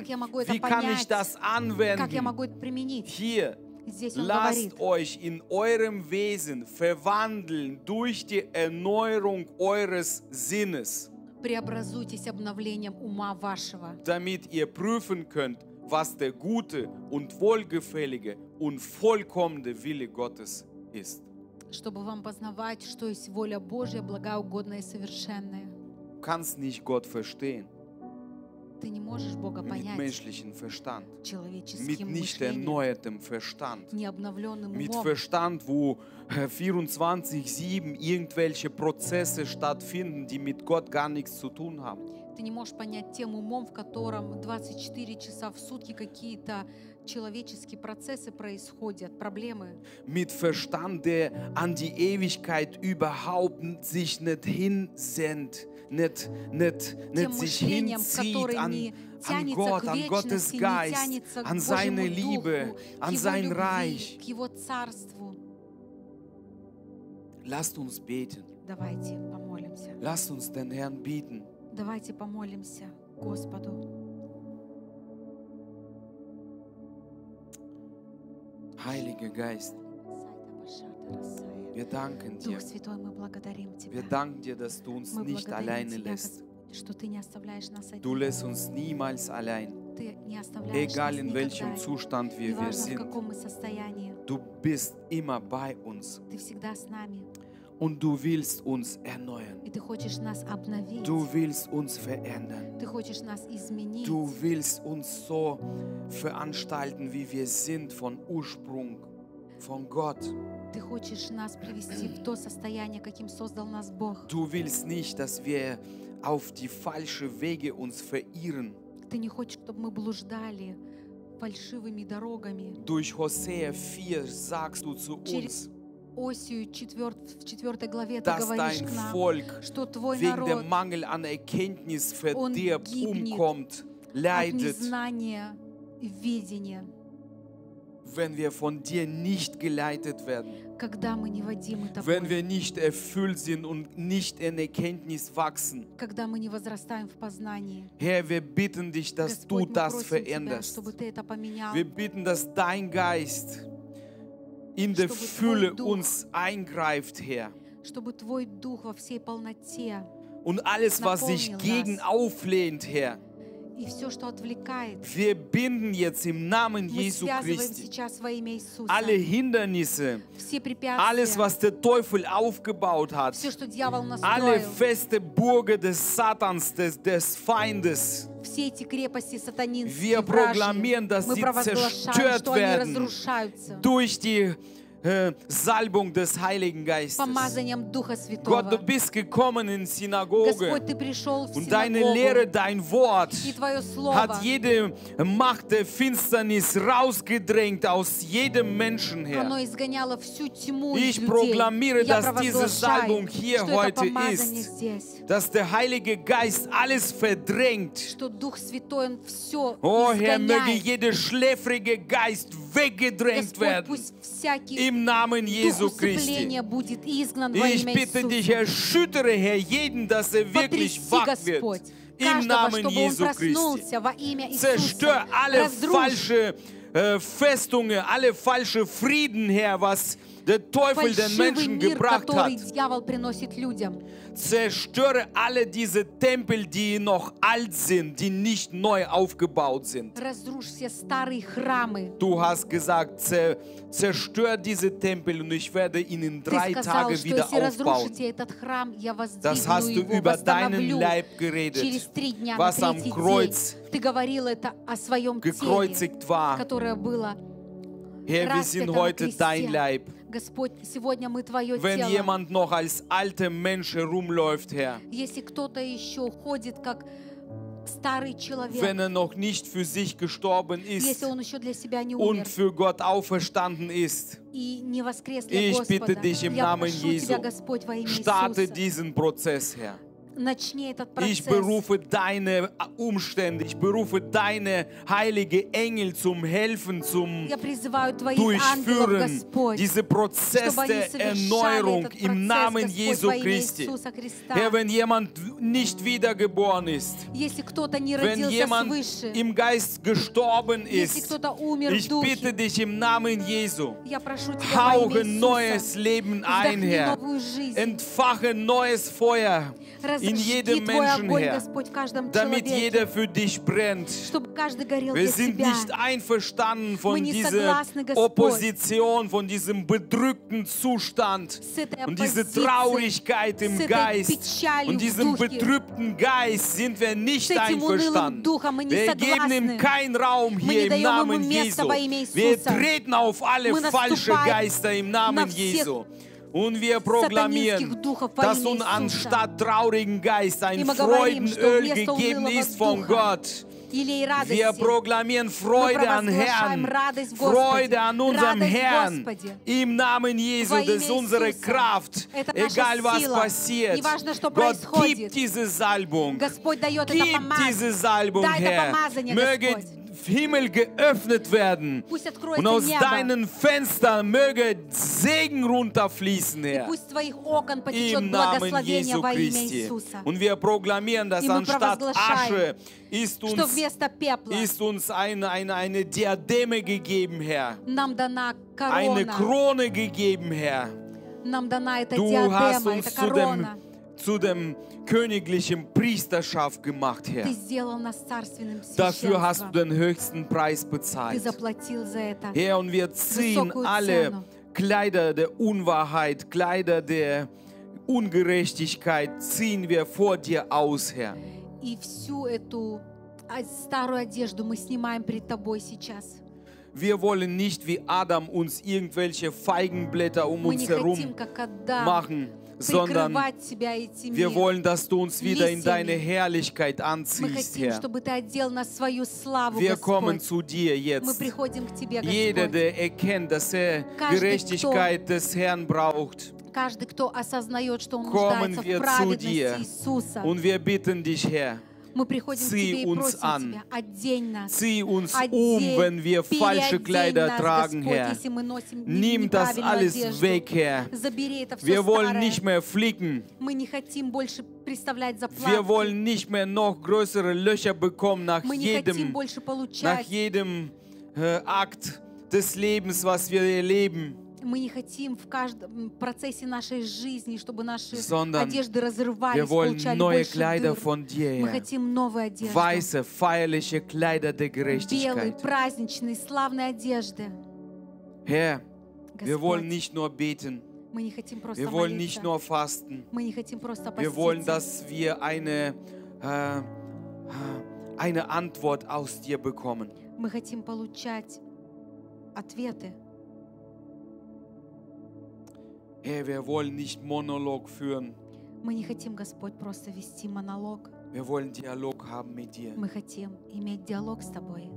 Wie kann ich das anwenden? Hier. Lasst euch in eurem Wesen verwandeln durch die Erneuerung eures Sinnes преобразуйтесь обновлением ума вашего. Damit ihr prüfen könnt, was der gute und wohlgefällige und vollkommene Wille Gottes ist. Чтобы вам познавать, что есть воля Божья, благоугодная и совершенная. Kannst nicht Gott verstehen ты не можешь Бога понять. Mit Verstand. Человеческим Mit nicht erneuertem Verstand. Необновленным Mit умом. Verstand, wo 24-7 irgendwelche Prozesse stattfinden, die mit Gott gar nichts zu tun haben. Ты не можешь понять тем умом, в котором 24 часа в сутки какие-то человеческие процессы происходят, проблемы. Mit Verstand, der an die Ewigkeit überhaupt sich nicht hinsendet, nicht, nicht, nicht sich hinzieht an, an Gott, an Gottes Geist, an seine Liebe, an sein Reich. Lasst uns beten. Давайте помолимся. Lasst uns den Herrn bieten. Давайте помолимся Господу. Heiliger Geist, wir danken dir. Wir danken dir, dass du uns nicht alleine lässt. Du lässt uns niemals allein. Egal in welchem Zustand wir, wir sind, du bist immer bei uns und du willst uns erneuern. Du willst uns verändern. Du willst uns so veranstalten, wie wir sind von Ursprung, von Gott. Ты хочешь нас привести в то состояние, каким создал нас Бог. Du willst nicht, dass wir auf die falsche Wege uns verirren. Ты не хочешь, чтобы мы блуждали фальшивыми дорогами. Durch Hosea 4 sagst du zu uns. Через Осию 4, в 4 главе ты говоришь к нам, Volk что твой народ dem Mangel an Erkenntnis verdirbt, umkommt, leidet. Незнания, видения. Wenn wir von dir nicht geleitet werden, когда мы неводимы тобой, wenn wir nicht erfüllt sind und nicht in Erkenntnis wachsen, когда мы не возрастаем в познании, Herr, wir bitten dich, dass Господь, du das veränderst. Тебя, чтобы ты это поменял. Wir bitten, dass dein Geist in der Fülle uns eingreift, Herr. Und alles, was sich gegen auflehnt, Herr, И все, что отвлекает, wir binden jetzt im Namen мы Jesu связываем Christi сейчас во имя Иисуса alle Hindernisse, все препятствия, alles, was der Teufel aufgebaut hat, все, что дьявол настроил, alle feste Burge des Satans, des, des Feindes. Все эти крепости сатанинские, wir вражьи, мы провозглашаем, что werden, они разрушаются durch die äh, Salbung des Heiligen Geistes. Gott, du bist gekommen in Synagoge und deine Lehre, dein Wort hat jede Macht der Finsternis rausgedrängt aus jedem Menschen her. Ich proklamiere, dass diese Salbung hier heute ist, dass der Heilige Geist alles verdrängt. Oh Herr, möge jeder schläfrige Geist weggedrängt werden. Im Namen Jesu Christi. Ich bitte dich, erschüttere, Herr, jeden, dass er wirklich wach wird. Im Namen Jesu Christi. Zerstör alle falsche äh, Festungen, alle falsche Frieden, Herr, was der Teufel den Menschen мир, gebracht hat. Zerstöre alle diese Tempel, die noch alt sind, die nicht neu aufgebaut sind. Du hast gesagt, zerstöre diese Tempel und ich werde ihn in drei сказал, Tage wieder aufbauen. храм, das hast du über deinen Leib geredet, дня, was am Kreuz gekreuzigt war. Herr, wir sind heute dein Leib. Господь, сегодня мы Твое Wenn тело. jemand noch als alter Mensch herumläuft, Herr. Если кто-то еще ходит как Wenn er noch nicht für sich gestorben ist. Und für Gott auferstanden ist. ich Bitte dich im Namen Jesu, Starte diesen Prozess, Herr. Ich berufe deine äh, Umstände, ich berufe deine heilige Engel zum Helfen, zum Durchführen ангелов, Господь, diese Prozess der Erneuerung im Namen Jesu Christi. Herr, wenn jemand nicht wiedergeboren ist, wenn jemand im Geist gestorben ist, ich bitte dich im Namen Jesu, я hauche neues Leben ein, Herr, entfache neues Feuer, in jedem Menschen her, damit jeder für dich brennt. Wir sind nicht einverstanden von dieser Opposition, von diesem bedrückten Zustand und dieser Traurigkeit im Geist und diesem betrübten Geist sind wir nicht einverstanden. Wir geben ihm keinen Raum hier im Namen Jesu. Wir treten auf alle falschen Geister im Namen Jesu. Und wir proklamieren, dass uns anstatt traurigen Geist ein Freudenöl gegeben ist von Gott. Wir proklamieren Freude an Herrn, Freude an unserem Herrn. Im Namen Jesu, das ist unsere Kraft, egal was passiert. Gott gibt diese Salbung, gibt diese Salbung, Herr. Möge Himmel geöffnet werden. Und aus deinen Fenstern möge Segen runterfließen, Herr. Im Namen Jesu Christi. Und wir proklamieren, dass anstatt Asche ist uns, ist uns ein, ein, eine Diademe gegeben, Herr. Eine Krone gegeben, Herr. du hast uns zu dem zu dem königlichen Priesterschaft gemacht, Herr. Dafür hast du den höchsten Preis bezahlt. Herr, und wir ziehen alle Kleider der Unwahrheit, Kleider der Ungerechtigkeit, ziehen wir vor dir aus, Herr. Wir wollen nicht wie Adam uns irgendwelche Feigenblätter um uns herum machen sondern wir wollen, dass du uns wieder in deine Herrlichkeit anziehst, Herr. Wir kommen zu dir jetzt. Jeder, der erkennt, dass er Gerechtigkeit des Herrn braucht, kommen wir zu dir. und wir bitten dich, Herr, Zieh uns an. Zieh uns um, wenn wir falsche Kleider tragen, Herr. Nimm das alles weg, Herr. Wir wollen nicht mehr fliegen. Wir wollen nicht mehr noch größere Löcher bekommen nach jedem, nach jedem äh, Akt des Lebens, was wir erleben. мы не хотим в каждом процессе нашей жизни, чтобы наши Sondern одежды разрывались, получали wollen neue Kleider von dir. Мы хотим новые одежды. Weiße, feierliche Kleider der Gerechtigkeit. Белые, праздничные, славные одежды. Herr, Господь, wir wollen nicht nur beten. Мы не хотим просто wir wollen молиться. nicht nur fasten. Мы не хотим просто поститься. Wir wollen, dass wir eine, äh, äh, eine Antwort aus dir bekommen. Мы хотим получать ответы Herr, wir wollen nicht Monolog führen. Мы не хотим, Господь, просто вести монолог. Wir wollen Dialog haben mit dir. Мы хотим иметь диалог с Тобой.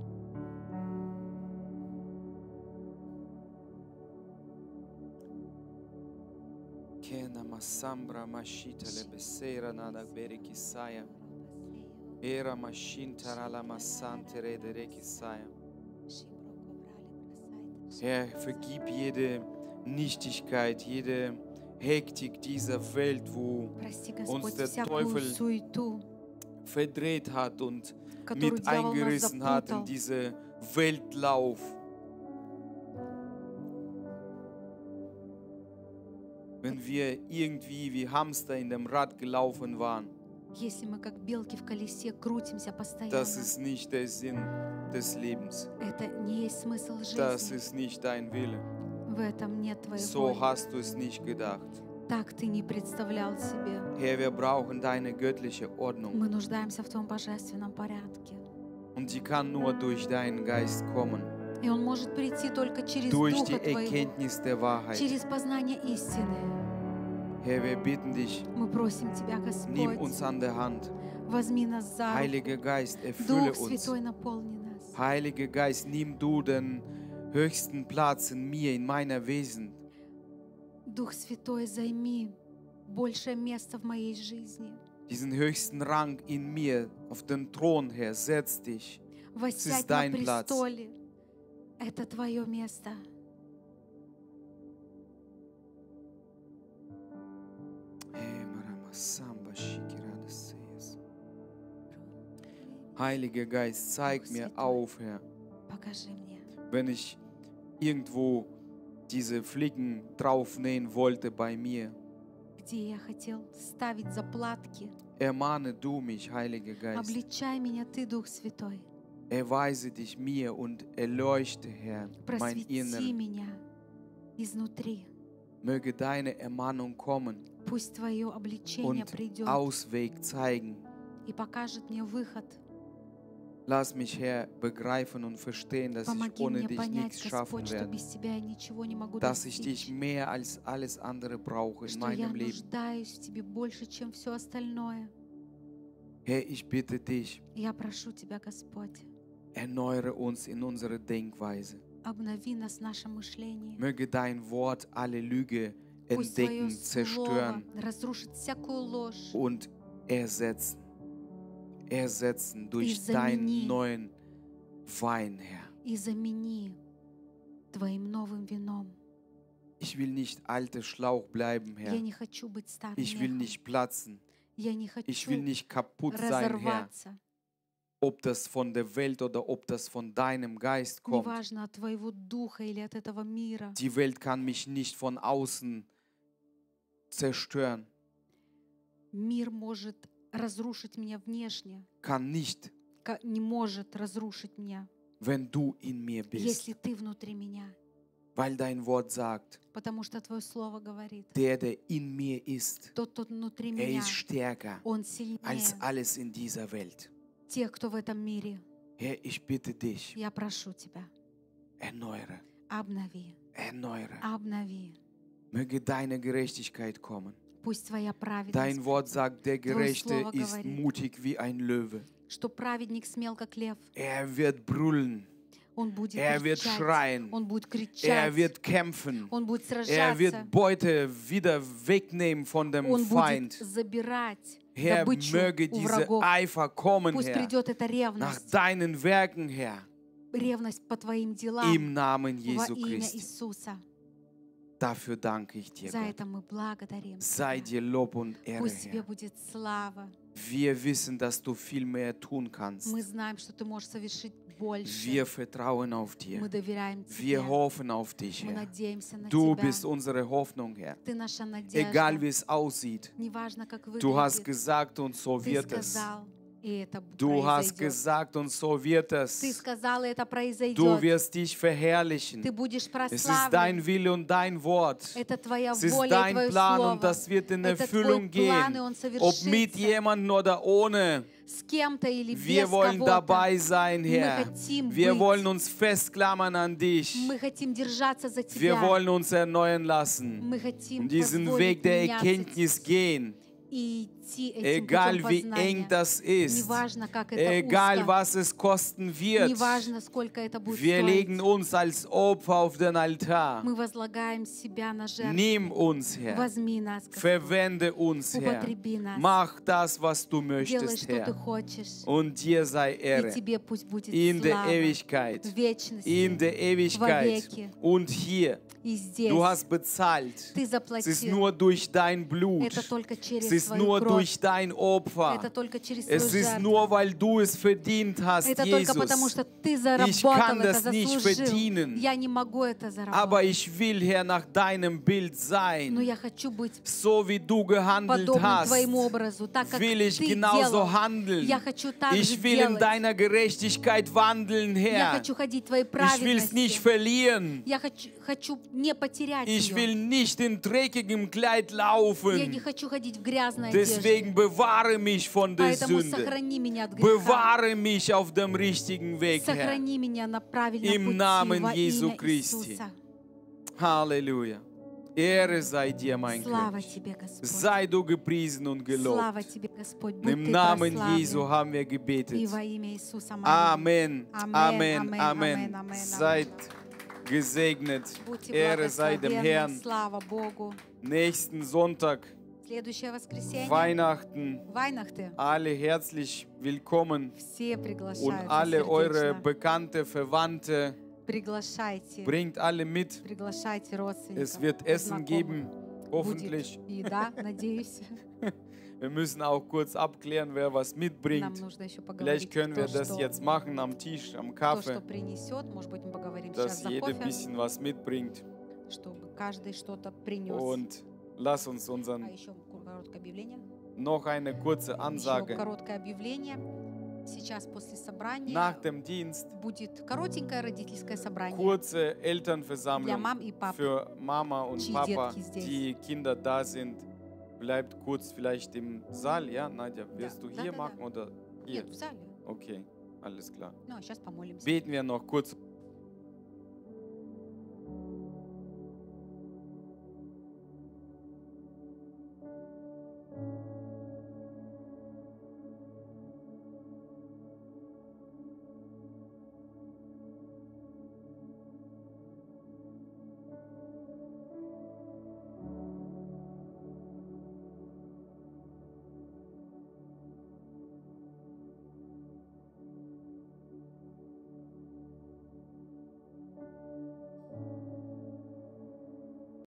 Kena masambra mashita lebesera nada berikisaya. Era mashinta rala masante rederekisaya. Herr, vergib jede Nichtigkeit, jede Hektik dieser Welt, wo uns der Teufel verdreht hat und mit eingerissen hat in diese Weltlauf. Wenn wir irgendwie wie Hamster in dem Rad gelaufen waren, Das ist nicht der Sinn des Lebens. Das ist nicht dein Wille. В этом нет твоей so воли. hast du es nicht gedacht. Так ты не представлял себе. Herr, wir brauchen deine göttliche Ordnung. Мы нуждаемся в твоем божественном порядке. Und die kann nur durch deinen Geist kommen. И он может прийти только через durch Духа die Erkenntnis der Wahrheit. через познание истины. Herr, wir bitten dich, мы просим Тебя, Господь, nimm uns an der Hand. возьми нас за руку. Heiliger Geist, erfülle Дух Святой, uns. наполни нас. Heiliger Geist, nimm du den höchsten Platz in mir, in meiner Wesen. Дух Святой, займи большее место в моей жизни. Diesen höchsten Rang in mir, auf den Thron, Herr, setz dich. Es ist dein Platz. Это твое место. Э, Heiliger Geist, zeig mir auf, Herr. Wenn ich irgendwo diese Flicken draufnähen wollte bei mir. Ermahne du mich, Heiliger Geist. Erweise dich mir und erleuchte, Herr, mein Inneres. Möge deine Ermahnung kommen Пусть Твое обличение und придет Ausweg zeigen. и покажет мне выход. Lass mich, Herr, begreifen und verstehen, dass Помоги ich ohne dich понять, nichts schaffen werde, без тебя dass ich dich mehr als alles andere brauche in meinem Leben. тебе больше, Herr, ich bitte dich, тебя, Господь, erneuere uns in unserer Denkweise. Möge dein Wort alle Lüge entdecken, zerstören und ersetzen ersetzen durch deinen neuen Wein, Herr. Ich will nicht alter Schlauch bleiben, Herr. Ich will nicht platzen. Ich will nicht kaputt sein, Herr. Ob das von der Welt oder ob das von deinem Geist kommt. Die Welt kann mich nicht von außen zerstören. Мир может разрушить меня внешне. Kann nicht. Не может разрушить меня. Wenn du in mir bist. Если ты внутри меня. Weil dein Wort sagt, потому что Твое Слово говорит, der, der in mir ist, тот, кто внутри er меня, ist stärker он сильнее, als alles in dieser Welt. тех, кто в этом мире. Herr, ich bitte dich, я прошу Тебя, erneuere, обнови, erneuere. обнови. Möge deine Gerechtigkeit kommen. Dein Wort sagt, der Gerechte ist mutig wie ein Löwe. Er wird brüllen. er wird schreien. er wird kämpfen. er wird Beute wieder wegnehmen von dem Feind. Herr, möge dieser Eifer kommen, Herr, nach deinen Werken, Herr. Im Namen Jesu Christi. Dafür danke ich dir. Gott. Sei dir Lob und Ehre. Wir wissen, dass du viel mehr tun kannst. Wir vertrauen auf dir. Wir hoffen auf dich, Herr. Du bist unsere Hoffnung, Herr. Egal wie es aussieht, du hast gesagt und so wird es. Du hast gesagt und so wird es. Du wirst dich verherrlichen. Es ist dein Wille und dein Wort. Es ist dein Plan und das wird in Erfüllung gehen. Ob mit jemandem oder ohne. Wir wollen dabei sein, Herr. Wir wollen uns festklammern an dich. Wir wollen uns erneuern lassen und diesen Weg der Erkenntnis gehen идти этим Egal путем познания. Das ist, неважно, как это egal, узко, was es kosten wird, неважно, сколько это будет wir стоить. Legen uns als Opfer auf den Altar. Мы возлагаем себя на жертву. Nimm uns, Herr. Возьми нас, Господь. Verwende uns, Употреби Herr. нас. Mach das, was du möchtest, Делай, что Herr. ты хочешь. Und dir sei Ehre. И тебе пусть будет in слава. Der Ewigkeit, в вечности. In der Ewigkeit. Вовеки. Und hier. И здесь. Du hast bezahlt. Ты заплатил. Es ist nur durch dein Blut. Это только через es ist твою nur кровь durch dein Opfer. Es ist nur, weil du es verdient hast, Jesus. Ich kann das nicht verdienen. Aber ich will, Herr, nach deinem Bild sein. So wie du gehandelt hast, will ich genauso handeln. Ich will in deiner Gerechtigkeit wandeln, Herr. Ich will es nicht verlieren. Ich will nicht in dreckigem Kleid laufen. Deswegen Deswegen bewahre mich von der Sünde. bewahre mich auf dem richtigen Weg, Herr. Im Namen Jesu Christi. Halleluja. Ehre sei dir, mein Gott. Sei du gepriesen und gelobt. Im Namen Jesu haben wir gebetet. Amen. Amen. Amen. Seid gesegnet. Ehre sei dem Herrn. Nächsten Sonntag Weihnachten, Weihnachten, alle herzlich willkommen und alle eure Bekannte, Verwandte, bringt alle mit. Es wird Essen geben, hoffentlich. Wir müssen auch kurz abklären, wer was mitbringt. Vielleicht können wir das jetzt machen am Tisch, am Kaffee, dass jeder ein bisschen was mitbringt. Und lass uns unseren короткое объявление. Noch eine kurze Ansage. Еще короткое объявление. Сейчас после собрания Nach dem Dienst будет коротенькое родительское собрание kurze Elternversammlung для мам и пап. Für Mama und Чьи Papa, die Kinder da sind, bleibt kurz vielleicht im Saal. Ja, Nadja, wirst да. du hier да, machen да, да. oder hier? Нет, в зале. Okay, alles klar. Ну, а сейчас помолимся. Beten wir noch kurz.